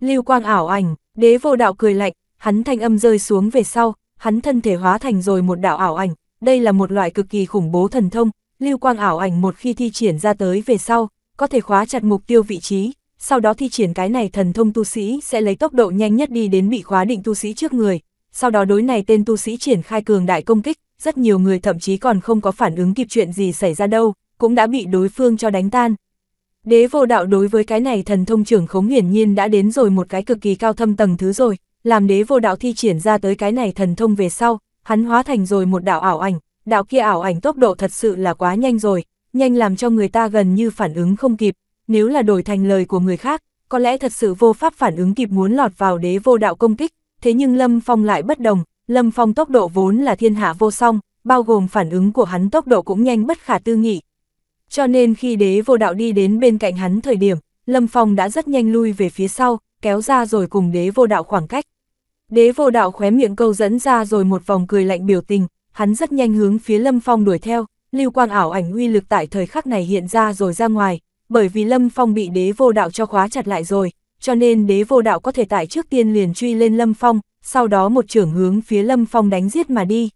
Lưu quang ảo ảnh, đế vô đạo cười lạnh, hắn thanh âm rơi xuống về sau, hắn thân thể hóa thành rồi một đạo ảo ảnh, đây là một loại cực kỳ khủng bố thần thông, lưu quang ảo ảnh một khi thi triển ra tới về sau, có thể khóa chặt mục tiêu vị trí, sau đó thi triển cái này thần thông tu sĩ sẽ lấy tốc độ nhanh nhất đi đến bị khóa định tu sĩ trước người, sau đó đối này tên tu sĩ triển khai cường đại công kích, rất nhiều người thậm chí còn không có phản ứng kịp chuyện gì xảy ra đâu, cũng đã bị đối phương cho đánh tan. Đế vô đạo đối với cái này thần thông trưởng khống hiển nhiên đã đến rồi một cái cực kỳ cao thâm tầng thứ rồi, làm đế vô đạo thi triển ra tới cái này thần thông về sau, hắn hóa thành rồi một đạo ảo ảnh, đạo kia ảo ảnh tốc độ thật sự là quá nhanh rồi, nhanh làm cho người ta gần như phản ứng không kịp, nếu là đổi thành lời của người khác, có lẽ thật sự vô pháp phản ứng kịp muốn lọt vào đế vô đạo công kích, thế nhưng Lâm Phong lại bất đồng, Lâm Phong tốc độ vốn là thiên hạ vô song, bao gồm phản ứng của hắn tốc độ cũng nhanh bất khả tư nghị. Cho nên khi đế vô đạo đi đến bên cạnh hắn thời điểm, Lâm Phong đã rất nhanh lui về phía sau, kéo ra rồi cùng đế vô đạo khoảng cách. Đế vô đạo khóe miệng câu dẫn ra rồi một vòng cười lạnh biểu tình, hắn rất nhanh hướng phía Lâm Phong đuổi theo, lưu quang ảo ảnh uy lực tại thời khắc này hiện ra rồi ra ngoài, bởi vì Lâm Phong bị đế vô đạo cho khóa chặt lại rồi, cho nên đế vô đạo có thể tại trước tiên liền truy lên Lâm Phong, sau đó một trưởng hướng phía Lâm Phong đánh giết mà đi.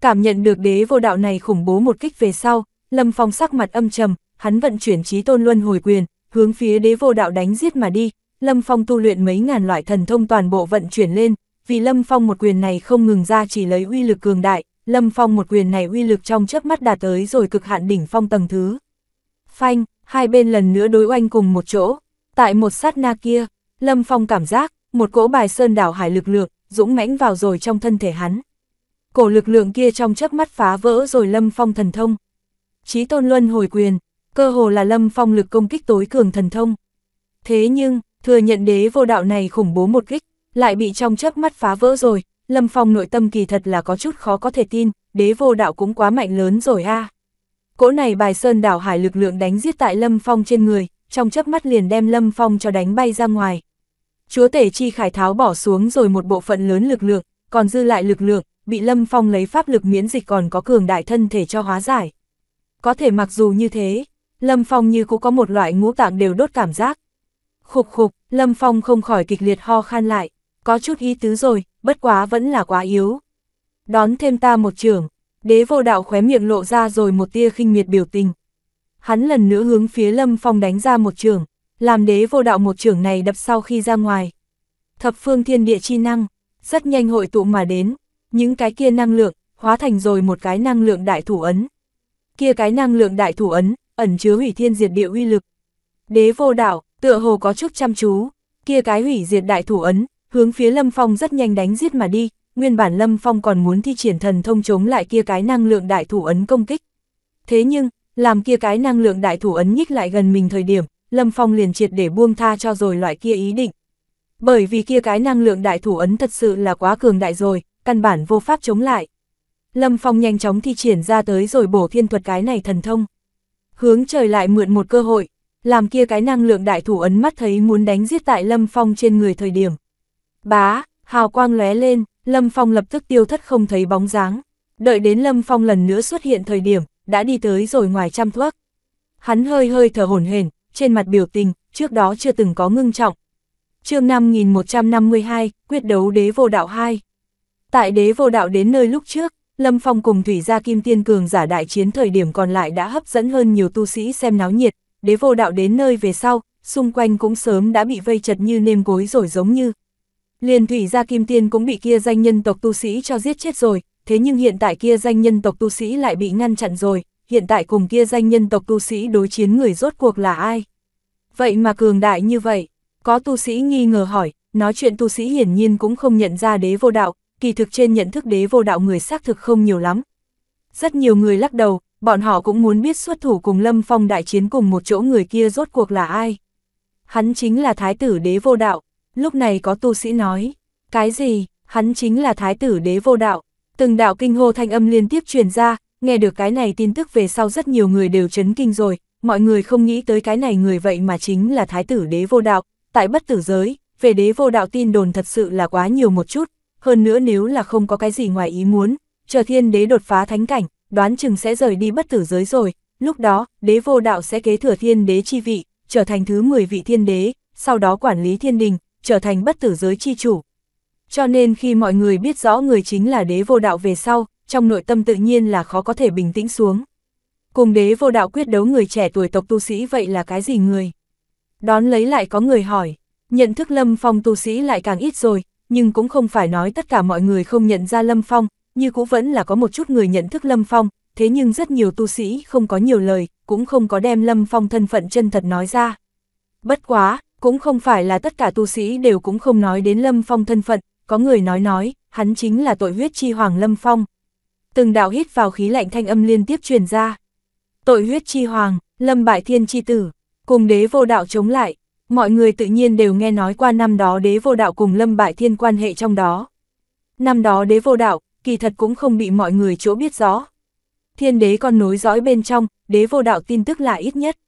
Cảm nhận được đế vô đạo này khủng bố một kích về sau, Lâm Phong sắc mặt âm trầm, hắn vận chuyển trí tôn luân hồi quyền, hướng phía đế vô đạo đánh giết mà đi, Lâm Phong tu luyện mấy ngàn loại thần thông toàn bộ vận chuyển lên, vì Lâm Phong một quyền này không ngừng ra chỉ lấy uy lực cường đại, Lâm Phong một quyền này uy lực trong chớp mắt đạt tới rồi cực hạn đỉnh phong tầng thứ. Phanh, hai bên lần nữa đối oanh cùng một chỗ, tại một sát na kia, Lâm Phong cảm giác, một cỗ bài sơn đảo hải lực lượng, dũng mãnh vào rồi trong thân thể hắn. Cổ lực lượng kia trong chớp mắt phá vỡ rồi Lâm Phong thần thông. Chí tôn luân hồi quyền, cơ hồ là Lâm Phong lực công kích tối cường thần thông. Thế nhưng, thừa nhận đế vô đạo này khủng bố một kích, lại bị trong chớp mắt phá vỡ rồi, Lâm Phong nội tâm kỳ thật là có chút khó có thể tin, đế vô đạo cũng quá mạnh lớn rồi a. Cỗ này bài sơn đảo hải lực lượng đánh giết tại Lâm Phong trên người, trong chớp mắt liền đem Lâm Phong cho đánh bay ra ngoài. Chúa tể chi khải tháo bỏ xuống rồi một bộ phận lớn lực lượng, còn dư lại lực lượng, bị Lâm Phong lấy pháp lực miễn dịch còn có cường đại thân thể cho hóa giải. Có thể mặc dù như thế, Lâm Phong như cũng có một loại ngũ tạng đều đốt cảm giác, Khục khục, Lâm Phong không khỏi kịch liệt ho khan lại, có chút ý tứ rồi, bất quá vẫn là quá yếu. Đón thêm ta một trưởng, đế vô đạo khóe miệng lộ ra rồi một tia khinh miệt biểu tình. Hắn lần nữa hướng phía Lâm Phong đánh ra một trưởng, làm đế vô đạo một trưởng này đập sau khi ra ngoài. Thập phương thiên địa chi năng, rất nhanh hội tụ mà đến, những cái kia năng lượng, hóa thành rồi một cái năng lượng đại thủ ấn. Kia cái năng lượng đại thủ ấn, ẩn chứa hủy thiên diệt địa uy lực. Đế vô đạo, tựa hồ có chút chăm chú, kia cái hủy diệt đại thủ ấn, hướng phía Lâm Phong rất nhanh đánh giết mà đi, nguyên bản Lâm Phong còn muốn thi triển thần thông chống lại kia cái năng lượng đại thủ ấn công kích. Thế nhưng, làm kia cái năng lượng đại thủ ấn nhích lại gần mình thời điểm, Lâm Phong liền triệt để buông tha cho rồi loại kia ý định. Bởi vì kia cái năng lượng đại thủ ấn thật sự là quá cường đại rồi, căn bản vô pháp chống lại. Lâm Phong nhanh chóng thi triển ra tới rồi bổ thiên thuật cái này thần thông. Hướng trời lại mượn một cơ hội, làm kia cái năng lượng đại thủ ấn mắt thấy muốn đánh giết tại Lâm Phong trên người thời điểm. Bá, hào quang lóe lên, Lâm Phong lập tức tiêu thất không thấy bóng dáng. Đợi đến Lâm Phong lần nữa xuất hiện thời điểm, đã đi tới rồi ngoài trăm thuốc. Hắn hơi hơi thở hổn hển, trên mặt biểu tình, trước đó chưa từng có ngưng trọng. chương 5152, quyết đấu đế vô đạo 2. Tại đế vô đạo đến nơi lúc trước, Lâm Phong cùng Thủy Gia Kim Tiên Cường giả đại chiến thời điểm còn lại đã hấp dẫn hơn nhiều tu sĩ xem náo nhiệt, đế vô đạo đến nơi về sau, xung quanh cũng sớm đã bị vây chật như nêm gối rồi giống như. liên thủy gia kim tiên cũng bị kia danh nhân tộc tu sĩ cho giết chết rồi, thế nhưng hiện tại kia danh nhân tộc tu sĩ lại bị ngăn chặn rồi, hiện tại cùng kia danh nhân tộc tu sĩ đối chiến người rốt cuộc là ai. Vậy mà cường đại như vậy, có tu sĩ nghi ngờ hỏi, nói chuyện tu sĩ hiển nhiên cũng không nhận ra đế vô đạo, kỳ thực trên nhận thức đế vô đạo người xác thực không nhiều lắm. Rất nhiều người lắc đầu, bọn họ cũng muốn biết xuất thủ cùng Lâm Phong đại chiến cùng một chỗ người kia rốt cuộc là ai. Hắn chính là thái tử đế vô đạo, lúc này có tu sĩ nói, cái gì, hắn chính là thái tử đế vô đạo, từng đạo kinh hô thanh âm liên tiếp truyền ra, nghe được cái này tin tức về sau rất nhiều người đều chấn kinh rồi, mọi người không nghĩ tới cái này người vậy mà chính là thái tử đế vô đạo, tại bất tử giới, về đế vô đạo tin đồn thật sự là quá nhiều một chút, hơn nữa nếu là không có cái gì ngoài ý muốn, chờ thiên đế đột phá thánh cảnh, đoán chừng sẽ rời đi bất tử giới rồi, lúc đó, đế vô đạo sẽ kế thừa thiên đế chi vị, trở thành thứ 10 vị thiên đế, sau đó quản lý thiên đình, trở thành bất tử giới chi chủ. Cho nên khi mọi người biết rõ người chính là đế vô đạo về sau, trong nội tâm tự nhiên là khó có thể bình tĩnh xuống. Cùng đế vô đạo quyết đấu người trẻ tuổi tộc tu sĩ vậy là cái gì người? Đón lấy lại có người hỏi, nhận thức lâm phong tu sĩ lại càng ít rồi, nhưng cũng không phải nói tất cả mọi người không nhận ra lâm phong, như cũ vẫn là có một chút người nhận thức Lâm Phong, thế nhưng rất nhiều tu sĩ không có nhiều lời, cũng không có đem Lâm Phong thân phận chân thật nói ra. Bất quá, cũng không phải là tất cả tu sĩ đều cũng không nói đến Lâm Phong thân phận, có người nói nói, hắn chính là tội huyết chi hoàng Lâm Phong. Từng đạo hít vào khí lạnh thanh âm liên tiếp truyền ra. Tội huyết chi hoàng, Lâm Bại Thiên chi tử, cùng đế vô đạo chống lại, mọi người tự nhiên đều nghe nói qua năm đó đế vô đạo cùng Lâm Bại Thiên quan hệ trong đó. Năm đó đế vô đạo, kỳ thật cũng không bị mọi người chỗ biết rõ. Thiên đế còn nối dõi bên trong, đế vô đạo tin tức là ít nhất.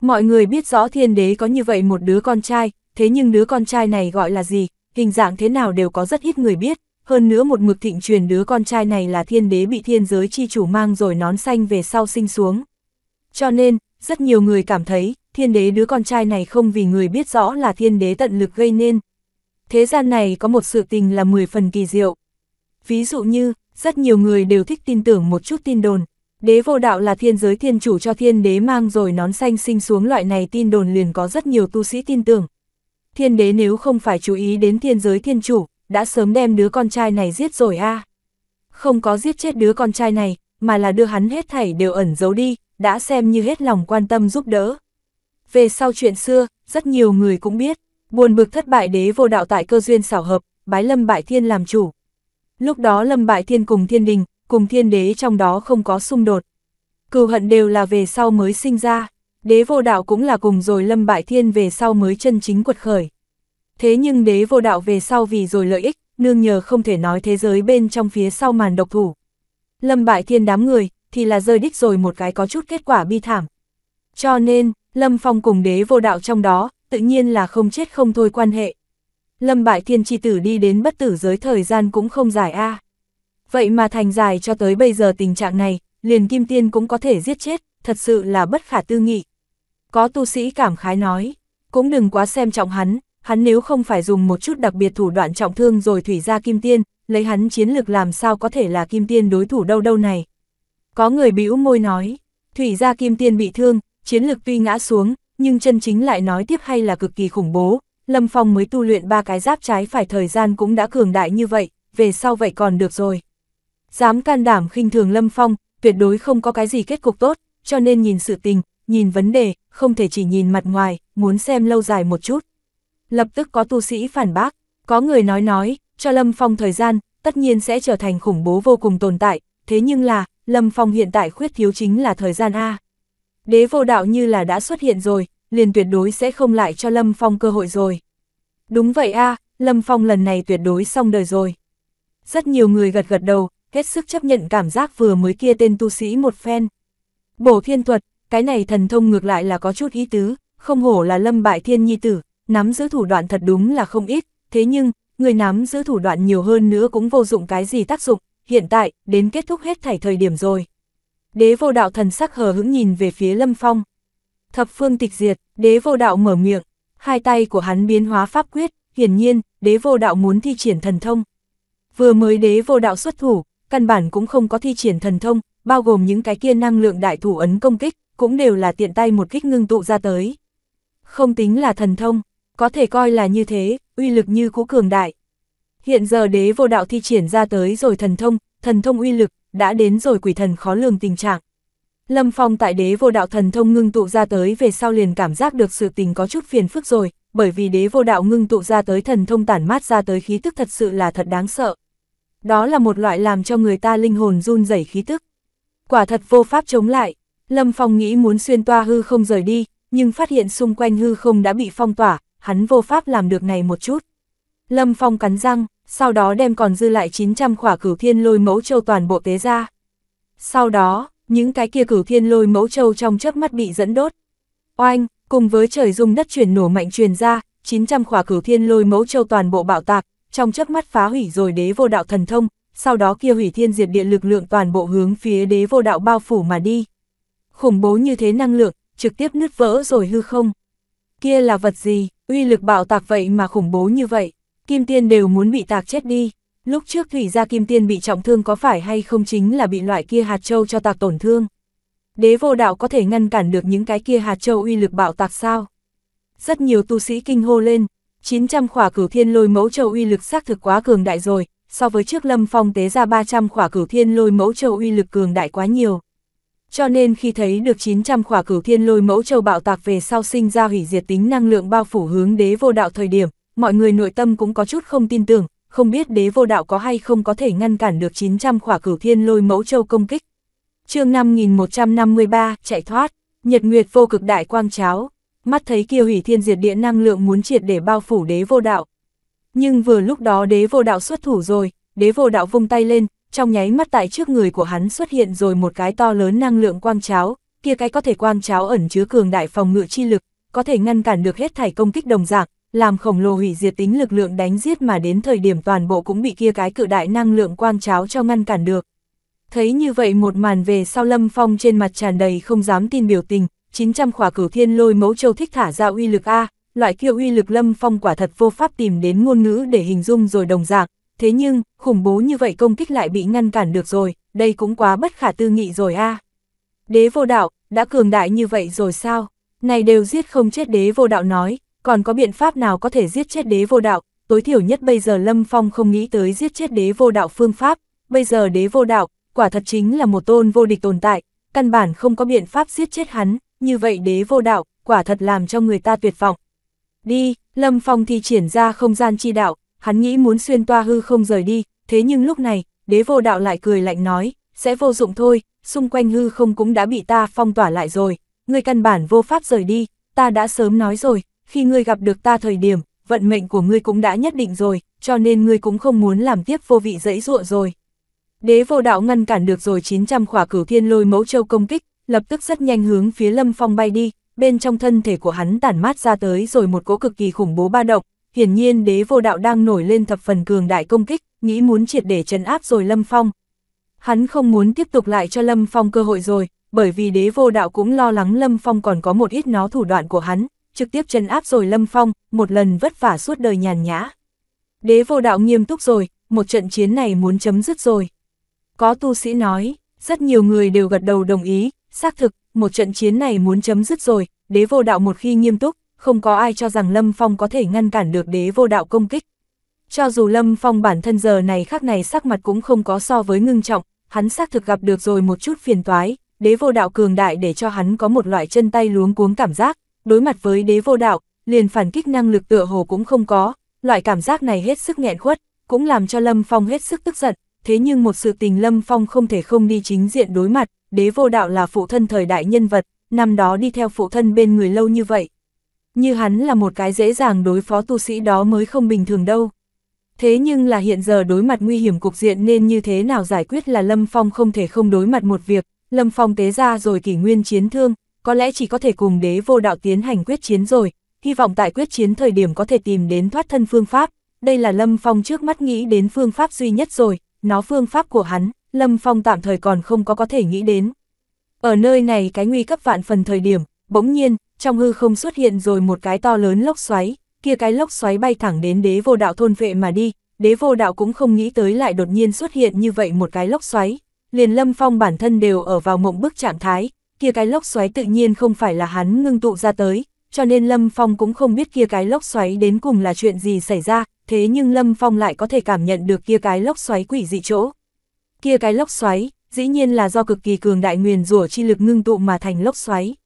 Mọi người biết rõ thiên đế có như vậy một đứa con trai, thế nhưng đứa con trai này gọi là gì, hình dạng thế nào đều có rất ít người biết. Hơn nữa một mực thịnh truyền đứa con trai này là thiên đế bị thiên giới chi chủ mang rồi nón xanh về sau sinh xuống. Cho nên, rất nhiều người cảm thấy, thiên đế đứa con trai này không vì người biết rõ là thiên đế tận lực gây nên. Thế gian này có một sự tình là 10 phần kỳ diệu, Ví dụ như, rất nhiều người đều thích tin tưởng một chút tin đồn. Đế vô đạo là thiên giới thiên chủ cho thiên đế mang rồi nón xanh sinh xuống loại này tin đồn liền có rất nhiều tu sĩ tin tưởng. Thiên đế nếu không phải chú ý đến thiên giới thiên chủ, đã sớm đem đứa con trai này giết rồi a Không có giết chết đứa con trai này, mà là đưa hắn hết thảy đều ẩn giấu đi, đã xem như hết lòng quan tâm giúp đỡ. Về sau chuyện xưa, rất nhiều người cũng biết, buồn bực thất bại đế vô đạo tại cơ duyên xảo hợp, bái lâm bại thiên làm chủ, Lúc đó Lâm Bại Thiên cùng Thiên Đình, cùng Thiên Đế trong đó không có xung đột. Cừu hận đều là về sau mới sinh ra, đế vô đạo cũng là cùng rồi Lâm Bại Thiên về sau mới chân chính quật khởi. Thế nhưng đế vô đạo về sau vì rồi lợi ích, nương nhờ không thể nói thế giới bên trong phía sau màn độc thủ. Lâm Bại Thiên đám người, thì là rơi đích rồi một cái có chút kết quả bi thảm. Cho nên, Lâm Phong cùng đế vô đạo trong đó, tự nhiên là không chết không thôi quan hệ. Lâm Bại Thiên Chi Tử đi đến bất tử giới thời gian cũng không dài a Vậy mà thành dài cho tới bây giờ tình trạng này, liền Kim Tiên cũng có thể giết chết, thật sự là bất khả tư nghị. Có tu sĩ cảm khái nói, cũng đừng quá xem trọng hắn, hắn nếu không phải dùng một chút đặc biệt thủ đoạn trọng thương rồi thủy ra Kim Tiên, lấy hắn chiến lực làm sao có thể là Kim Tiên đối thủ đâu đâu này. Có người bĩu môi nói, thủy ra Kim Tiên bị thương, chiến lực tuy ngã xuống, nhưng chân chính lại nói tiếp hay là cực kỳ khủng bố, Lâm Phong mới tu luyện ba cái giáp trái phải thời gian cũng đã cường đại như vậy, về sau vậy còn được rồi. Dám can đảm khinh thường Lâm Phong, tuyệt đối không có cái gì kết cục tốt, cho nên nhìn sự tình, nhìn vấn đề, không thể chỉ nhìn mặt ngoài, muốn xem lâu dài một chút. Lập tức có tu sĩ phản bác, có người nói nói, cho Lâm Phong thời gian, tất nhiên sẽ trở thành khủng bố vô cùng tồn tại, thế nhưng là, Lâm Phong hiện tại khuyết thiếu chính là thời gian A. Đế vô đạo như là đã xuất hiện rồi, liền tuyệt đối sẽ không lại cho Lâm Phong cơ hội rồi. Đúng vậy a Lâm Phong lần này tuyệt đối xong đời rồi. Rất nhiều người gật gật đầu, hết sức chấp nhận cảm giác vừa mới kia tên tu sĩ một phen. Bổ thiên thuật, cái này thần thông ngược lại là có chút ý tứ, không hổ là lâm bại thiên nhi tử, nắm giữ thủ đoạn thật đúng là không ít, thế nhưng, người nắm giữ thủ đoạn nhiều hơn nữa cũng vô dụng cái gì tác dụng, hiện tại, đến kết thúc hết thảy thời điểm rồi. Đế vô đạo thần sắc hờ hững nhìn về phía lâm phong. Thập phương tịch diệt, đế vô đạo mở miệng, hai tay của hắn biến hóa pháp quyết, hiển nhiên, đế vô đạo muốn thi triển thần thông. Vừa mới đế vô đạo xuất thủ, căn bản cũng không có thi triển thần thông, bao gồm những cái kia năng lượng đại thủ ấn công kích, cũng đều là tiện tay một kích ngưng tụ ra tới. Không tính là thần thông, có thể coi là như thế, uy lực như cũ cường đại. Hiện giờ đế vô đạo thi triển ra tới rồi thần thông, thần thông uy lực, đã đến rồi quỷ thần khó lường tình trạng. Lâm Phong tại đế vô đạo thần thông ngưng tụ ra tới về sau liền cảm giác được sự tình có chút phiền phức rồi, bởi vì đế vô đạo ngưng tụ ra tới thần thông tản mát ra tới khí tức thật sự là thật đáng sợ. Đó là một loại làm cho người ta linh hồn run rẩy khí tức. Quả thật vô pháp chống lại, Lâm Phong nghĩ muốn xuyên toa hư không rời đi, nhưng phát hiện xung quanh hư không đã bị phong tỏa, hắn vô pháp làm được này một chút. Lâm Phong cắn răng, sau đó đem còn dư lại 900 khỏa cửu thiên lôi mẫu châu toàn bộ tế ra. Sau đó, những cái kia cửu thiên lôi mẫu châu trong chớp mắt bị dẫn đốt. Oanh, cùng với trời dung đất chuyển nổ mạnh truyền ra, 900 khỏa cửu thiên lôi mẫu châu toàn bộ bạo tạc, trong chớp mắt phá hủy rồi đế vô đạo thần thông, sau đó kia hủy thiên diệt địa lực lượng toàn bộ hướng phía đế vô đạo bao phủ mà đi. Khủng bố như thế năng lượng, trực tiếp nứt vỡ rồi hư không. Kia là vật gì, uy lực bạo tạc vậy mà khủng bố như vậy, kim tiên đều muốn bị tạc chết đi. Lúc trước Thủy Gia Kim Tiên bị trọng thương có phải hay không chính là bị loại kia hạt châu cho tạc tổn thương? Đế vô đạo có thể ngăn cản được những cái kia hạt châu uy lực bạo tạc sao? Rất nhiều tu sĩ kinh hô lên, 900 khỏa cửu thiên lôi mẫu châu uy lực xác thực quá cường đại rồi, so với trước lâm phong tế ra 300 khỏa cửu thiên lôi mẫu châu uy lực cường đại quá nhiều. Cho nên khi thấy được 900 khỏa cửu thiên lôi mẫu châu bạo tạc về sau sinh ra hủy diệt tính năng lượng bao phủ hướng đế vô đạo thời điểm, mọi người nội tâm cũng có chút không tin tưởng, không biết đế vô đạo có hay không có thể ngăn cản được 900 khỏa cửu thiên lôi mẫu châu công kích. chương 5153, chạy thoát, nhật nguyệt vô cực đại quang cháo, mắt thấy kia hủy thiên diệt địa năng lượng muốn triệt để bao phủ đế vô đạo. Nhưng vừa lúc đó đế vô đạo xuất thủ rồi, đế vô đạo vung tay lên, trong nháy mắt tại trước người của hắn xuất hiện rồi một cái to lớn năng lượng quang cháo, kia cái có thể quang cháo ẩn chứa cường đại phòng ngự chi lực, có thể ngăn cản được hết thảy công kích đồng dạng, làm khổng lồ hủy diệt tính lực lượng đánh giết mà đến thời điểm toàn bộ cũng bị kia cái cự đại năng lượng quang cháo cho ngăn cản được. Thấy như vậy một màn về sau Lâm Phong trên mặt tràn đầy không dám tin biểu tình, 900 khỏa cửu thiên lôi mẫu châu thích thả ra uy lực A, loại kia uy lực Lâm Phong quả thật vô pháp tìm đến ngôn ngữ để hình dung rồi đồng dạng, thế nhưng, khủng bố như vậy công kích lại bị ngăn cản được rồi, đây cũng quá bất khả tư nghị rồi A. Đế vô đạo, đã cường đại như vậy rồi sao? Này đều giết không chết đế vô đạo nói, còn có biện pháp nào có thể giết chết đế vô đạo, tối thiểu nhất bây giờ Lâm Phong không nghĩ tới giết chết đế vô đạo phương pháp, bây giờ đế vô đạo, quả thật chính là một tôn vô địch tồn tại, căn bản không có biện pháp giết chết hắn, như vậy đế vô đạo, quả thật làm cho người ta tuyệt vọng. Đi, Lâm Phong thì triển ra không gian chi đạo, hắn nghĩ muốn xuyên toa hư không rời đi, thế nhưng lúc này, đế vô đạo lại cười lạnh nói, sẽ vô dụng thôi, xung quanh hư không cũng đã bị ta phong tỏa lại rồi, người căn bản vô pháp rời đi, ta đã sớm nói rồi, khi ngươi gặp được ta thời điểm, vận mệnh của ngươi cũng đã nhất định rồi, cho nên ngươi cũng không muốn làm tiếp vô vị dẫy dụa rồi. Đế vô đạo ngăn cản được rồi 900 khỏa cửu thiên lôi mẫu châu công kích, lập tức rất nhanh hướng phía lâm phong bay đi, bên trong thân thể của hắn tản mát ra tới rồi một cỗ cực kỳ khủng bố ba động, hiển nhiên đế vô đạo đang nổi lên thập phần cường đại công kích, nghĩ muốn triệt để trấn áp rồi lâm phong. Hắn không muốn tiếp tục lại cho lâm phong cơ hội rồi, bởi vì đế vô đạo cũng lo lắng lâm phong còn có một ít nó thủ đoạn của hắn, trực tiếp chân áp rồi Lâm Phong, một lần vất vả suốt đời nhàn nhã. Đế vô đạo nghiêm túc rồi, một trận chiến này muốn chấm dứt rồi. Có tu sĩ nói, rất nhiều người đều gật đầu đồng ý, xác thực, một trận chiến này muốn chấm dứt rồi, đế vô đạo một khi nghiêm túc, không có ai cho rằng Lâm Phong có thể ngăn cản được đế vô đạo công kích. Cho dù Lâm Phong bản thân giờ này khác này sắc mặt cũng không có so với ngưng trọng, hắn xác thực gặp được rồi một chút phiền toái, đế vô đạo cường đại để cho hắn có một loại chân tay luống cuống cảm giác, đối mặt với đế vô đạo, liền phản kích năng lực tựa hồ cũng không có, loại cảm giác này hết sức nghẹn khuất, cũng làm cho Lâm Phong hết sức tức giận, thế nhưng một sự tình Lâm Phong không thể không đi chính diện đối mặt, đế vô đạo là phụ thân thời đại nhân vật, năm đó đi theo phụ thân bên người lâu như vậy. Như hắn là một cái dễ dàng đối phó tu sĩ đó mới không bình thường đâu. Thế nhưng là hiện giờ đối mặt nguy hiểm cục diện nên như thế nào giải quyết là Lâm Phong không thể không đối mặt một việc, Lâm Phong tế ra rồi kỷ nguyên chiến thương, có lẽ chỉ có thể cùng đế vô đạo tiến hành quyết chiến rồi, hy vọng tại quyết chiến thời điểm có thể tìm đến thoát thân phương pháp, đây là Lâm Phong trước mắt nghĩ đến phương pháp duy nhất rồi, nó phương pháp của hắn, Lâm Phong tạm thời còn không có có thể nghĩ đến. Ở nơi này cái nguy cấp vạn phần thời điểm, bỗng nhiên, trong hư không xuất hiện rồi một cái to lớn lốc xoáy, kia cái lốc xoáy bay thẳng đến đế vô đạo thôn vệ mà đi, đế vô đạo cũng không nghĩ tới lại đột nhiên xuất hiện như vậy một cái lốc xoáy, liền Lâm Phong bản thân đều ở vào mộng bức trạng thái, kia cái lốc xoáy tự nhiên không phải là hắn ngưng tụ ra tới, cho nên Lâm Phong cũng không biết kia cái lốc xoáy đến cùng là chuyện gì xảy ra, thế nhưng Lâm Phong lại có thể cảm nhận được kia cái lốc xoáy quỷ dị chỗ. Kia cái lốc xoáy, dĩ nhiên là do cực kỳ cường đại nguyền rủa chi lực ngưng tụ mà thành lốc xoáy.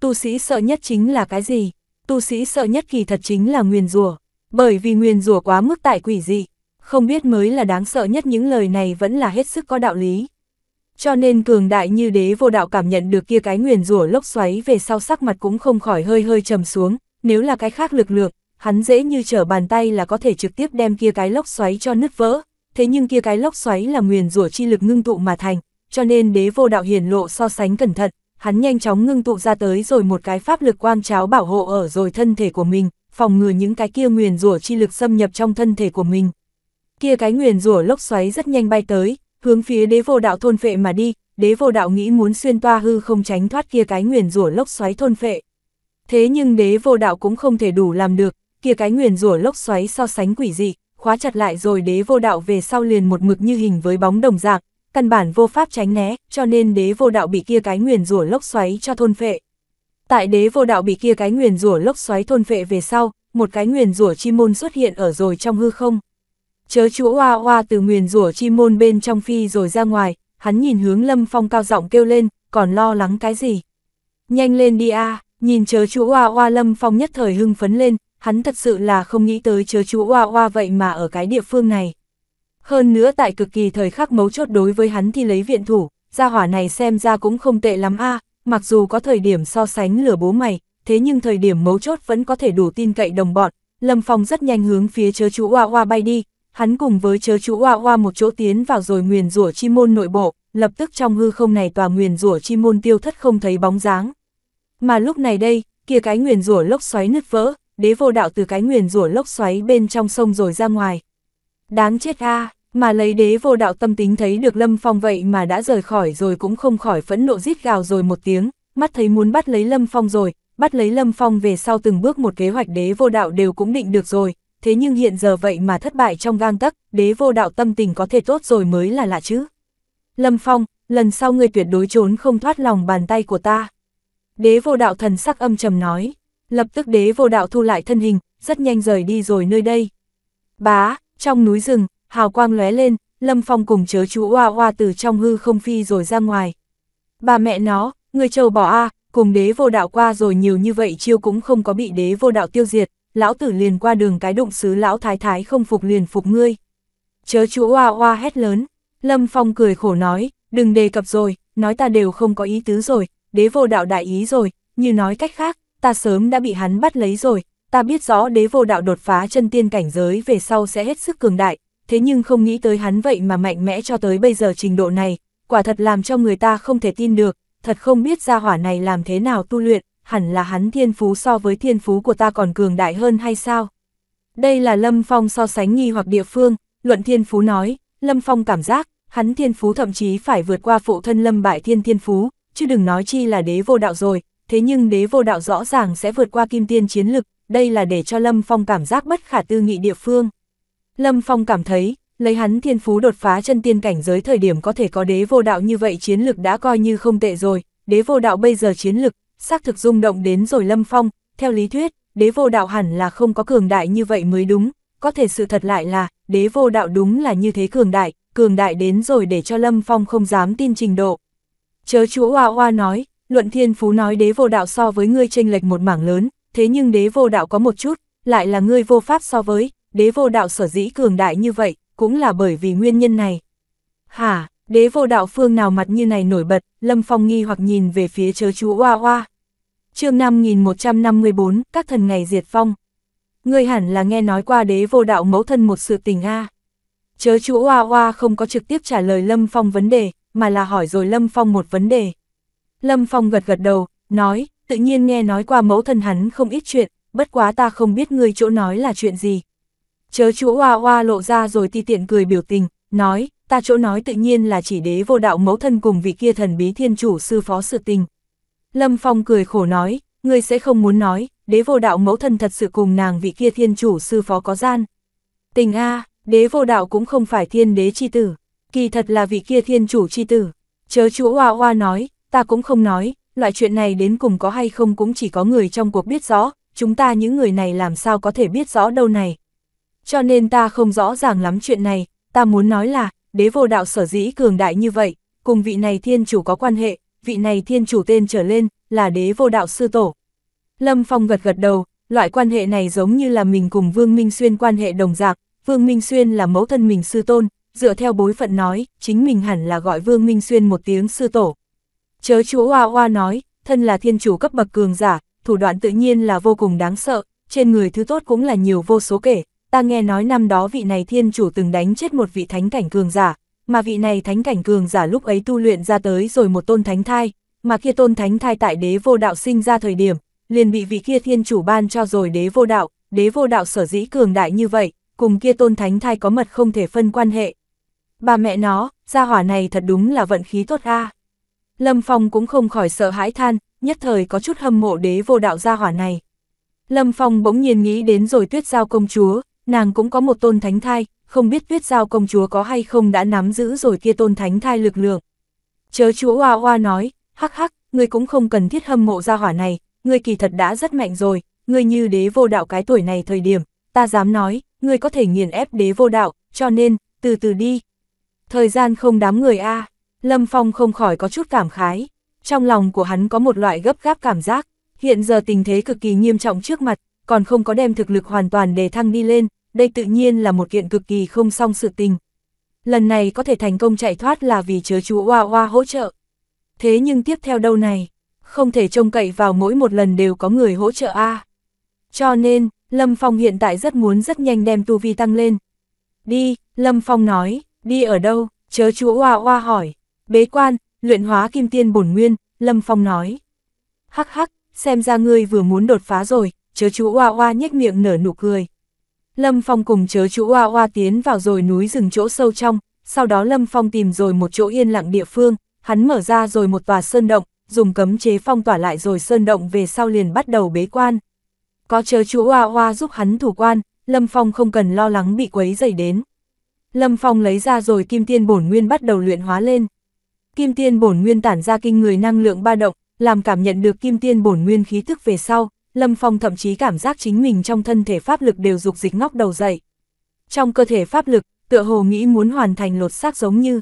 Tu sĩ sợ nhất chính là cái gì? Tu sĩ sợ nhất kỳ thật chính là nguyền rủa, bởi vì nguyền rủa quá mức tại quỷ dị, không biết mới là đáng sợ nhất những lời này vẫn là hết sức có đạo lý. Cho nên cường đại như đế vô đạo cảm nhận được kia cái nguyền rủa lốc xoáy về sau sắc mặt cũng không khỏi hơi hơi trầm xuống, nếu là cái khác lực lượng, hắn dễ như trở bàn tay là có thể trực tiếp đem kia cái lốc xoáy cho nứt vỡ, thế nhưng kia cái lốc xoáy là nguyền rủa chi lực ngưng tụ mà thành, cho nên đế vô đạo hiển lộ so sánh cẩn thận, hắn nhanh chóng ngưng tụ ra tới rồi một cái pháp lực quang cháo bảo hộ ở rồi thân thể của mình, phòng ngừa những cái kia nguyền rủa chi lực xâm nhập trong thân thể của mình. Kia cái nguyền rủa lốc xoáy rất nhanh bay tới, hướng phía đế vô đạo thôn phệ mà đi, đế vô đạo nghĩ muốn xuyên toa hư không tránh thoát kia cái nguyền rủa lốc xoáy thôn phệ. Thế nhưng đế vô đạo cũng không thể đủ làm được, kia cái nguyền rủa lốc xoáy so sánh quỷ dị, khóa chặt lại rồi đế vô đạo về sau liền một mực như hình với bóng đồng dạng, căn bản vô pháp tránh né, cho nên đế vô đạo bị kia cái nguyền rủa lốc xoáy cho thôn phệ. Tại đế vô đạo bị kia cái nguyền rủa lốc xoáy thôn phệ về sau, một cái nguyền rủa chi môn xuất hiện ở rồi trong hư không. Chớ chú hoa hoa từ nguyền rủa chi môn bên trong phi rồi ra ngoài, hắn nhìn hướng lâm phong cao giọng kêu lên, còn lo lắng cái gì. Nhanh lên đi a à, nhìn chớ chú hoa hoa lâm phong nhất thời hưng phấn lên, hắn thật sự là không nghĩ tới chớ chú hoa hoa vậy mà ở cái địa phương này. Hơn nữa tại cực kỳ thời khắc mấu chốt đối với hắn thì lấy viện thủ, gia hỏa này xem ra cũng không tệ lắm a à, mặc dù có thời điểm so sánh lửa bố mày, thế nhưng thời điểm mấu chốt vẫn có thể đủ tin cậy đồng bọn. Lâm Phong rất nhanh hướng phía chớ chú Hoa Hoa bay đi, hắn cùng với chớ chú oa oa một chỗ tiến vào rồi nguyền rủa chi môn nội bộ, lập tức trong hư không này tòa nguyền rủa chi môn tiêu thất không thấy bóng dáng. Mà lúc này đây, kia cái nguyền rủa lốc xoáy nứt vỡ, đế vô đạo từ cái nguyền rủa lốc xoáy bên trong sông rồi ra ngoài. Đáng chết a, mà lấy đế vô đạo tâm tính thấy được Lâm Phong vậy mà đã rời khỏi rồi cũng không khỏi phẫn nộ rít gào rồi một tiếng, mắt thấy muốn bắt lấy Lâm Phong rồi, bắt lấy Lâm Phong về sau từng bước một kế hoạch đế vô đạo đều cũng định được rồi, thế nhưng hiện giờ vậy mà thất bại trong gang tấc, đế vô đạo tâm tình có thể tốt rồi mới là lạ chứ. Lâm Phong, lần sau người tuyệt đối trốn không thoát lòng bàn tay của ta. Đế vô đạo thần sắc âm trầm nói, lập tức đế vô đạo thu lại thân hình, rất nhanh rời đi rồi nơi đây. Bá, trong núi rừng, hào quang lóe lên, Lâm Phong cùng chớ chú oa oa từ trong hư không phi rồi ra ngoài. Bà mẹ nó, người châu bỏ a cùng đế vô đạo qua rồi nhiều như vậy chiêu cũng không có bị đế vô đạo tiêu diệt, lão tử liền qua đường cái động xứ lão thái thái không phục liền phục ngươi. Chớ chú oa oa hét lớn, Lâm Phong cười khổ nói, đừng đề cập rồi, nói ta đều không có ý tứ rồi, đế vô đạo đại ý rồi, như nói cách khác, ta sớm đã bị hắn bắt lấy rồi, ta biết rõ đế vô đạo đột phá chân tiên cảnh giới về sau sẽ hết sức cường đại, thế nhưng không nghĩ tới hắn vậy mà mạnh mẽ cho tới bây giờ trình độ này, quả thật làm cho người ta không thể tin được, thật không biết gia hỏa này làm thế nào tu luyện, hẳn là hắn thiên phú so với thiên phú của ta còn cường đại hơn hay sao? Đây là Lâm Phong so sánh nghi hoặc địa phương, luận thiên phú nói, Lâm Phong cảm giác, hắn thiên phú thậm chí phải vượt qua phụ thân Lâm Bại Thiên thiên phú, chứ đừng nói chi là đế vô đạo rồi, thế nhưng đế vô đạo rõ ràng sẽ vượt qua kim tiên chiến lực, đây là để cho Lâm Phong cảm giác bất khả tư nghị địa phương. Lâm Phong cảm thấy, lấy hắn thiên phú đột phá chân tiên cảnh giới thời điểm có thể có đế vô đạo như vậy chiến lực đã coi như không tệ rồi, đế vô đạo bây giờ chiến lực xác thực rung động đến rồi Lâm Phong, theo lý thuyết, đế vô đạo hẳn là không có cường đại như vậy mới đúng, có thể sự thật lại là, đế vô đạo đúng là như thế cường đại, cường đại đến rồi để cho Lâm Phong không dám tin trình độ. Chớ chúa Hoa Hoa nói, Luận Thiên Phú nói đế vô đạo so với ngươi chênh lệch một mảng lớn, thế nhưng đế vô đạo có một chút, lại là ngươi vô pháp so với, đế vô đạo sở dĩ cường đại như vậy, cũng là bởi vì nguyên nhân này. Hả, Đế vô đạo phương nào mặt như này nổi bật, Lâm Phong nghi hoặc nhìn về phía chớ chú oa oa. chương 5154, các thần ngày diệt phong. Ngươi hẳn là nghe nói qua đế vô đạo mẫu thân một sự tình a Chớ chú oa oa không có trực tiếp trả lời Lâm Phong vấn đề, mà là hỏi rồi Lâm Phong một vấn đề. Lâm Phong gật gật đầu, nói, tự nhiên nghe nói qua mẫu thân hắn không ít chuyện, bất quá ta không biết người chỗ nói là chuyện gì. Chớ chú oa oa lộ ra rồi ti tiện cười biểu tình, nói, ta chỗ nói tự nhiên là chỉ đế vô đạo mẫu thân cùng vị kia thần bí thiên chủ sư phó sự tình. Lâm Phong cười khổ nói, ngươi sẽ không muốn nói, đế vô đạo mẫu thân thật sự cùng nàng vị kia thiên chủ sư phó có gian. Tình A, đế vô đạo cũng không phải thiên đế chi tử, kỳ thật là vị kia thiên chủ chi tử. Chớ chú Hoa Hoa nói, ta cũng không nói, loại chuyện này đến cùng có hay không cũng chỉ có người trong cuộc biết rõ, chúng ta những người này làm sao có thể biết rõ đâu này. Cho nên ta không rõ ràng lắm chuyện này, ta muốn nói là, đế vô đạo sở dĩ cường đại như vậy, cùng vị này thiên chủ có quan hệ, vị này thiên chủ tên trở lên, là đế vô đạo sư tổ. Lâm Phong gật gật đầu, loại quan hệ này giống như là mình cùng Vương Minh Xuyên quan hệ đồng dạng, Vương Minh Xuyên là mẫu thân mình sư tôn, dựa theo bối phận nói, chính mình hẳn là gọi Vương Minh Xuyên một tiếng sư tổ. Chớ chú Hoa Hoa nói, thân là thiên chủ cấp bậc cường giả, thủ đoạn tự nhiên là vô cùng đáng sợ, trên người thứ tốt cũng là nhiều vô số kể, ta nghe nói năm đó vị này thiên chủ từng đánh chết một vị thánh cảnh cường giả, mà vị này thánh cảnh cường giả lúc ấy tu luyện ra tới rồi một tôn thánh thai, mà kia tôn thánh thai tại đế vô đạo sinh ra thời điểm, liền bị vị kia thiên chủ ban cho rồi đế vô đạo, đế vô đạo sở dĩ cường đại như vậy, cùng kia tôn thánh thai có mật không thể phân quan hệ. Bà mẹ nó, gia hỏa này thật đúng là vận khí tốt a. Lâm Phong cũng không khỏi sợ hãi than, nhất thời có chút hâm mộ đế vô đạo gia hỏa này. Lâm Phong bỗng nhiên nghĩ đến rồi tuyết giao công chúa, nàng cũng có một tôn thánh thai, không biết tuyết giao công chúa có hay không đã nắm giữ rồi kia tôn thánh thai lực lượng. Chớ chúa hoa hoa nói, hắc hắc, ngươi cũng không cần thiết hâm mộ gia hỏa này, ngươi kỳ thật đã rất mạnh rồi, ngươi như đế vô đạo cái tuổi này thời điểm, ta dám nói, ngươi có thể nghiền ép đế vô đạo, cho nên, từ từ đi. Thời gian không đám người a Lâm Phong không khỏi có chút cảm khái, trong lòng của hắn có một loại gấp gáp cảm giác, hiện giờ tình thế cực kỳ nghiêm trọng trước mặt, còn không có đem thực lực hoàn toàn để thăng đi lên, đây tự nhiên là một kiện cực kỳ không song sự tình. Lần này có thể thành công chạy thoát là vì chớ chú Hoa Hoa hỗ trợ. Thế nhưng tiếp theo đâu này, không thể trông cậy vào mỗi một lần đều có người hỗ trợ A. Cho nên, Lâm Phong hiện tại rất muốn rất nhanh đem tu vi tăng lên. Đi, Lâm Phong nói, đi ở đâu, chớ chú Hoa Hoa hỏi. Bế quan, luyện hóa kim tiên bổn nguyên, Lâm Phong nói. Hắc hắc, xem ra ngươi vừa muốn đột phá rồi, chớ chú oa oa nhếch miệng nở nụ cười. Lâm Phong cùng chớ chú oa oa tiến vào rồi núi rừng chỗ sâu trong, sau đó Lâm Phong tìm rồi một chỗ yên lặng địa phương, hắn mở ra rồi một tòa sơn động, dùng cấm chế phong tỏa lại rồi sơn động về sau liền bắt đầu bế quan. Có chớ chú oa oa giúp hắn thủ quan, Lâm Phong không cần lo lắng bị quấy dày đến. Lâm Phong lấy ra rồi kim tiên bổn nguyên bắt đầu luyện hóa lên. Kim tiên bổn nguyên tản ra kinh người năng lượng ba động, làm cảm nhận được kim tiên bổn nguyên khí thức về sau, Lâm Phong thậm chí cảm giác chính mình trong thân thể pháp lực đều dục dịch ngóc đầu dậy. Trong cơ thể pháp lực, tựa hồ nghĩ muốn hoàn thành lột xác giống như.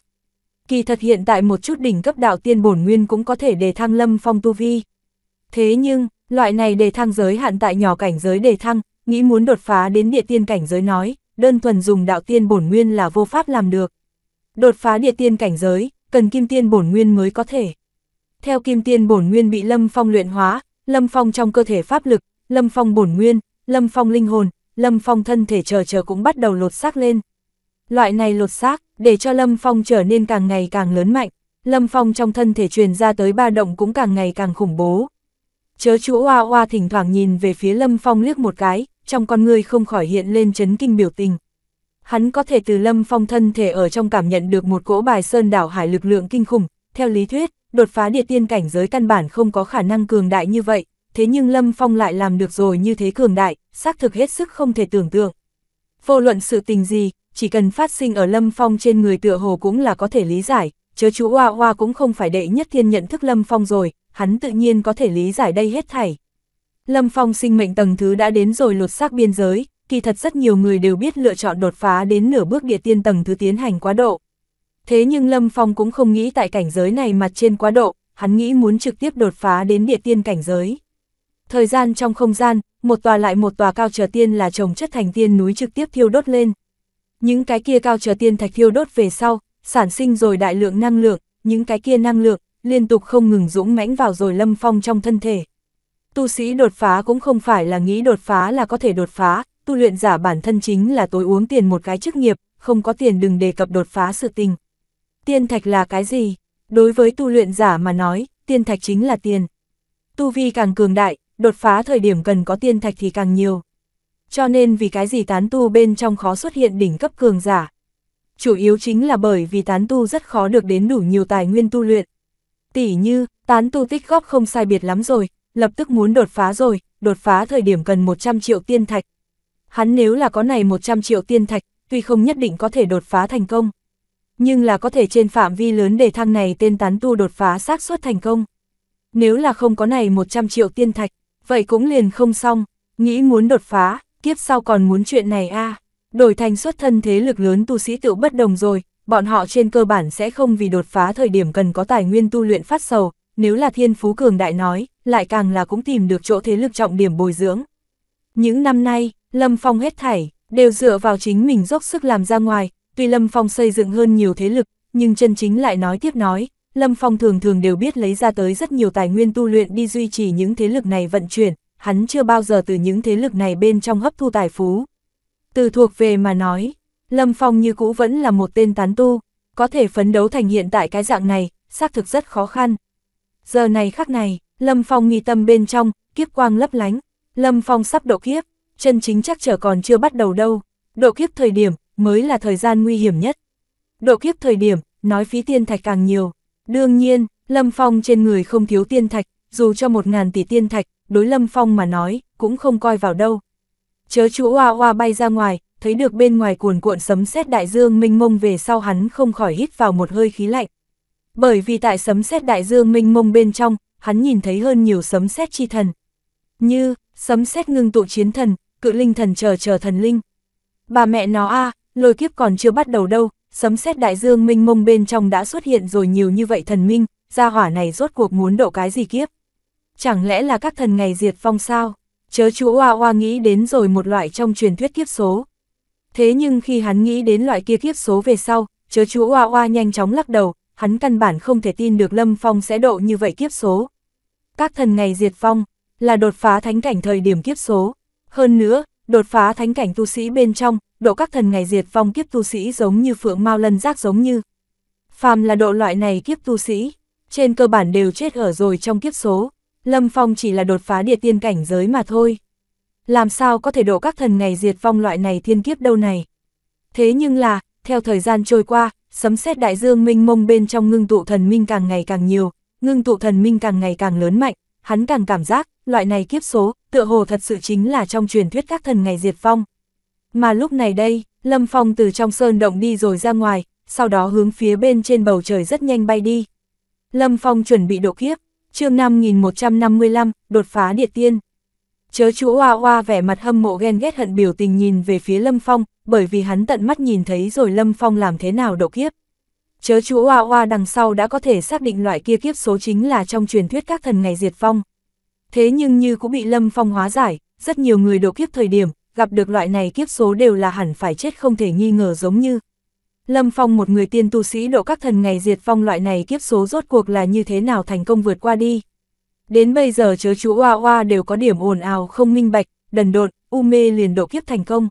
Kỳ thật hiện tại một chút đỉnh cấp đạo tiên bổn nguyên cũng có thể đề thăng Lâm Phong tu vi. Thế nhưng, loại này đề thăng giới hạn tại nhỏ cảnh giới đề thăng, nghĩ muốn đột phá đến địa tiên cảnh giới nói, đơn thuần dùng đạo tiên bổn nguyên là vô pháp làm được. Đột phá địa tiên cảnh giới, cần kim tiên bổn nguyên mới có thể. Theo kim tiên bổn nguyên bị Lâm Phong luyện hóa, Lâm Phong trong cơ thể pháp lực, Lâm Phong bổn nguyên, Lâm Phong linh hồn, Lâm Phong thân thể chờ chờ cũng bắt đầu lột xác lên. Loại này lột xác, để cho Lâm Phong trở nên càng ngày càng lớn mạnh, Lâm Phong trong thân thể truyền ra tới ba động cũng càng ngày càng khủng bố. Chớ chú oa oa thỉnh thoảng nhìn về phía Lâm Phong liếc một cái, trong con người không khỏi hiện lên chấn kinh biểu tình. Hắn có thể từ Lâm Phong thân thể ở trong cảm nhận được một cỗ bài sơn đảo hải lực lượng kinh khủng, theo lý thuyết, đột phá địa tiên cảnh giới căn bản không có khả năng cường đại như vậy, thế nhưng Lâm Phong lại làm được rồi như thế cường đại, xác thực hết sức không thể tưởng tượng. Vô luận sự tình gì, chỉ cần phát sinh ở Lâm Phong trên người tựa hồ cũng là có thể lý giải, chớ chú Hoa Hoa cũng không phải đệ nhất thiên nhận thức Lâm Phong rồi, hắn tự nhiên có thể lý giải đây hết thảy. Lâm Phong sinh mệnh tầng thứ đã đến rồi lột xác biên giới, kỳ thật rất nhiều người đều biết lựa chọn đột phá đến nửa bước địa tiên tầng thứ tiến hành quá độ, thế nhưng Lâm Phong cũng không nghĩ tại cảnh giới này mặt trên quá độ, hắn nghĩ muốn trực tiếp đột phá đến địa tiên cảnh giới. Thời gian trong không gian, một tòa lại một tòa cao trở tiên là trồng chất thành tiên núi trực tiếp thiêu đốt lên. Những cái kia cao trở tiên thạch thiêu đốt về sau, sản sinh rồi đại lượng năng lượng, những cái kia năng lượng, liên tục không ngừng dũng mãnh vào rồi lâm phong trong thân thể. Tu sĩ đột phá cũng không phải là nghĩ đột phá là có thể đột phá, tu luyện giả bản thân chính là tối uống tiền một cái chức nghiệp, không có tiền đừng đề cập đột phá sự tình. Tiên thạch là cái gì? Đối với tu luyện giả mà nói, tiên thạch chính là tiền. Tu vi càng cường đại, đột phá thời điểm cần có tiên thạch thì càng nhiều. Cho nên vì cái gì tán tu bên trong khó xuất hiện đỉnh cấp cường giả. Chủ yếu chính là bởi vì tán tu rất khó được đến đủ nhiều tài nguyên tu luyện. Tỷ như, tán tu tích góp không sai biệt lắm rồi, lập tức muốn đột phá rồi, đột phá thời điểm cần 100 triệu tiên thạch. Hắn nếu là có này 100 triệu tiên thạch, tuy không nhất định có thể đột phá thành công, nhưng là có thể trên phạm vi lớn để thăng này tên tán tu đột phá xác suất thành công. Nếu là không có này 100 triệu tiên thạch, vậy cũng liền không xong, nghĩ muốn đột phá, kiếp sau còn muốn chuyện này a Đổi thành xuất thân thế lực lớn tu sĩ tự bất đồng rồi, bọn họ trên cơ bản sẽ không vì đột phá thời điểm cần có tài nguyên tu luyện phát sầu, nếu là thiên phú cường đại nói, lại càng là cũng tìm được chỗ thế lực trọng điểm bồi dưỡng. Những năm nay, Lâm Phong hết thảy, đều dựa vào chính mình dốc sức làm ra ngoài, tuy Lâm Phong xây dựng hơn nhiều thế lực, nhưng chân chính lại nói tiếp nói, Lâm Phong thường thường đều biết lấy ra tới rất nhiều tài nguyên tu luyện đi duy trì những thế lực này vận chuyển, hắn chưa bao giờ từ những thế lực này bên trong hấp thu tài phú. Từ thuộc về mà nói, Lâm Phong như cũ vẫn là một tên tán tu, có thể phấn đấu thành hiện tại cái dạng này, xác thực rất khó khăn. Giờ này khắc này, Lâm Phong nghi tâm bên trong, kiếp quang lấp lánh, Lâm Phong sắp độ kiếp, chân chính chắc chở còn chưa bắt đầu đâu. Độ kiếp thời điểm, mới là thời gian nguy hiểm nhất. Độ kiếp thời điểm, nói phí tiên thạch càng nhiều. Đương nhiên, Lâm Phong trên người không thiếu tiên thạch, dù cho một ngàn tỷ tiên thạch, đối Lâm Phong mà nói, cũng không coi vào đâu. Chớ chú oa oa bay ra ngoài, thấy được bên ngoài cuồn cuộn sấm sét đại dương minh mông về sau hắn không khỏi hít vào một hơi khí lạnh. Bởi vì tại sấm sét đại dương minh mông bên trong, hắn nhìn thấy hơn nhiều sấm sét chi thần. Như, sấm sét ngưng tụ chiến thần, cự linh thần chờ chờ thần linh. Bà mẹ nó a à, lôi kiếp còn chưa bắt đầu đâu, sấm sét đại dương minh mông bên trong đã xuất hiện rồi nhiều như vậy thần minh, gia hỏa này rốt cuộc muốn độ cái gì kiếp. Chẳng lẽ là các thần ngày diệt phong sao? Chớ chú oa oa nghĩ đến rồi một loại trong truyền thuyết kiếp số. Thế nhưng khi hắn nghĩ đến loại kia kiếp số về sau, chớ chú oa oa nhanh chóng lắc đầu, hắn căn bản không thể tin được Lâm Phong sẽ độ như vậy kiếp số. Các thần ngày diệt phong, là đột phá thánh cảnh thời điểm kiếp số. Hơn nữa, đột phá thánh cảnh tu sĩ bên trong, độ các thần ngày diệt vong kiếp tu sĩ giống như phượng mao lân giác giống như. Phàm là độ loại này kiếp tu sĩ, trên cơ bản đều chết ở rồi trong kiếp số, Lâm Phong chỉ là đột phá địa tiên cảnh giới mà thôi. Làm sao có thể độ các thần ngày diệt vong loại này thiên kiếp đâu này. Thế nhưng là, theo thời gian trôi qua, sấm sét đại dương minh mông bên trong ngưng tụ thần minh càng ngày càng nhiều, ngưng tụ thần minh càng ngày càng lớn mạnh, hắn càng cảm giác, loại này kiếp số, tựa hồ thật sự chính là trong truyền thuyết các thần ngày diệt vong. Mà lúc này đây, Lâm Phong từ trong sơn động đi rồi ra ngoài, sau đó hướng phía bên trên bầu trời rất nhanh bay đi. Lâm Phong chuẩn bị độ kiếp, chương 5155, đột phá địa tiên. Chớ chú Hoa Hoa vẻ mặt hâm mộ ghen ghét hận biểu tình nhìn về phía Lâm Phong, bởi vì hắn tận mắt nhìn thấy rồi Lâm Phong làm thế nào độ kiếp. Chớ chú Hoa Hoa đằng sau đã có thể xác định loại kia kiếp số chính là trong truyền thuyết các thần ngày diệt phong. Thế nhưng như cũng bị Lâm Phong hóa giải, rất nhiều người độ kiếp thời điểm, gặp được loại này kiếp số đều là hẳn phải chết không thể nghi ngờ giống như. Lâm Phong một người tiên tu sĩ độ các thần ngày diệt phong loại này kiếp số rốt cuộc là như thế nào thành công vượt qua đi. Đến bây giờ chớ chú oa oa đều có điểm ồn ào không minh bạch, đần độn, u mê liền độ kiếp thành công.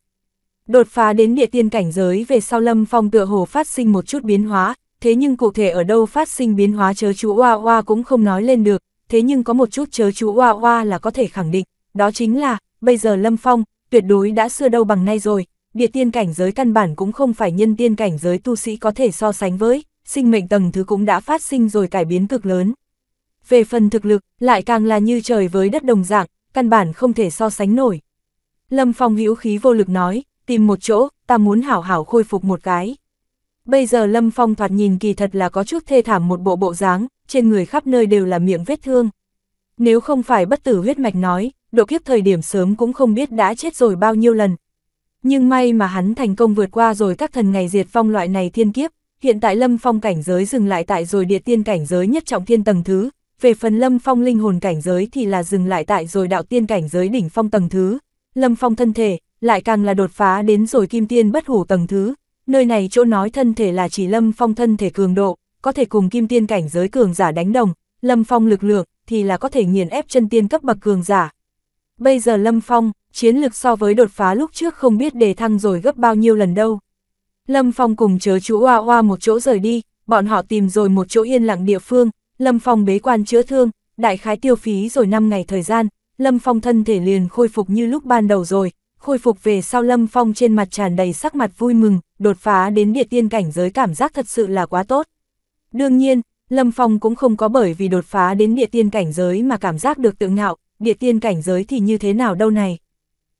Đột phá đến địa tiên cảnh giới về sau Lâm Phong tựa hồ phát sinh một chút biến hóa, thế nhưng cụ thể ở đâu phát sinh biến hóa chớ chú oa oa cũng không nói lên được, thế nhưng có một chút chớ chú oa oa là có thể khẳng định, đó chính là, bây giờ Lâm Phong, tuyệt đối đã xưa đâu bằng nay rồi, địa tiên cảnh giới căn bản cũng không phải nhân tiên cảnh giới tu sĩ có thể so sánh với, sinh mệnh tầng thứ cũng đã phát sinh rồi cải biến cực lớn. Về phần thực lực, lại càng là như trời với đất đồng dạng, căn bản không thể so sánh nổi. Lâm Phong hữu khí vô lực nói, tìm một chỗ, ta muốn hảo hảo khôi phục một cái. Bây giờ Lâm Phong thoạt nhìn kỳ thật là có chút thê thảm một bộ bộ dáng, trên người khắp nơi đều là miệng vết thương. Nếu không phải bất tử huyết mạch nói, độ kiếp thời điểm sớm cũng không biết đã chết rồi bao nhiêu lần. Nhưng may mà hắn thành công vượt qua rồi các thần ngày diệt phong loại này thiên kiếp, hiện tại lâm phong cảnh giới dừng lại tại rồi địa tiên cảnh giới nhất trọng thiên tầng thứ, về phần lâm phong linh hồn cảnh giới thì là dừng lại tại rồi đạo tiên cảnh giới đỉnh phong tầng thứ, lâm phong thân thể, lại càng là đột phá đến rồi kim tiên bất hủ tầng thứ, nơi này chỗ nói thân thể là chỉ lâm phong thân thể cường độ, có thể cùng kim tiên cảnh giới cường giả đánh đồng, lâm phong lực lượng thì là có thể nghiền ép chân tiên cấp bậc cường giả, bây giờ Lâm Phong, chiến lực so với đột phá lúc trước không biết đề thăng rồi gấp bao nhiêu lần đâu. Lâm Phong cùng chớ chú Hoa Hoa một chỗ rời đi, bọn họ tìm rồi một chỗ yên lặng địa phương, Lâm Phong bế quan chữa thương, đại khái tiêu phí rồi 5 ngày thời gian, Lâm Phong thân thể liền khôi phục như lúc ban đầu rồi, khôi phục về sau Lâm Phong trên mặt tràn đầy sắc mặt vui mừng, đột phá đến địa tiên cảnh giới cảm giác thật sự là quá tốt. Đương nhiên, Lâm Phong cũng không có bởi vì đột phá đến địa tiên cảnh giới mà cảm giác được tự ngạo, địa tiên cảnh giới thì như thế nào đâu này.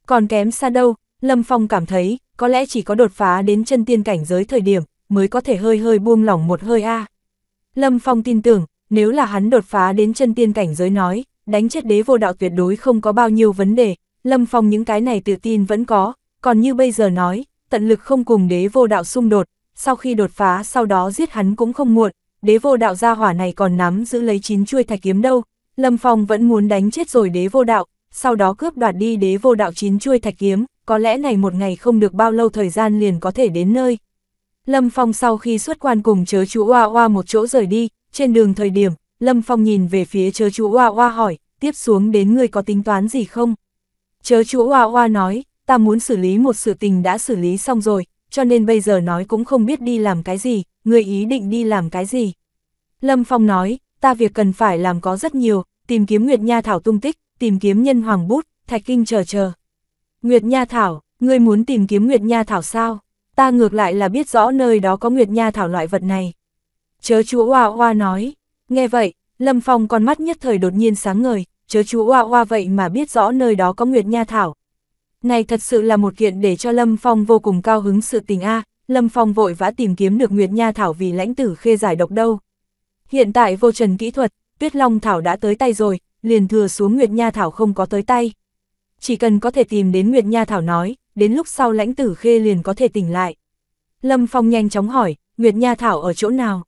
Còn kém xa đâu, Lâm Phong cảm thấy, có lẽ chỉ có đột phá đến chân tiên cảnh giới thời điểm, mới có thể hơi hơi buông lỏng một hơi a. Lâm Phong tin tưởng, nếu là hắn đột phá đến chân tiên cảnh giới nói, đánh chết đế vô đạo tuyệt đối không có bao nhiêu vấn đề, Lâm Phong những cái này tự tin vẫn có, còn như bây giờ nói, tận lực không cùng đế vô đạo xung đột, sau khi đột phá sau đó giết hắn cũng không muộn, đế vô đạo gia hỏa này còn nắm giữ lấy chín chuôi thạch kiếm đâu, Lâm Phong vẫn muốn đánh chết rồi đế vô đạo, sau đó cướp đoạt đi đế vô đạo chín chuôi thạch kiếm, có lẽ này một ngày không được bao lâu thời gian liền có thể đến nơi. Lâm Phong sau khi xuất quan cùng chớ chú Oa Oa một chỗ rời đi, trên đường thời điểm, Lâm Phong nhìn về phía chớ chú Oa Oa hỏi, tiếp xuống đến người có tính toán gì không? Chớ chú Oa Oa nói, ta muốn xử lý một sự tình đã xử lý xong rồi, cho nên bây giờ nói cũng không biết đi làm cái gì, Người ý định đi làm cái gì. Lâm Phong nói, ta việc cần phải làm có rất nhiều, tìm kiếm Nguyệt Nha Thảo tung tích, tìm kiếm nhân hoàng bút, thạch kinh chờ chờ. Nguyệt Nha Thảo, ngươi muốn tìm kiếm Nguyệt Nha Thảo sao? Ta ngược lại là biết rõ nơi đó có Nguyệt Nha Thảo loại vật này. Chớ chúa Hoa Hoa nói, nghe vậy, Lâm Phong con mắt nhất thời đột nhiên sáng ngời, chớ chúa Hoa Hoa vậy mà biết rõ nơi đó có Nguyệt Nha Thảo. Này thật sự là một kiện để cho Lâm Phong vô cùng cao hứng sự tình a Lâm Phong vội vã tìm kiếm được Nguyệt Nha Thảo vì lãnh tử khê giải độc đâu. Hiện tại vô trần kỹ thuật, Tuyết Long Thảo đã tới tay rồi, liền thừa xuống Nguyệt Nha Thảo không có tới tay. Chỉ cần có thể tìm đến Nguyệt Nha Thảo nói, đến lúc sau lãnh tử khê liền có thể tỉnh lại. Lâm Phong nhanh chóng hỏi, Nguyệt Nha Thảo ở chỗ nào?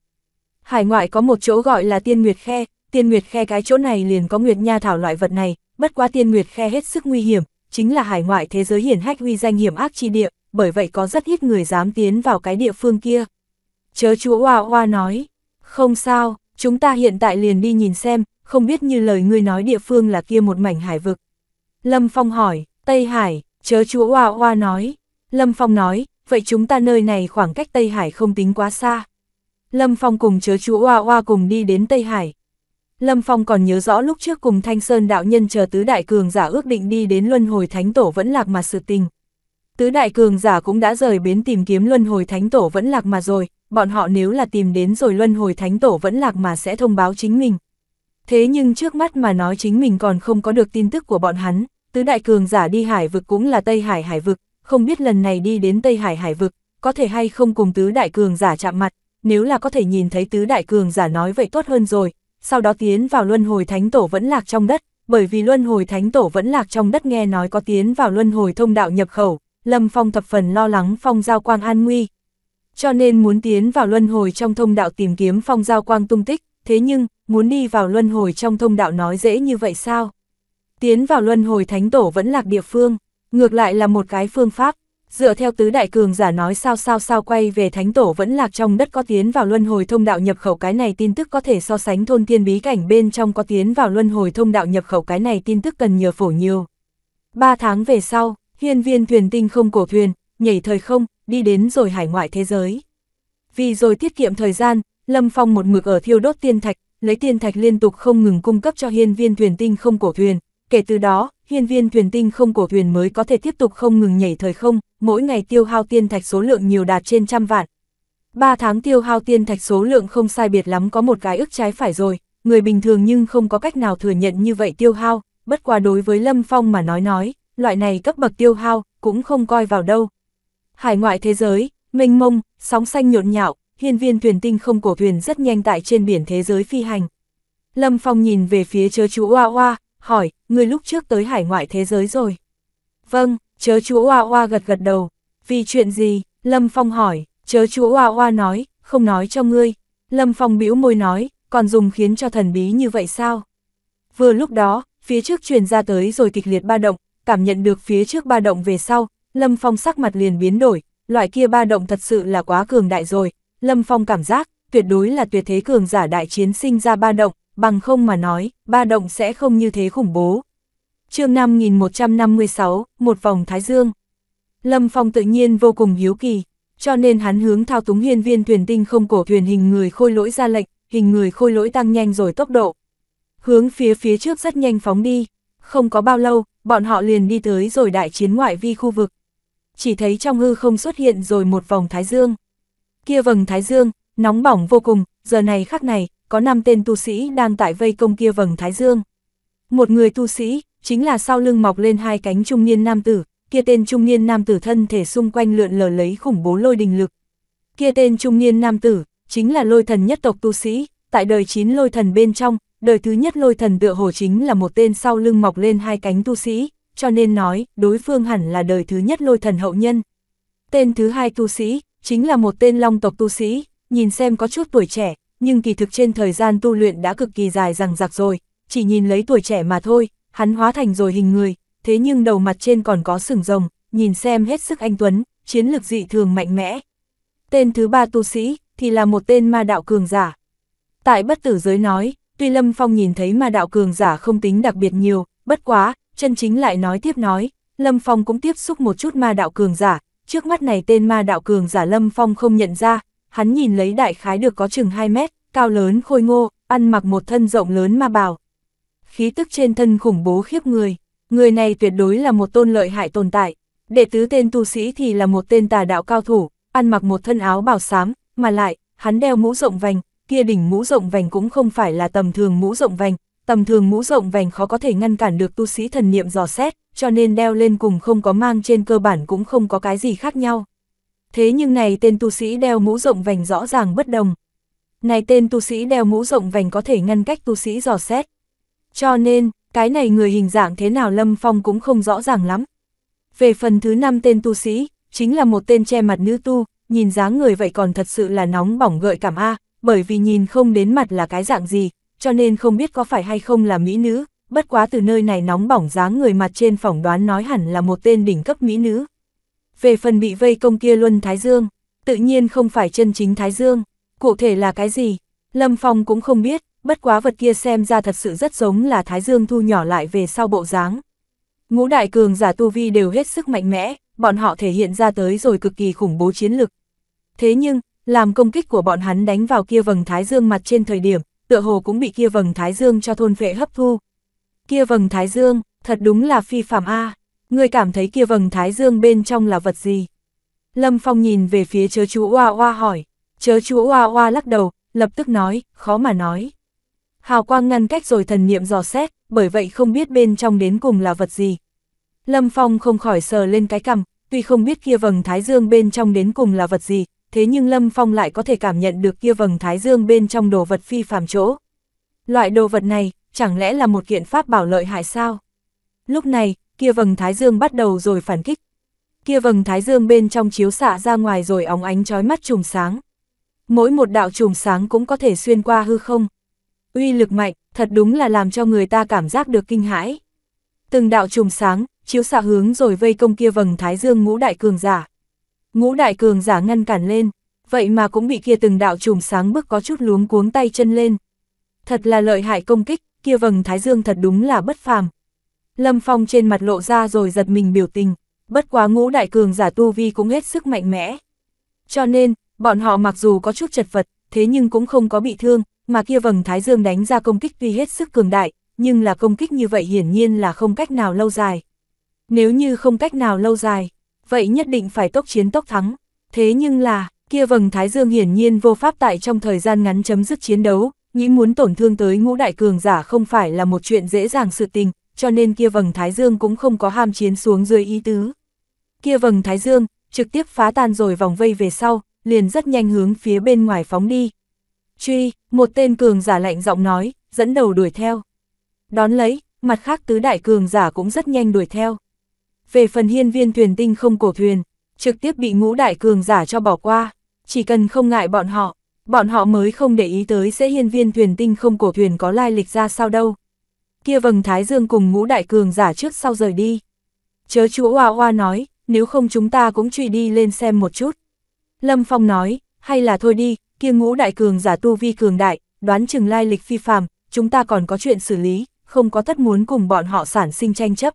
Hải ngoại có một chỗ gọi là Tiên Nguyệt Khe, Tiên Nguyệt Khe cái chỗ này liền có Nguyệt Nha Thảo loại vật này, bất quá Tiên Nguyệt Khe hết sức nguy hiểm, chính là hải ngoại thế giới hiển hách uy danh hiểm ác chi địa, bởi vậy có rất ít người dám tiến vào cái địa phương kia. Chớ chúa Hoa Hoa nói, không sao, chúng ta hiện tại liền đi nhìn xem, không biết như lời ngươi nói địa phương là kia một mảnh hải vực. Lâm Phong hỏi, Tây Hải, chớ chúa Hoa Hoa nói. Lâm Phong nói, vậy chúng ta nơi này khoảng cách Tây Hải không tính quá xa. Lâm Phong cùng chớ chúa Hoa Hoa cùng đi đến Tây Hải. Lâm Phong còn nhớ rõ lúc trước cùng Thanh Sơn đạo nhân chờ tứ đại cường giả ước định đi đến luân hồi thánh tổ vẫn lạc mà sự tình. Tứ đại cường giả cũng đã rời bến tìm kiếm luân hồi thánh tổ vẫn lạc mà rồi, bọn họ nếu là tìm đến rồi luân hồi thánh tổ vẫn lạc mà sẽ thông báo chính mình. Thế nhưng trước mắt mà nói chính mình còn không có được tin tức của bọn hắn, tứ đại cường giả đi hải vực cũng là Tây Hải hải vực, không biết lần này đi đến Tây Hải hải vực, có thể hay không cùng tứ đại cường giả chạm mặt, nếu là có thể nhìn thấy tứ đại cường giả nói vậy tốt hơn rồi, sau đó tiến vào luân hồi thánh tổ vẫn lạc trong đất, bởi vì luân hồi thánh tổ vẫn lạc trong đất nghe nói có tiến vào luân hồi thông đạo nhập khẩu, Lâm Phong thập phần lo lắng Phong Giao Quang an nguy, cho nên muốn tiến vào luân hồi trong thông đạo tìm kiếm phong giao quang tung tích, thế nhưng, muốn đi vào luân hồi trong thông đạo nói dễ như vậy sao? Tiến vào luân hồi thánh tổ vẫn lạc địa phương, ngược lại là một cái phương pháp, dựa theo tứ đại cường giả nói sao sao sao quay về thánh tổ vẫn lạc trong đất có tiến vào luân hồi thông đạo nhập khẩu cái này tin tức có thể so sánh thôn thiên bí cảnh bên trong có tiến vào luân hồi thông đạo nhập khẩu cái này tin tức cần nhờ phổ nhiều. Ba tháng về sau, hiên viên thuyền tinh không cổ thuyền, nhảy thời không, đi đến rồi hải ngoại thế giới. Vì rồi tiết kiệm thời gian, Lâm Phong một mực ở thiêu đốt tiên thạch, lấy tiên thạch liên tục không ngừng cung cấp cho hiên viên thuyền tinh không cổ thuyền. Kể từ đó, hiên viên thuyền tinh không cổ thuyền mới có thể tiếp tục không ngừng nhảy thời không, mỗi ngày tiêu hao tiên thạch số lượng nhiều đạt trên trăm vạn. Ba tháng tiêu hao tiên thạch số lượng không sai biệt lắm có một cái ức trái phải rồi, người bình thường nhưng không có cách nào thừa nhận như vậy tiêu hao, bất quá đối với Lâm Phong mà nói nói, loại này cấp bậc tiêu hao cũng không coi vào đâu, Hải ngoại thế giới, mênh mông, sóng xanh nhộn nhạo, hiên viên thuyền tinh không cổ thuyền rất nhanh tại trên biển thế giới phi hành. Lâm Phong nhìn về phía chớ chú Oa Oa, hỏi, người lúc trước tới hải ngoại thế giới rồi. Vâng, chớ chú Oa Oa gật gật đầu. Vì chuyện gì? Lâm Phong hỏi, chớ chú Oa Oa nói, không nói cho ngươi. Lâm Phong bĩu môi nói, còn dùng khiến cho thần bí như vậy sao? Vừa lúc đó, phía trước truyền ra tới rồi kịch liệt ba động, cảm nhận được phía trước ba động về sau, Lâm Phong sắc mặt liền biến đổi, loại kia ba động thật sự là quá cường đại rồi, Lâm Phong cảm giác, tuyệt đối là tuyệt thế cường giả đại chiến sinh ra ba động, bằng không mà nói, ba động sẽ không như thế khủng bố. chương 5156, một vòng Thái Dương. Lâm Phong tự nhiên vô cùng hiếu kỳ, cho nên hắn hướng thao túng hiên viên thuyền tinh không cổ thuyền hình người khôi lỗi ra lệnh, hình người khôi lỗi tăng nhanh rồi tốc độ. Hướng phía phía trước rất nhanh phóng đi, không có bao lâu, bọn họ liền đi tới rồi đại chiến ngoại vi khu vực chỉ thấy trong hư không xuất hiện rồi một vòng thái dương. Kia vầng thái dương, nóng bỏng vô cùng, giờ này khắc này, có năm tên tu sĩ đang tại vây công kia vầng thái dương. Một người tu sĩ, chính là sau lưng mọc lên hai cánh trung niên nam tử, kia tên trung niên nam tử thân thể xung quanh lượn lờ lấy khủng bố lôi đình lực. Kia tên trung niên nam tử, chính là lôi thần nhất tộc tu sĩ, tại đời 9 lôi thần bên trong, đời thứ nhất lôi thần tựa hồ chính là một tên sau lưng mọc lên hai cánh tu sĩ, cho nên nói, đối phương hẳn là đời thứ nhất lôi thần hậu nhân. Tên thứ hai tu sĩ, chính là một tên long tộc tu sĩ, nhìn xem có chút tuổi trẻ, nhưng kỳ thực trên thời gian tu luyện đã cực kỳ dài rằng giặc rồi, chỉ nhìn lấy tuổi trẻ mà thôi, hắn hóa thành rồi hình người, thế nhưng đầu mặt trên còn có sừng rồng, nhìn xem hết sức anh Tuấn, chiến lực dị thường mạnh mẽ. Tên thứ ba tu sĩ, thì là một tên ma đạo cường giả. Tại bất tử giới nói, tuy Lâm Phong nhìn thấy ma đạo cường giả không tính đặc biệt nhiều, bất quá, chân chính lại nói tiếp nói, Lâm Phong cũng tiếp xúc một chút ma đạo cường giả, trước mắt này tên ma đạo cường giả Lâm Phong không nhận ra, hắn nhìn lấy đại khái được có chừng 2 mét, cao lớn khôi ngô, ăn mặc một thân rộng lớn ma bào. Khí tức trên thân khủng bố khiếp người, người này tuyệt đối là một tôn lợi hại tồn tại, đệ tứ tên tu sĩ thì là một tên tà đạo cao thủ, ăn mặc một thân áo bào xám, mà lại, hắn đeo mũ rộng vành, kia đỉnh mũ rộng vành cũng không phải là tầm thường mũ rộng vành, tầm thường mũ rộng vành khó có thể ngăn cản được tu sĩ thần niệm dò xét, cho nên đeo lên cùng không có mang trên cơ bản cũng không có cái gì khác nhau. Thế nhưng này tên tu sĩ đeo mũ rộng vành rõ ràng bất đồng. Này tên tu sĩ đeo mũ rộng vành có thể ngăn cách tu sĩ dò xét. Cho nên, cái này người hình dạng thế nào Lâm Phong cũng không rõ ràng lắm. Về phần thứ năm tên tu sĩ, chính là một tên che mặt nữ tu, nhìn dáng người vậy còn thật sự là nóng bỏng gợi cảm a, bởi vì nhìn không đến mặt là cái dạng gì, cho nên không biết có phải hay không là mỹ nữ, bất quá từ nơi này nóng bỏng dáng người mặt trên phỏng đoán nói hẳn là một tên đỉnh cấp mỹ nữ. Về phần bị vây công kia Luân Thái Dương, tự nhiên không phải chân chính Thái Dương, cụ thể là cái gì, Lâm Phong cũng không biết, bất quá vật kia xem ra thật sự rất giống là Thái Dương thu nhỏ lại về sau bộ dáng. Ngũ đại cường giả tu vi đều hết sức mạnh mẽ, bọn họ thể hiện ra tới rồi cực kỳ khủng bố chiến lực. Thế nhưng, làm công kích của bọn hắn đánh vào kia vầng Thái Dương mặt trên thời điểm, tựa hồ cũng bị kia vầng thái dương cho thôn vệ hấp thu. Kia vầng thái dương, thật đúng là phi phạm A, người cảm thấy kia vầng thái dương bên trong là vật gì? Lâm Phong nhìn về phía chớ chú Oa Oa hỏi, chớ chú Oa Oa lắc đầu, lập tức nói, khó mà nói. Hào quang ngăn cách rồi thần niệm dò xét, bởi vậy không biết bên trong đến cùng là vật gì. Lâm Phong không khỏi sờ lên cái cằm, tuy không biết kia vầng thái dương bên trong đến cùng là vật gì, thế nhưng Lâm Phong lại có thể cảm nhận được kia vầng thái dương bên trong đồ vật phi phàm chỗ. Loại đồ vật này, chẳng lẽ là một kiện pháp bảo lợi hại sao? Lúc này, kia vầng thái dương bắt đầu rồi phản kích. Kia vầng thái dương bên trong chiếu xạ ra ngoài rồi óng ánh chói mắt trùm sáng. Mỗi một đạo trùm sáng cũng có thể xuyên qua hư không. Uy lực mạnh, thật đúng là làm cho người ta cảm giác được kinh hãi. Từng đạo trùm sáng, chiếu xạ hướng rồi vây công kia vầng thái dương ngũ đại cường giả. Ngũ đại cường giả ngăn cản lên, vậy mà cũng bị kia từng đạo trùm sáng bước có chút luống cuống tay chân lên. Thật là lợi hại công kích, kia vầng thái dương thật đúng là bất phàm. Lâm Phong trên mặt lộ ra rồi giật mình biểu tình, bất quá ngũ đại cường giả tu vi cũng hết sức mạnh mẽ. Cho nên, bọn họ mặc dù có chút chật vật, thế nhưng cũng không có bị thương, mà kia vầng thái dương đánh ra công kích tuy hết sức cường đại, nhưng là công kích như vậy hiển nhiên là không cách nào lâu dài. Nếu như không cách nào lâu dài, vậy nhất định phải tốc chiến tốc thắng. Thế nhưng là, kia vầng Thái Dương hiển nhiên vô pháp tại trong thời gian ngắn chấm dứt chiến đấu, nghĩ muốn tổn thương tới ngũ đại cường giả không phải là một chuyện dễ dàng sự tình, cho nên kia vầng Thái Dương cũng không có ham chiến xuống dưới ý tứ. Kia vầng Thái Dương, trực tiếp phá tan rồi vòng vây về sau, liền rất nhanh hướng phía bên ngoài phóng đi. Truy, một tên cường giả lạnh giọng nói, dẫn đầu đuổi theo. Đón lấy, mặt khác tứ đại cường giả cũng rất nhanh đuổi theo về phần hiên viên thuyền tinh không cổ thuyền, trực tiếp bị ngũ đại cường giả cho bỏ qua, chỉ cần không ngại bọn họ, bọn họ mới không để ý tới sẽ hiên viên thuyền tinh không cổ thuyền có lai lịch ra sao đâu. Kia vầng thái dương cùng ngũ đại cường giả trước sau rời đi. Chớ chú Hoa Hoa nói, nếu không chúng ta cũng truy đi lên xem một chút. Lâm Phong nói, hay là thôi đi, kia ngũ đại cường giả tu vi cường đại, đoán chừng lai lịch phi phàm, chúng ta còn có chuyện xử lý, không có thất muốn cùng bọn họ sản sinh tranh chấp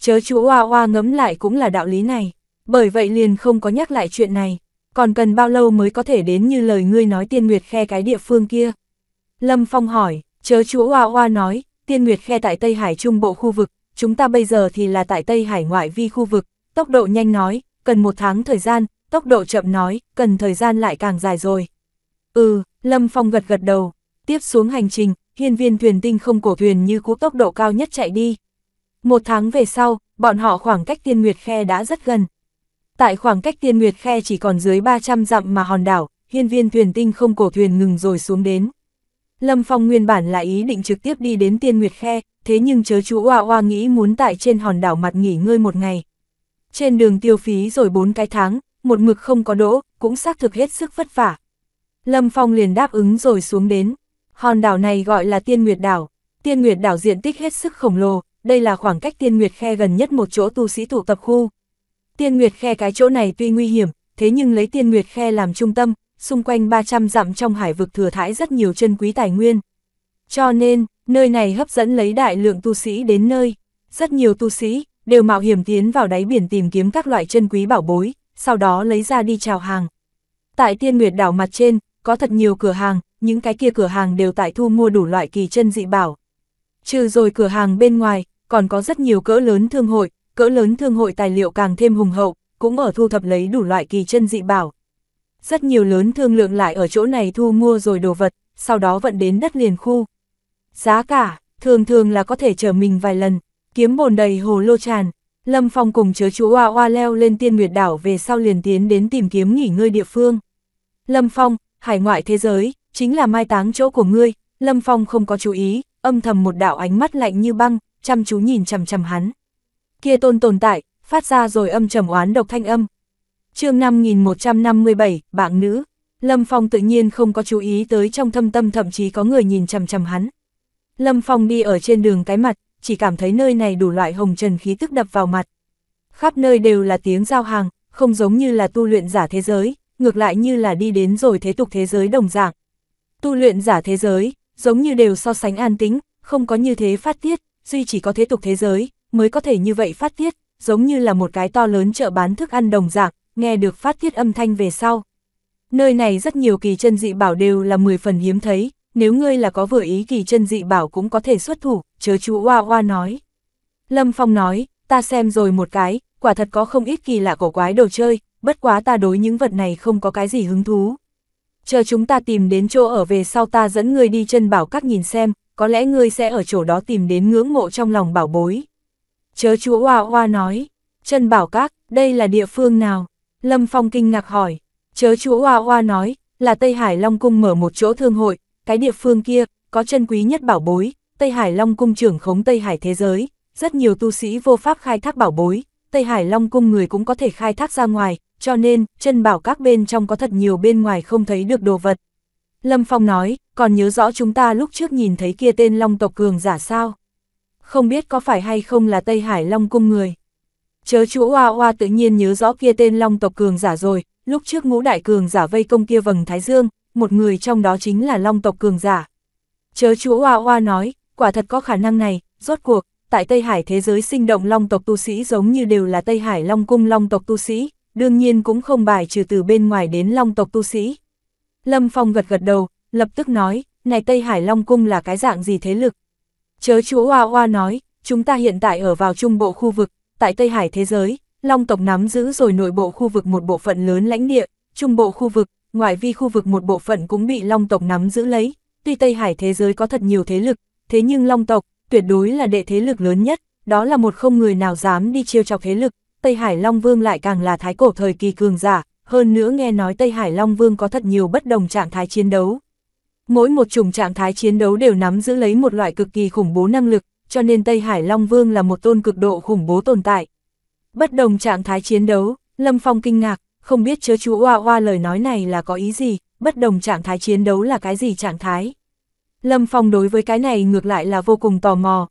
chớ chú oa oa ngấm lại cũng là đạo lý này, bởi vậy liền không có nhắc lại chuyện này, còn cần bao lâu mới có thể đến như lời ngươi nói tiên nguyệt khe cái địa phương kia. Lâm Phong hỏi, chớ chú oa oa nói, tiên nguyệt khe tại Tây Hải Trung Bộ khu vực, chúng ta bây giờ thì là tại Tây Hải ngoại vi khu vực, tốc độ nhanh nói, cần một tháng thời gian, tốc độ chậm nói, cần thời gian lại càng dài rồi. Ừ, Lâm Phong gật gật đầu, tiếp xuống hành trình, hiên viên thuyền tinh không cổ thuyền như cú tốc độ cao nhất chạy đi, một tháng về sau, bọn họ khoảng cách tiên nguyệt khe đã rất gần. Tại khoảng cách tiên nguyệt khe chỉ còn dưới 300 dặm mà hòn đảo, hiên viên thuyền tinh không cổ thuyền ngừng rồi xuống đến. Lâm Phong nguyên bản là ý định trực tiếp đi đến tiên nguyệt khe, thế nhưng chớ chú oa oa nghĩ muốn tại trên hòn đảo mặt nghỉ ngơi một ngày. Trên đường tiêu phí rồi 4 cái tháng, một mực không có đỗ, cũng xác thực hết sức vất vả. Lâm Phong liền đáp ứng rồi xuống đến. Hòn đảo này gọi là Tiên Nguyệt Đảo. Tiên Nguyệt Đảo diện tích hết sức khổng lồ, đây là khoảng cách tiên nguyệt khe gần nhất một chỗ tu sĩ tụ tập khu. Tiên nguyệt khe cái chỗ này tuy nguy hiểm, thế nhưng lấy tiên nguyệt khe làm trung tâm, xung quanh 300 dặm trong hải vực thừa thải rất nhiều chân quý tài nguyên. Cho nên, nơi này hấp dẫn lấy đại lượng tu sĩ đến nơi. Rất nhiều tu sĩ đều mạo hiểm tiến vào đáy biển tìm kiếm các loại chân quý bảo bối, sau đó lấy ra đi chào hàng. Tại tiên nguyệt đảo mặt trên, có thật nhiều cửa hàng, những cái kia cửa hàng đều tại thu mua đủ loại kỳ chân dị bảo. Trừ rồi cửa hàng bên ngoài, còn có rất nhiều cỡ lớn thương hội, cỡ lớn thương hội tài liệu càng thêm hùng hậu, cũng ở thu thập lấy đủ loại kỳ chân dị bảo. Rất nhiều lớn thương lượng lại ở chỗ này thu mua rồi đồ vật, sau đó vận đến đất liền khu. Giá cả, thường thường là có thể chở mình vài lần, kiếm bồn đầy hồ lô tràn. Lâm Phong cùng chớ chú Hoa Hoa leo lên tiên nguyệt đảo về sau liền tiến đến tìm kiếm nghỉ ngơi địa phương. Lâm Phong, hải ngoại thế giới, chính là mai táng chỗ của ngươi, Lâm Phong không có chú ý, âm thầm một đạo ánh mắt lạnh như băng, chăm chú nhìn chằm chằm hắn. Kia tôn tồn tại, phát ra rồi âm trầm oán độc thanh âm. chương 5157, bạn nữ, Lâm Phong tự nhiên không có chú ý tới trong thâm tâm thậm chí có người nhìn chằm chằm hắn. Lâm Phong đi ở trên đường cái mặt, chỉ cảm thấy nơi này đủ loại hồng trần khí tức đập vào mặt. Khắp nơi đều là tiếng giao hàng, không giống như là tu luyện giả thế giới, ngược lại như là đi đến rồi thế tục thế giới đồng dạng. Tu luyện giả thế giới, giống như đều so sánh an tính, không có như thế phát tiết, duy chỉ có thế tục thế giới, mới có thể như vậy phát tiết, giống như là một cái to lớn chợ bán thức ăn đồng dạng, nghe được phát tiết âm thanh về sau. Nơi này rất nhiều kỳ chân dị bảo đều là 10 phần hiếm thấy, nếu ngươi là có vừa ý kỳ chân dị bảo cũng có thể xuất thủ, chớ chú oa oa nói. Lâm Phong nói, ta xem rồi một cái, quả thật có không ít kỳ lạ cổ quái đồ chơi, bất quá ta đối những vật này không có cái gì hứng thú chờ chúng ta tìm đến chỗ ở về sau ta dẫn ngươi đi chân bảo các nhìn xem, có lẽ ngươi sẽ ở chỗ đó tìm đến ngưỡng mộ trong lòng bảo bối. Chớ chúa Hoa Hoa nói, chân bảo các, đây là địa phương nào? Lâm Phong kinh ngạc hỏi, chớ chúa Hoa Hoa nói, là Tây Hải Long Cung mở một chỗ thương hội, cái địa phương kia, có chân quý nhất bảo bối, Tây Hải Long Cung trưởng khống Tây Hải thế giới, rất nhiều tu sĩ vô pháp khai thác bảo bối, Tây Hải Long Cung người cũng có thể khai thác ra ngoài, cho nên, chân bảo các bên trong có thật nhiều bên ngoài không thấy được đồ vật. Lâm Phong nói, còn nhớ rõ chúng ta lúc trước nhìn thấy kia tên Long tộc cường giả sao? Không biết có phải hay không là Tây Hải Long cung người. Chớ chú Oa Oa tự nhiên nhớ rõ kia tên Long tộc cường giả rồi, lúc trước ngũ đại cường giả vây công kia vầng Thái Dương, một người trong đó chính là Long tộc cường giả. Chớ chú Oa Oa nói, quả thật có khả năng này, rốt cuộc, tại Tây Hải thế giới sinh động Long tộc tu sĩ giống như đều là Tây Hải Long cung Long tộc tu sĩ đương nhiên cũng không bài trừ từ bên ngoài đến long tộc tu sĩ. Lâm Phong gật gật đầu, lập tức nói, này Tây Hải Long Cung là cái dạng gì thế lực? Chớ chúa Hoa Hoa nói, chúng ta hiện tại ở vào trung bộ khu vực, tại Tây Hải thế giới, Long tộc nắm giữ rồi nội bộ khu vực một bộ phận lớn lãnh địa, trung bộ khu vực, ngoại vi khu vực một bộ phận cũng bị Long tộc nắm giữ lấy. Tuy Tây Hải thế giới có thật nhiều thế lực, thế nhưng Long tộc tuyệt đối là đệ thế lực lớn nhất, đó là một không người nào dám đi chiêu chọc thế lực, Tây Hải Long Vương lại càng là thái cổ thời kỳ cường giả, hơn nữa nghe nói Tây Hải Long Vương có thật nhiều bất đồng trạng thái chiến đấu. Mỗi một chủng trạng thái chiến đấu đều nắm giữ lấy một loại cực kỳ khủng bố năng lực, cho nên Tây Hải Long Vương là một tôn cực độ khủng bố tồn tại. Bất đồng trạng thái chiến đấu, Lâm Phong kinh ngạc, không biết chớ chú Oa Oa lời nói này là có ý gì, bất đồng trạng thái chiến đấu là cái gì trạng thái. Lâm Phong đối với cái này ngược lại là vô cùng tò mò.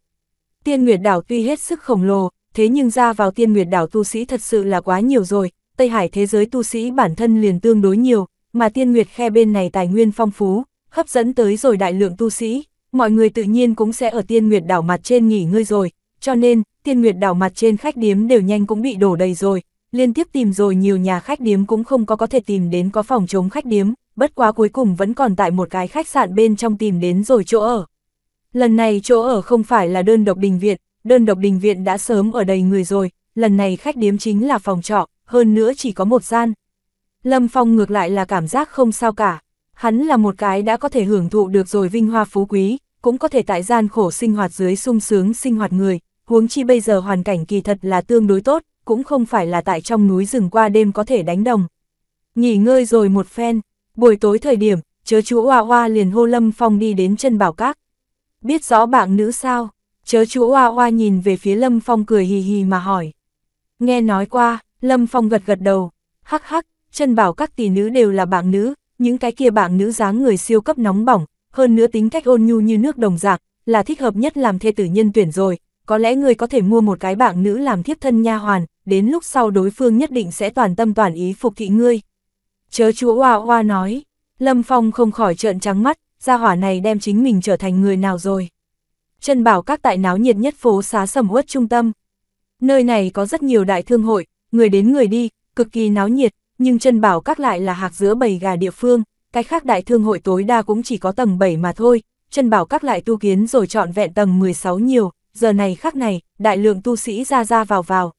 Tiên Nguyệt Đảo tuy hết sức khổng lồ, thế nhưng ra vào tiên nguyệt đảo tu sĩ thật sự là quá nhiều rồi, Tây Hải thế giới tu sĩ bản thân liền tương đối nhiều, mà tiên nguyệt khe bên này tài nguyên phong phú, hấp dẫn tới rồi đại lượng tu sĩ, mọi người tự nhiên cũng sẽ ở tiên nguyệt đảo mặt trên nghỉ ngơi rồi, cho nên, tiên nguyệt đảo mặt trên khách điếm đều nhanh cũng bị đổ đầy rồi, liên tiếp tìm rồi nhiều nhà khách điếm cũng không có có thể tìm đến có phòng chống khách điếm, bất quá cuối cùng vẫn còn tại một cái khách sạn bên trong tìm đến rồi chỗ ở. Lần này chỗ ở không phải là đơn độc đình viện, đơn độc đình viện đã sớm ở đầy người rồi, lần này khách điếm chính là phòng trọ, hơn nữa chỉ có một gian. Lâm Phong ngược lại là cảm giác không sao cả, hắn là một cái đã có thể hưởng thụ được rồi vinh hoa phú quý, cũng có thể tại gian khổ sinh hoạt dưới sung sướng sinh hoạt người, huống chi bây giờ hoàn cảnh kỳ thật là tương đối tốt, cũng không phải là tại trong núi rừng qua đêm có thể đánh đồng. Nghỉ ngơi rồi một phen, buổi tối thời điểm, chớ chú Hoa Hoa liền hô Lâm Phong đi đến chân bảo các. Biết rõ bạn nữ sao? chớ chú oa oa nhìn về phía Lâm Phong cười hì hì mà hỏi. Nghe nói qua, Lâm Phong gật gật đầu, hắc hắc, chân bảo các tỷ nữ đều là bạn nữ, những cái kia bạn nữ dáng người siêu cấp nóng bỏng, hơn nữa tính cách ôn nhu như nước đồng dạng, là thích hợp nhất làm thê tử nhân tuyển rồi, có lẽ người có thể mua một cái bạn nữ làm thiếp thân nha hoàn, đến lúc sau đối phương nhất định sẽ toàn tâm toàn ý phục thị ngươi. Chớ chúa Hoa Hoa nói, Lâm Phong không khỏi trợn trắng mắt, gia hỏa này đem chính mình trở thành người nào rồi chân bảo các tại náo nhiệt nhất phố xá sầm uất trung tâm. Nơi này có rất nhiều đại thương hội, người đến người đi, cực kỳ náo nhiệt, nhưng chân bảo các lại là hạc giữa bầy gà địa phương, cái khác đại thương hội tối đa cũng chỉ có tầng 7 mà thôi, chân bảo các lại tu kiến rồi chọn vẹn tầng 16 nhiều, giờ này khác này, đại lượng tu sĩ ra ra vào vào.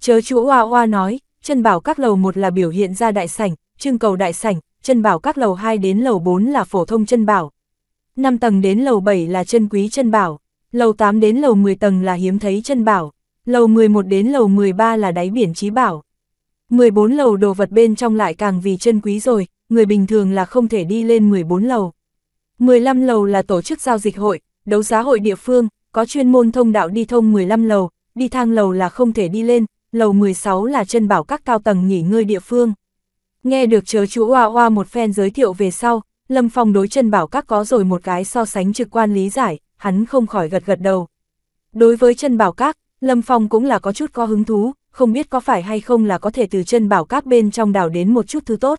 Chớ chú Hoa Hoa nói, chân bảo các lầu một là biểu hiện ra đại sảnh, trưng cầu đại sảnh, chân bảo các lầu 2 đến lầu 4 là phổ thông chân bảo, 5 tầng đến lầu 7 là chân quý chân bảo, lầu 8 đến lầu 10 tầng là hiếm thấy chân bảo, lầu 11 đến lầu 13 là đáy biển trí bảo. 14 lầu đồ vật bên trong lại càng vì chân quý rồi, người bình thường là không thể đi lên 14 lầu. 15 lầu là tổ chức giao dịch hội, đấu giá hội địa phương, có chuyên môn thông đạo đi thông 15 lầu, đi thang lầu là không thể đi lên, lầu 16 là chân bảo các cao tầng nghỉ ngơi địa phương. Nghe được chớ chú Hoa Hoa một phen giới thiệu về sau, Lâm Phong đối chân bảo các có rồi một cái so sánh trực quan lý giải, hắn không khỏi gật gật đầu. Đối với chân bảo các, Lâm Phong cũng là có chút có hứng thú, không biết có phải hay không là có thể từ chân bảo các bên trong đảo đến một chút thứ tốt.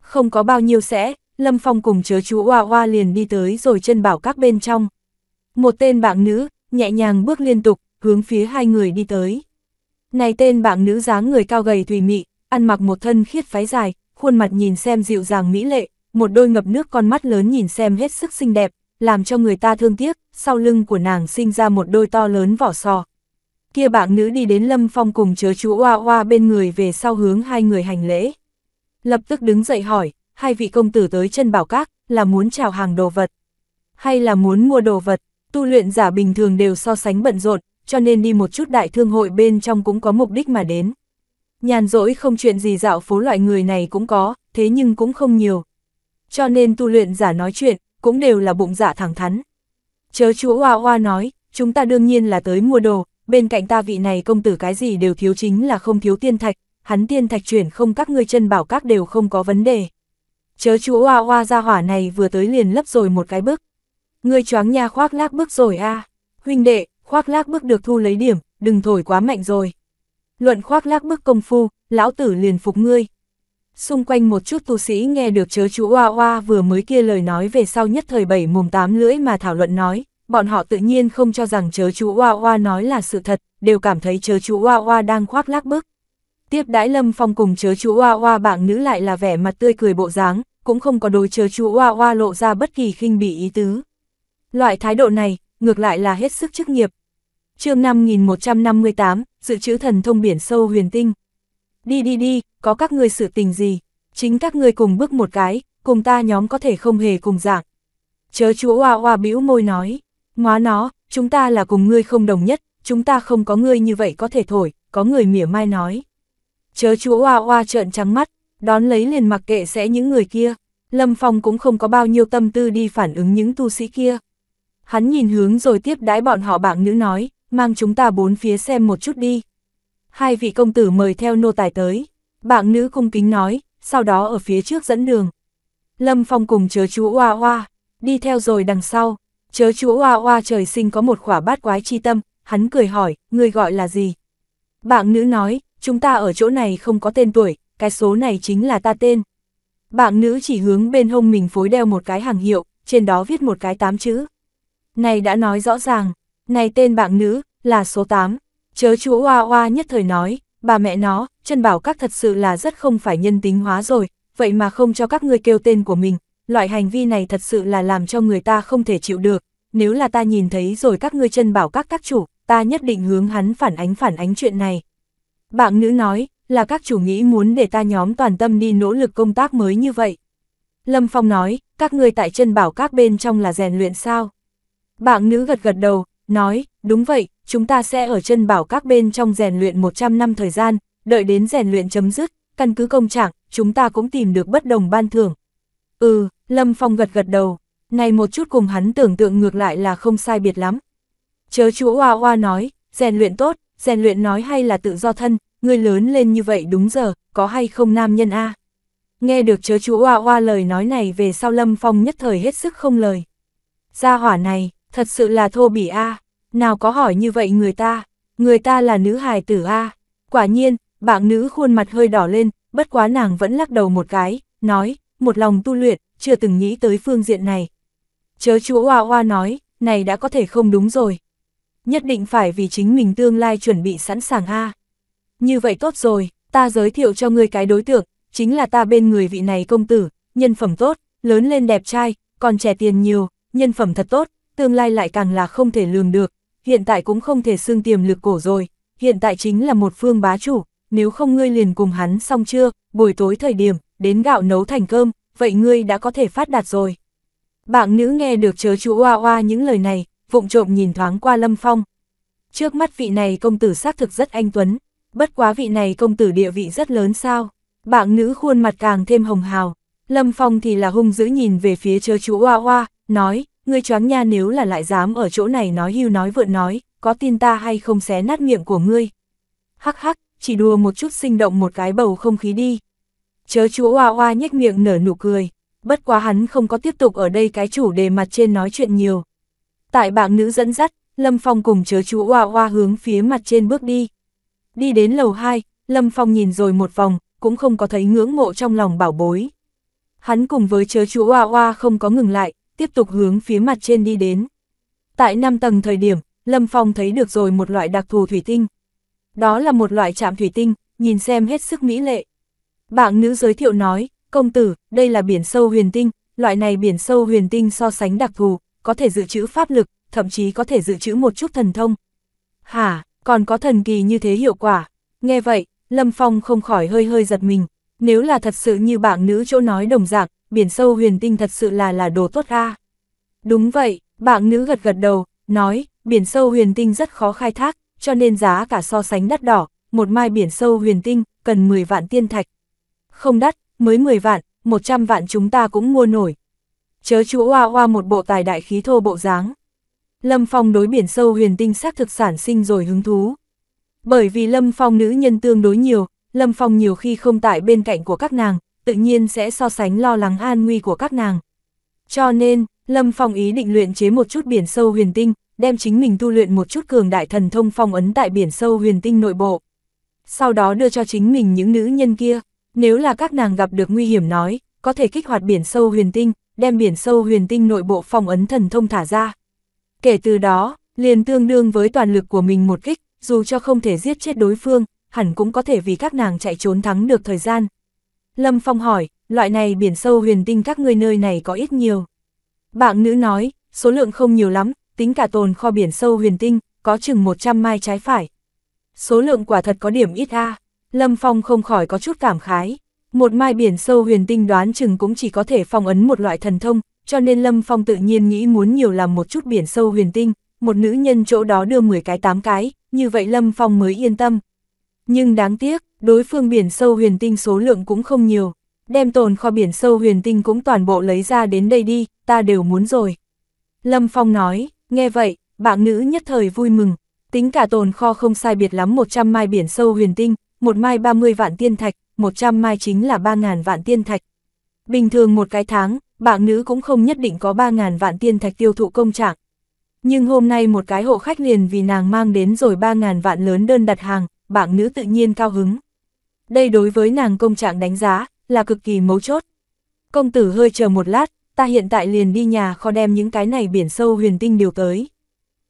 Không có bao nhiêu sẽ, Lâm Phong cùng chớ chú Oa Oa liền đi tới rồi chân bảo các bên trong. Một tên bạn nữ, nhẹ nhàng bước liên tục, hướng phía hai người đi tới. Này tên bạn nữ dáng người cao gầy thùy mị, ăn mặc một thân khiết phái dài, khuôn mặt nhìn xem dịu dàng mỹ lệ, một đôi ngập nước con mắt lớn nhìn xem hết sức xinh đẹp, làm cho người ta thương tiếc, sau lưng của nàng sinh ra một đôi to lớn vỏ sò. Kia bạn nữ đi đến Lâm Phong cùng chớ chú oa oa bên người về sau hướng hai người hành lễ. Lập tức đứng dậy hỏi, hai vị công tử tới chân bảo các, là muốn chào hàng đồ vật, hay là muốn mua đồ vật, tu luyện giả bình thường đều so sánh bận rộn, cho nên đi một chút đại thương hội bên trong cũng có mục đích mà đến. Nhàn rỗi không chuyện gì dạo phố loại người này cũng có, thế nhưng cũng không nhiều, cho nên tu luyện giả nói chuyện, cũng đều là bụng dạ thẳng thắn. Chớ chúa Hoa Hoa nói, chúng ta đương nhiên là tới mua đồ, bên cạnh ta vị này công tử cái gì đều thiếu chính là không thiếu tiên thạch, hắn tiên thạch chuyển không các ngươi chân bảo các đều không có vấn đề. Chớ chúa Hoa Hoa ra hỏa này vừa tới liền lấp rồi một cái bước. Ngươi choáng nha khoác lác bước rồi a huynh đệ, khoác lác bước được thu lấy điểm, đừng thổi quá mạnh rồi. Luận khoác lác bước công phu, lão tử liền phục ngươi xung quanh một chút tu sĩ nghe được chớ chú oa oa vừa mới kia lời nói về sau nhất thời bảy mùng tám lưỡi mà thảo luận nói, bọn họ tự nhiên không cho rằng chớ chú oa oa nói là sự thật, đều cảm thấy chớ chú oa oa đang khoác lác bức. Tiếp đãi Lâm Phong cùng chớ chú oa oa bạn nữ lại là vẻ mặt tươi cười bộ dáng, cũng không có đôi chớ chú oa oa lộ ra bất kỳ khinh bỉ ý tứ. Loại thái độ này, ngược lại là hết sức chức nghiệp. Chương tám dự trữ thần thông biển sâu huyền tinh, đi đi đi, có các ngươi sự tình gì, chính các ngươi cùng bước một cái, cùng ta nhóm có thể không hề cùng dạng. Chớ chúa oa oa bĩu môi nói, ngoá nó, chúng ta là cùng ngươi không đồng nhất, chúng ta không có ngươi như vậy có thể thổi, có người mỉa mai nói. Chớ chúa oa oa trợn trắng mắt, đón lấy liền mặc kệ sẽ những người kia, Lâm Phong cũng không có bao nhiêu tâm tư đi phản ứng những tu sĩ kia. Hắn nhìn hướng rồi tiếp đãi bọn họ bảng nữ nói, mang chúng ta bốn phía xem một chút đi hai vị công tử mời theo nô tài tới. Bạn nữ cung kính nói, sau đó ở phía trước dẫn đường. Lâm Phong cùng chớ chú Oa Oa, đi theo rồi đằng sau. Chớ chú Oa Oa trời sinh có một khỏa bát quái chi tâm, hắn cười hỏi, người gọi là gì? Bạn nữ nói, chúng ta ở chỗ này không có tên tuổi, cái số này chính là ta tên. Bạn nữ chỉ hướng bên hông mình phối đeo một cái hàng hiệu, trên đó viết một cái tám chữ. Này đã nói rõ ràng, này tên bạn nữ, là số 8. Chớ chú oa oa nhất thời nói, bà mẹ nó, chân bảo các thật sự là rất không phải nhân tính hóa rồi, vậy mà không cho các ngươi kêu tên của mình, loại hành vi này thật sự là làm cho người ta không thể chịu được, nếu là ta nhìn thấy rồi các ngươi chân bảo các các chủ, ta nhất định hướng hắn phản ánh phản ánh chuyện này. Bạn nữ nói, là các chủ nghĩ muốn để ta nhóm toàn tâm đi nỗ lực công tác mới như vậy. Lâm Phong nói, các ngươi tại chân bảo các bên trong là rèn luyện sao? Bạn nữ gật gật đầu, nói, đúng vậy, chúng ta sẽ ở chân bảo các bên trong rèn luyện 100 năm thời gian, đợi đến rèn luyện chấm dứt, căn cứ công trạng, chúng ta cũng tìm được bất đồng ban thưởng. Ừ, Lâm Phong gật gật đầu, này một chút cùng hắn tưởng tượng ngược lại là không sai biệt lắm. Chớ chú oa oa nói, rèn luyện tốt, rèn luyện nói hay là tự do thân, người lớn lên như vậy đúng giờ, có hay không nam nhân a Nghe được chớ chú oa oa lời nói này về sau Lâm Phong nhất thời hết sức không lời. Gia hỏa này, Thật sự là thô bỉ a nào có hỏi như vậy người ta, người ta là nữ hài tử a Quả nhiên, bạn nữ khuôn mặt hơi đỏ lên, bất quá nàng vẫn lắc đầu một cái, nói, một lòng tu luyện, chưa từng nghĩ tới phương diện này. Chớ chú oa oa nói, này đã có thể không đúng rồi. Nhất định phải vì chính mình tương lai chuẩn bị sẵn sàng a Như vậy tốt rồi, ta giới thiệu cho ngươi cái đối tượng, chính là ta bên người vị này công tử, nhân phẩm tốt, lớn lên đẹp trai, còn trẻ tiền nhiều, nhân phẩm thật tốt, tương lai lại càng là không thể lường được, hiện tại cũng không thể xương tiềm lực cổ rồi, hiện tại chính là một phương bá chủ, nếu không ngươi liền cùng hắn xong chưa, buổi tối thời điểm, đến gạo nấu thành cơm, vậy ngươi đã có thể phát đạt rồi. Bạn nữ nghe được chớ chú oa oa những lời này, vụng trộm nhìn thoáng qua Lâm Phong. Trước mắt vị này công tử xác thực rất anh tuấn, bất quá vị này công tử địa vị rất lớn sao. Bạn nữ khuôn mặt càng thêm hồng hào, Lâm Phong thì là hung dữ nhìn về phía chớ chú oa oa, nói, ngươi choáng nha nếu là lại dám ở chỗ này nói hưu nói vượn nói, có tin ta hay không xé nát miệng của ngươi. Hắc hắc, chỉ đùa một chút sinh động một cái bầu không khí đi. Chớ chúa oa oa nhếch miệng nở nụ cười, bất quá hắn không có tiếp tục ở đây cái chủ đề mặt trên nói chuyện nhiều. Tại bạn nữ dẫn dắt, Lâm Phong cùng chớ chú oa oa hướng phía mặt trên bước đi. Đi đến lầu 2, Lâm Phong nhìn rồi một vòng, cũng không có thấy ngưỡng mộ trong lòng bảo bối. Hắn cùng với chớ chú oa oa không có ngừng lại, tiếp tục hướng phía mặt trên đi đến. Tại 5 tầng thời điểm, Lâm Phong thấy được rồi một loại đặc thù thủy tinh. Đó là một loại chạm thủy tinh, nhìn xem hết sức mỹ lệ. Bạn nữ giới thiệu nói, công tử, đây là biển sâu huyền tinh, loại này biển sâu huyền tinh so sánh đặc thù, có thể dự trữ pháp lực, thậm chí có thể dự trữ một chút thần thông. Hả, còn có thần kỳ như thế hiệu quả. Nghe vậy, Lâm Phong không khỏi hơi hơi giật mình. Nếu là thật sự như bạn nữ chỗ nói đồng dạng, biển sâu huyền tinh thật sự là là đồ tốt a. Đúng vậy, bạn nữ gật gật đầu, nói, biển sâu huyền tinh rất khó khai thác, cho nên giá cả so sánh đắt đỏ, một mai biển sâu huyền tinh, cần 10 vạn tiên thạch. Không đắt, mới 10 vạn, 100 vạn chúng ta cũng mua nổi. Chớ chú oa oa một bộ tài đại khí thô bộ dáng. Lâm Phong đối biển sâu huyền tinh xác thực sản sinh rồi hứng thú. Bởi vì Lâm Phong nữ nhân tương đối nhiều, Lâm Phong nhiều khi không tại bên cạnh của các nàng, tự nhiên sẽ so sánh lo lắng an nguy của các nàng. Cho nên, Lâm Phong ý định luyện chế một chút biển sâu huyền tinh, đem chính mình tu luyện một chút cường đại thần thông phong ấn tại biển sâu huyền tinh nội bộ. Sau đó đưa cho chính mình những nữ nhân kia, nếu là các nàng gặp được nguy hiểm nói, có thể kích hoạt biển sâu huyền tinh, đem biển sâu huyền tinh nội bộ phong ấn thần thông thả ra. Kể từ đó, liền tương đương với toàn lực của mình một kích, dù cho không thể giết chết đối phương, hẳn cũng có thể vì các nàng chạy trốn thắng được thời gian, Lâm Phong hỏi, loại này biển sâu huyền tinh các ngươi nơi này có ít nhiều. Bạn nữ nói, số lượng không nhiều lắm, tính cả tồn kho biển sâu huyền tinh, có chừng 100 mai trái phải. Số lượng quả thật có điểm ít a Lâm Phong không khỏi có chút cảm khái. Một mai biển sâu huyền tinh đoán chừng cũng chỉ có thể phong ấn một loại thần thông, cho nên Lâm Phong tự nhiên nghĩ muốn nhiều làm một chút biển sâu huyền tinh, một nữ nhân chỗ đó đưa 10 cái 8 cái, như vậy Lâm Phong mới yên tâm, nhưng đáng tiếc, đối phương biển sâu huyền tinh số lượng cũng không nhiều, đem tồn kho biển sâu huyền tinh cũng toàn bộ lấy ra đến đây đi, ta đều muốn rồi. Lâm Phong nói, nghe vậy, bạn nữ nhất thời vui mừng, tính cả tồn kho không sai biệt lắm 100 mai biển sâu huyền tinh, một mai 30 vạn tiên thạch, 100 mai chính là 3.000 vạn tiên thạch. Bình thường một cái tháng, bạn nữ cũng không nhất định có 3.000 vạn tiên thạch tiêu thụ công trạng. Nhưng hôm nay một cái hộ khách liền vì nàng mang đến rồi 3.000 vạn lớn đơn đặt hàng, bạn nữ tự nhiên cao hứng. Đây đối với nàng công trạng đánh giá, là cực kỳ mấu chốt. Công tử hơi chờ một lát, ta hiện tại liền đi nhà kho đem những cái này biển sâu huyền tinh điều tới.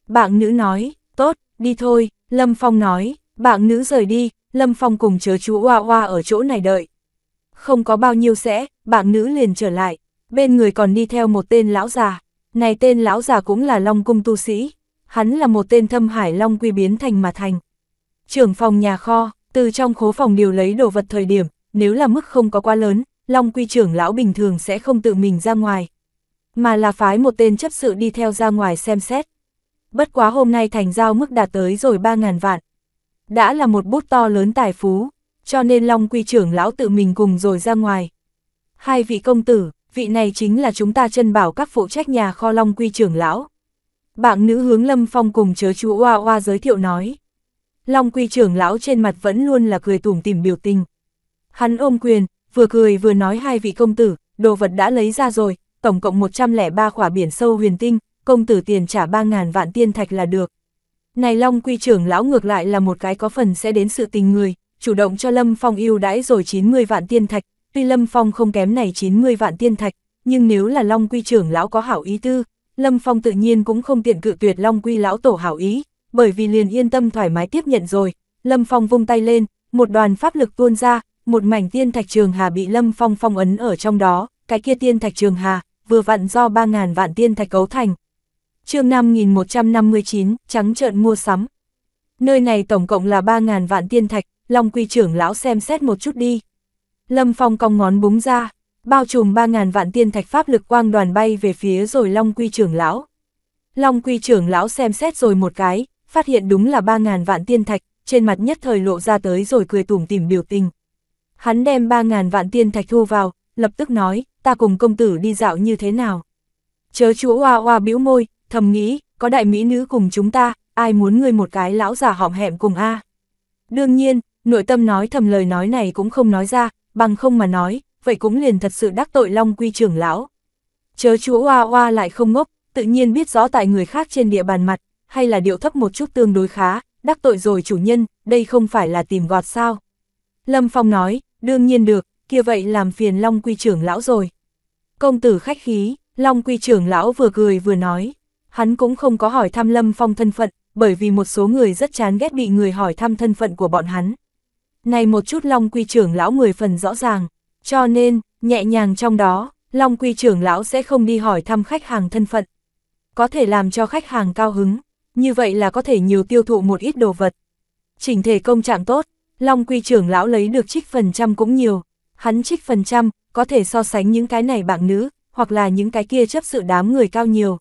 Bạn nữ nói, tốt, đi thôi, Lâm Phong nói, bạn nữ rời đi, Lâm Phong cùng chớ chú Hoa Hoa ở chỗ này đợi. Không có bao nhiêu sẽ, bạn nữ liền trở lại, bên người còn đi theo một tên lão già. Này tên lão già cũng là Long Cung tu sĩ, hắn là một tên thâm hải Long quy biến thành mà thành, Trưởng phòng nhà kho, từ trong khố phòng điều lấy đồ vật thời điểm, nếu là mức không có quá lớn, Long Quy trưởng lão bình thường sẽ không tự mình ra ngoài. Mà là phái một tên chấp sự đi theo ra ngoài xem xét. Bất quá hôm nay thành giao mức đạt tới rồi 3.000 vạn. Đã là một bút to lớn tài phú, cho nên Long Quy trưởng lão tự mình cùng rồi ra ngoài. Hai vị công tử, vị này chính là chúng ta chân bảo các phụ trách nhà kho Long Quy trưởng lão. Bạn nữ hướng Lâm Phong cùng chớ chú Oa Oa giới thiệu nói. Long Quy trưởng lão trên mặt vẫn luôn là cười tủm tìm biểu tình. Hắn ôm quyền, vừa cười vừa nói hai vị công tử, đồ vật đã lấy ra rồi, tổng cộng 103 khỏa biển sâu huyền tinh, công tử tiền trả 3.000 vạn tiên thạch là được. Này Long Quy trưởng lão ngược lại là một cái có phần sẽ đến sự tình người, chủ động cho Lâm Phong yêu đãi rồi 90 vạn tiên thạch, tuy Lâm Phong không kém này 90 vạn tiên thạch, nhưng nếu là Long Quy trưởng lão có hảo ý tư, Lâm Phong tự nhiên cũng không tiện cự tuyệt Long Quy lão tổ hảo ý, bởi vì liền yên tâm thoải mái tiếp nhận rồi, Lâm Phong vung tay lên, một đoàn pháp lực tuôn ra, một mảnh tiên thạch trường hà bị Lâm Phong phong ấn ở trong đó, cái kia tiên thạch trường hà, vừa vặn do 3.000 vạn tiên thạch cấu thành. chương 5159, trắng trợn mua sắm. Nơi này tổng cộng là 3.000 vạn tiên thạch, Long Quy trưởng lão xem xét một chút đi. Lâm Phong cong ngón búng ra, bao trùm 3.000 vạn tiên thạch pháp lực quang đoàn bay về phía rồi Long Quy trưởng lão. Long Quy trưởng lão xem xét rồi một cái, phát hiện đúng là 3.000 vạn tiên thạch, trên mặt nhất thời lộ ra tới rồi cười tủm tỉm biểu tình. Hắn đem 3.000 vạn tiên thạch thu vào, lập tức nói, ta cùng công tử đi dạo như thế nào. Chớ chú oa oa bĩu môi, thầm nghĩ, có đại mỹ nữ cùng chúng ta, ai muốn ngươi một cái lão già họng hẹm cùng a Đương nhiên, nội tâm nói thầm lời nói này cũng không nói ra, bằng không mà nói, vậy cũng liền thật sự đắc tội long quy trưởng lão. Chớ chú oa oa lại không ngốc, tự nhiên biết rõ tại người khác trên địa bàn mặt, hay là điệu thấp một chút tương đối khá, đắc tội rồi chủ nhân, đây không phải là tìm gọt sao. Lâm Phong nói, đương nhiên được, kia vậy làm phiền Long Quy trưởng lão rồi. Công tử khách khí, Long Quy trưởng lão vừa cười vừa nói, hắn cũng không có hỏi thăm Lâm Phong thân phận, bởi vì một số người rất chán ghét bị người hỏi thăm thân phận của bọn hắn. Này một chút Long Quy trưởng lão người phần rõ ràng, cho nên, nhẹ nhàng trong đó, Long Quy trưởng lão sẽ không đi hỏi thăm khách hàng thân phận. Có thể làm cho khách hàng cao hứng, như vậy là có thể nhiều tiêu thụ một ít đồ vật. Chỉnh thể công trạng tốt, Long Quy trưởng lão lấy được trích phần trăm cũng nhiều, hắn trích phần trăm, có thể so sánh những cái này bạn nữ, hoặc là những cái kia chấp sự đám người cao nhiều.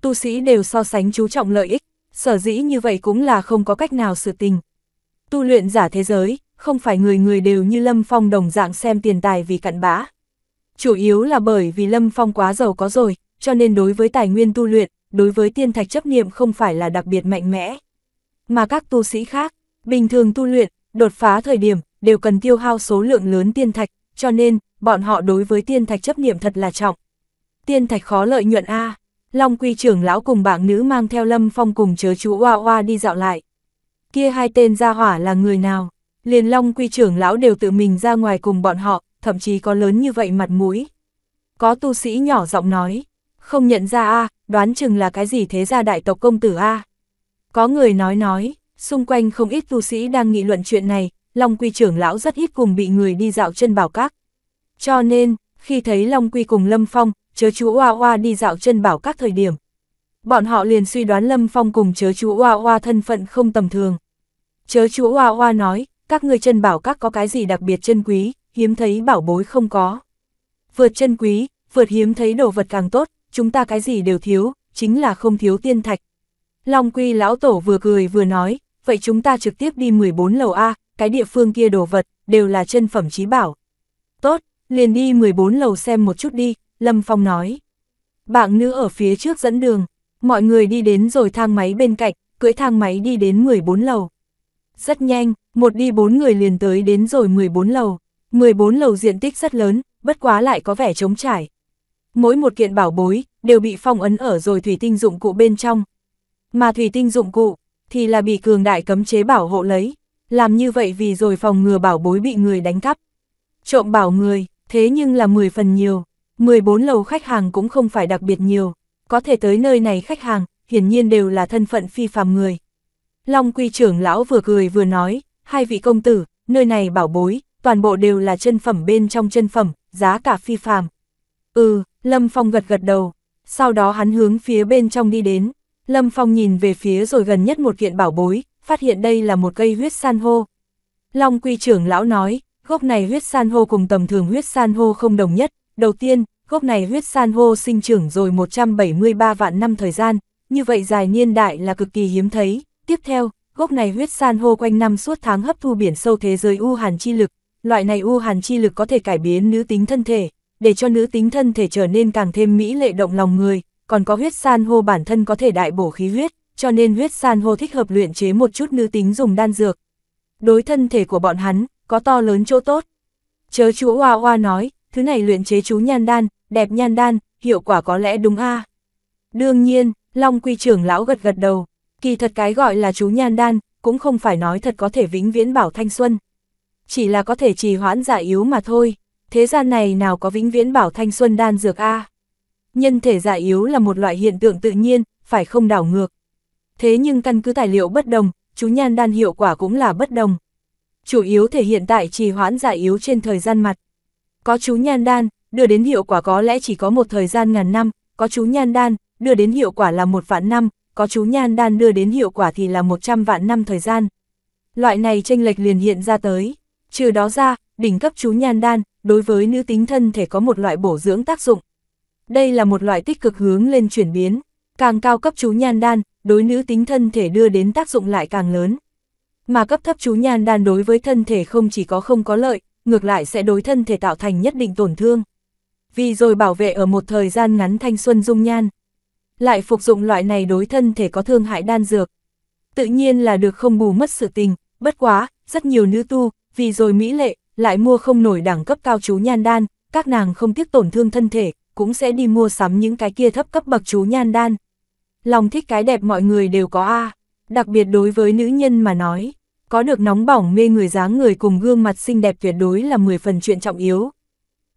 Tu sĩ đều so sánh chú trọng lợi ích, sở dĩ như vậy cũng là không có cách nào sự tình. Tu luyện giả thế giới, không phải người người đều như Lâm Phong đồng dạng xem tiền tài vì cặn bã. Chủ yếu là bởi vì Lâm Phong quá giàu có rồi, cho nên đối với tài nguyên tu luyện, đối với tiên thạch chấp niệm không phải là đặc biệt mạnh mẽ. Mà các tu sĩ khác, bình thường tu luyện, đột phá thời điểm, đều cần tiêu hao số lượng lớn tiên thạch, cho nên, bọn họ đối với tiên thạch chấp niệm thật là trọng. Tiên thạch khó lợi nhuận A, Long Quy trưởng lão cùng bảng nữ mang theo Lâm Phong cùng chớ chú Hoa Hoa đi dạo lại. Kia hai tên gia hỏa là người nào? Liền Long Quy trưởng lão đều tự mình ra ngoài cùng bọn họ, thậm chí có lớn như vậy mặt mũi. Có tu sĩ nhỏ giọng nói, không nhận ra a đoán chừng là cái gì thế ra đại tộc công tử a Có người nói nói, xung quanh không ít tu sĩ đang nghị luận chuyện này, Long Quy trưởng lão rất ít cùng bị người đi dạo chân bảo các. Cho nên, khi thấy Long Quy cùng Lâm Phong, chớ chú Oa Oa đi dạo chân bảo các thời điểm. Bọn họ liền suy đoán Lâm Phong cùng chớ chú Oa Oa thân phận không tầm thường. Chớ chú Oa Oa nói, các ngươi chân bảo các có cái gì đặc biệt chân quý, hiếm thấy bảo bối không có. Vượt chân quý, vượt hiếm thấy đồ vật càng tốt, chúng ta cái gì đều thiếu, chính là không thiếu tiên thạch. Long Quy lão tổ vừa cười vừa nói, vậy chúng ta trực tiếp đi 14 lầu A, cái địa phương kia đồ vật, đều là chân phẩm trí bảo. Tốt, liền đi 14 lầu xem một chút đi, Lâm Phong nói. Bạn nữ ở phía trước dẫn đường, mọi người đi đến rồi thang máy bên cạnh, cưỡi thang máy đi đến 14 lầu. Rất nhanh, một đi bốn người liền tới đến rồi 14 lầu. 14 lầu diện tích rất lớn, bất quá lại có vẻ trống trải. Mỗi một kiện bảo bối, đều bị phong ấn ở rồi thủy tinh dụng cụ bên trong. Mà thủy tinh dụng cụ, thì là bị cường đại cấm chế bảo hộ lấy, làm như vậy vì rồi phòng ngừa bảo bối bị người đánh cắp. Trộm bảo người, thế nhưng là 10 phần nhiều, 14 lầu khách hàng cũng không phải đặc biệt nhiều, có thể tới nơi này khách hàng, hiển nhiên đều là thân phận phi phàm người. Long quy trưởng lão vừa cười vừa nói, hai vị công tử, nơi này bảo bối, toàn bộ đều là chân phẩm bên trong chân phẩm, giá cả phi phàm. Ừ, Lâm Phong gật gật đầu, sau đó hắn hướng phía bên trong đi đến, Lâm Phong nhìn về phía rồi gần nhất một kiện bảo bối, phát hiện đây là một cây huyết san hô. Long quy trưởng lão nói, gốc này huyết san hô cùng tầm thường huyết san hô không đồng nhất, đầu tiên, gốc này huyết san hô sinh trưởng rồi 173 vạn năm thời gian, như vậy dài niên đại là cực kỳ hiếm thấy, tiếp theo, gốc này huyết san hô quanh năm suốt tháng hấp thu biển sâu thế giới u hàn chi lực, loại này u hàn chi lực có thể cải biến nữ tính thân thể, để cho nữ tính thân thể trở nên càng thêm mỹ lệ động lòng người, còn có huyết san hô bản thân có thể đại bổ khí huyết, cho nên huyết san hô thích hợp luyện chế một chút nữ tính dùng đan dược. Đối thân thể của bọn hắn, có to lớn chỗ tốt. Chớ chú Hoa Hoa nói, thứ này luyện chế chú nhan đan, đẹp nhan đan, hiệu quả có lẽ đúng a Đương nhiên, Long Quy trưởng lão gật gật đầu, kỳ thật cái gọi là chú nhan đan, cũng không phải nói thật có thể vĩnh viễn bảo thanh xuân. Chỉ là có thể trì hoãn giả yếu mà thôi thế gian này nào có vĩnh viễn bảo thanh xuân đan dược a à? Nhân thể già yếu là một loại hiện tượng tự nhiên, phải không đảo ngược. Thế nhưng căn cứ tài liệu bất đồng, chú nhan đan hiệu quả cũng là bất đồng. Chủ yếu thể hiện tại trì hoãn già yếu trên thời gian mặt. Có chú nhan đan, đưa đến hiệu quả có lẽ chỉ có một thời gian ngàn năm, có chú nhan đan, đưa đến hiệu quả là một vạn năm, có chú nhan đan đưa đến hiệu quả thì là một trăm vạn năm thời gian. Loại này tranh lệch liền hiện ra tới. Trừ đó ra, đỉnh cấp chú nhan đan, đối với nữ tính thân thể có một loại bổ dưỡng tác dụng. Đây là một loại tích cực hướng lên chuyển biến, càng cao cấp chú nhan đan, đối nữ tính thân thể đưa đến tác dụng lại càng lớn. Mà cấp thấp chú nhan đan đối với thân thể không chỉ có không có lợi, ngược lại sẽ đối thân thể tạo thành nhất định tổn thương. Vì rồi bảo vệ ở một thời gian ngắn thanh xuân dung nhan, lại phục dụng loại này đối thân thể có thương hại đan dược. Tự nhiên là được không bù mất sự tình, bất quá, rất nhiều nữ tu, vì rồi mỹ lệ, lại mua không nổi đẳng cấp cao chú nhan đan, các nàng không tiếc tổn thương thân thể, cũng sẽ đi mua sắm những cái kia thấp cấp bậc chú nhan đan. Lòng thích cái đẹp mọi người đều có a, đặc biệt đối với nữ nhân mà nói, có được nóng bỏng mê người dáng người cùng gương mặt xinh đẹp tuyệt đối là 10 phần chuyện trọng yếu.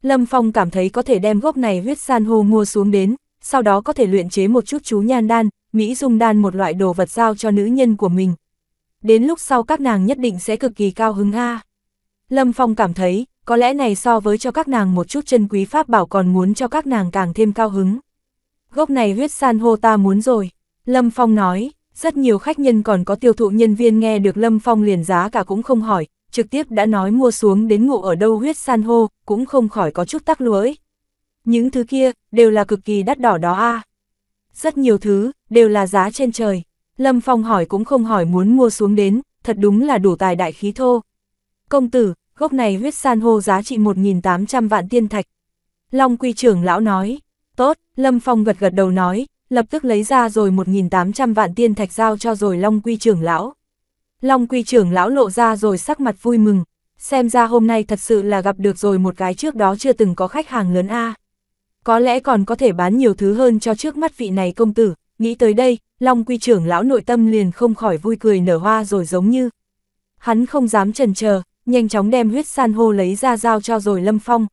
Lâm Phong cảm thấy có thể đem gốc này huyết san hô mua xuống đến, sau đó có thể luyện chế một chút chú nhan đan, mỹ dung đan một loại đồ vật giao cho nữ nhân của mình, đến lúc sau các nàng nhất định sẽ cực kỳ cao hứng a. Lâm Phong cảm thấy, có lẽ này so với cho các nàng một chút chân quý pháp bảo còn muốn cho các nàng càng thêm cao hứng. Gốc này huyết san hô ta muốn rồi, Lâm Phong nói, rất nhiều khách nhân còn có tiêu thụ nhân viên nghe được Lâm Phong liền giá cả cũng không hỏi, trực tiếp đã nói mua xuống đến ngụ ở đâu huyết san hô, cũng không khỏi có chút tắc lưỡi. Những thứ kia, đều là cực kỳ đắt đỏ đó a Rất nhiều thứ, đều là giá trên trời. Lâm Phong hỏi cũng không hỏi muốn mua xuống đến, thật đúng là đủ tài đại khí thô. Công tử, gốc này huyết san hô giá trị 1.800 vạn tiên thạch. Long quy trưởng lão nói, tốt, Lâm Phong gật gật đầu nói, lập tức lấy ra rồi 1.800 vạn tiên thạch giao cho rồi Long quy trưởng lão. Long quy trưởng lão lộ ra rồi sắc mặt vui mừng, xem ra hôm nay thật sự là gặp được rồi một cái trước đó chưa từng có khách hàng lớn A. Có lẽ còn có thể bán nhiều thứ hơn cho trước mắt vị này công tử, Nghĩ tới đây, Long Quy trưởng lão nội tâm liền không khỏi vui cười nở hoa rồi giống như. Hắn không dám trần chờ nhanh chóng đem huyết san hô lấy ra giao cho rồi Lâm Phong,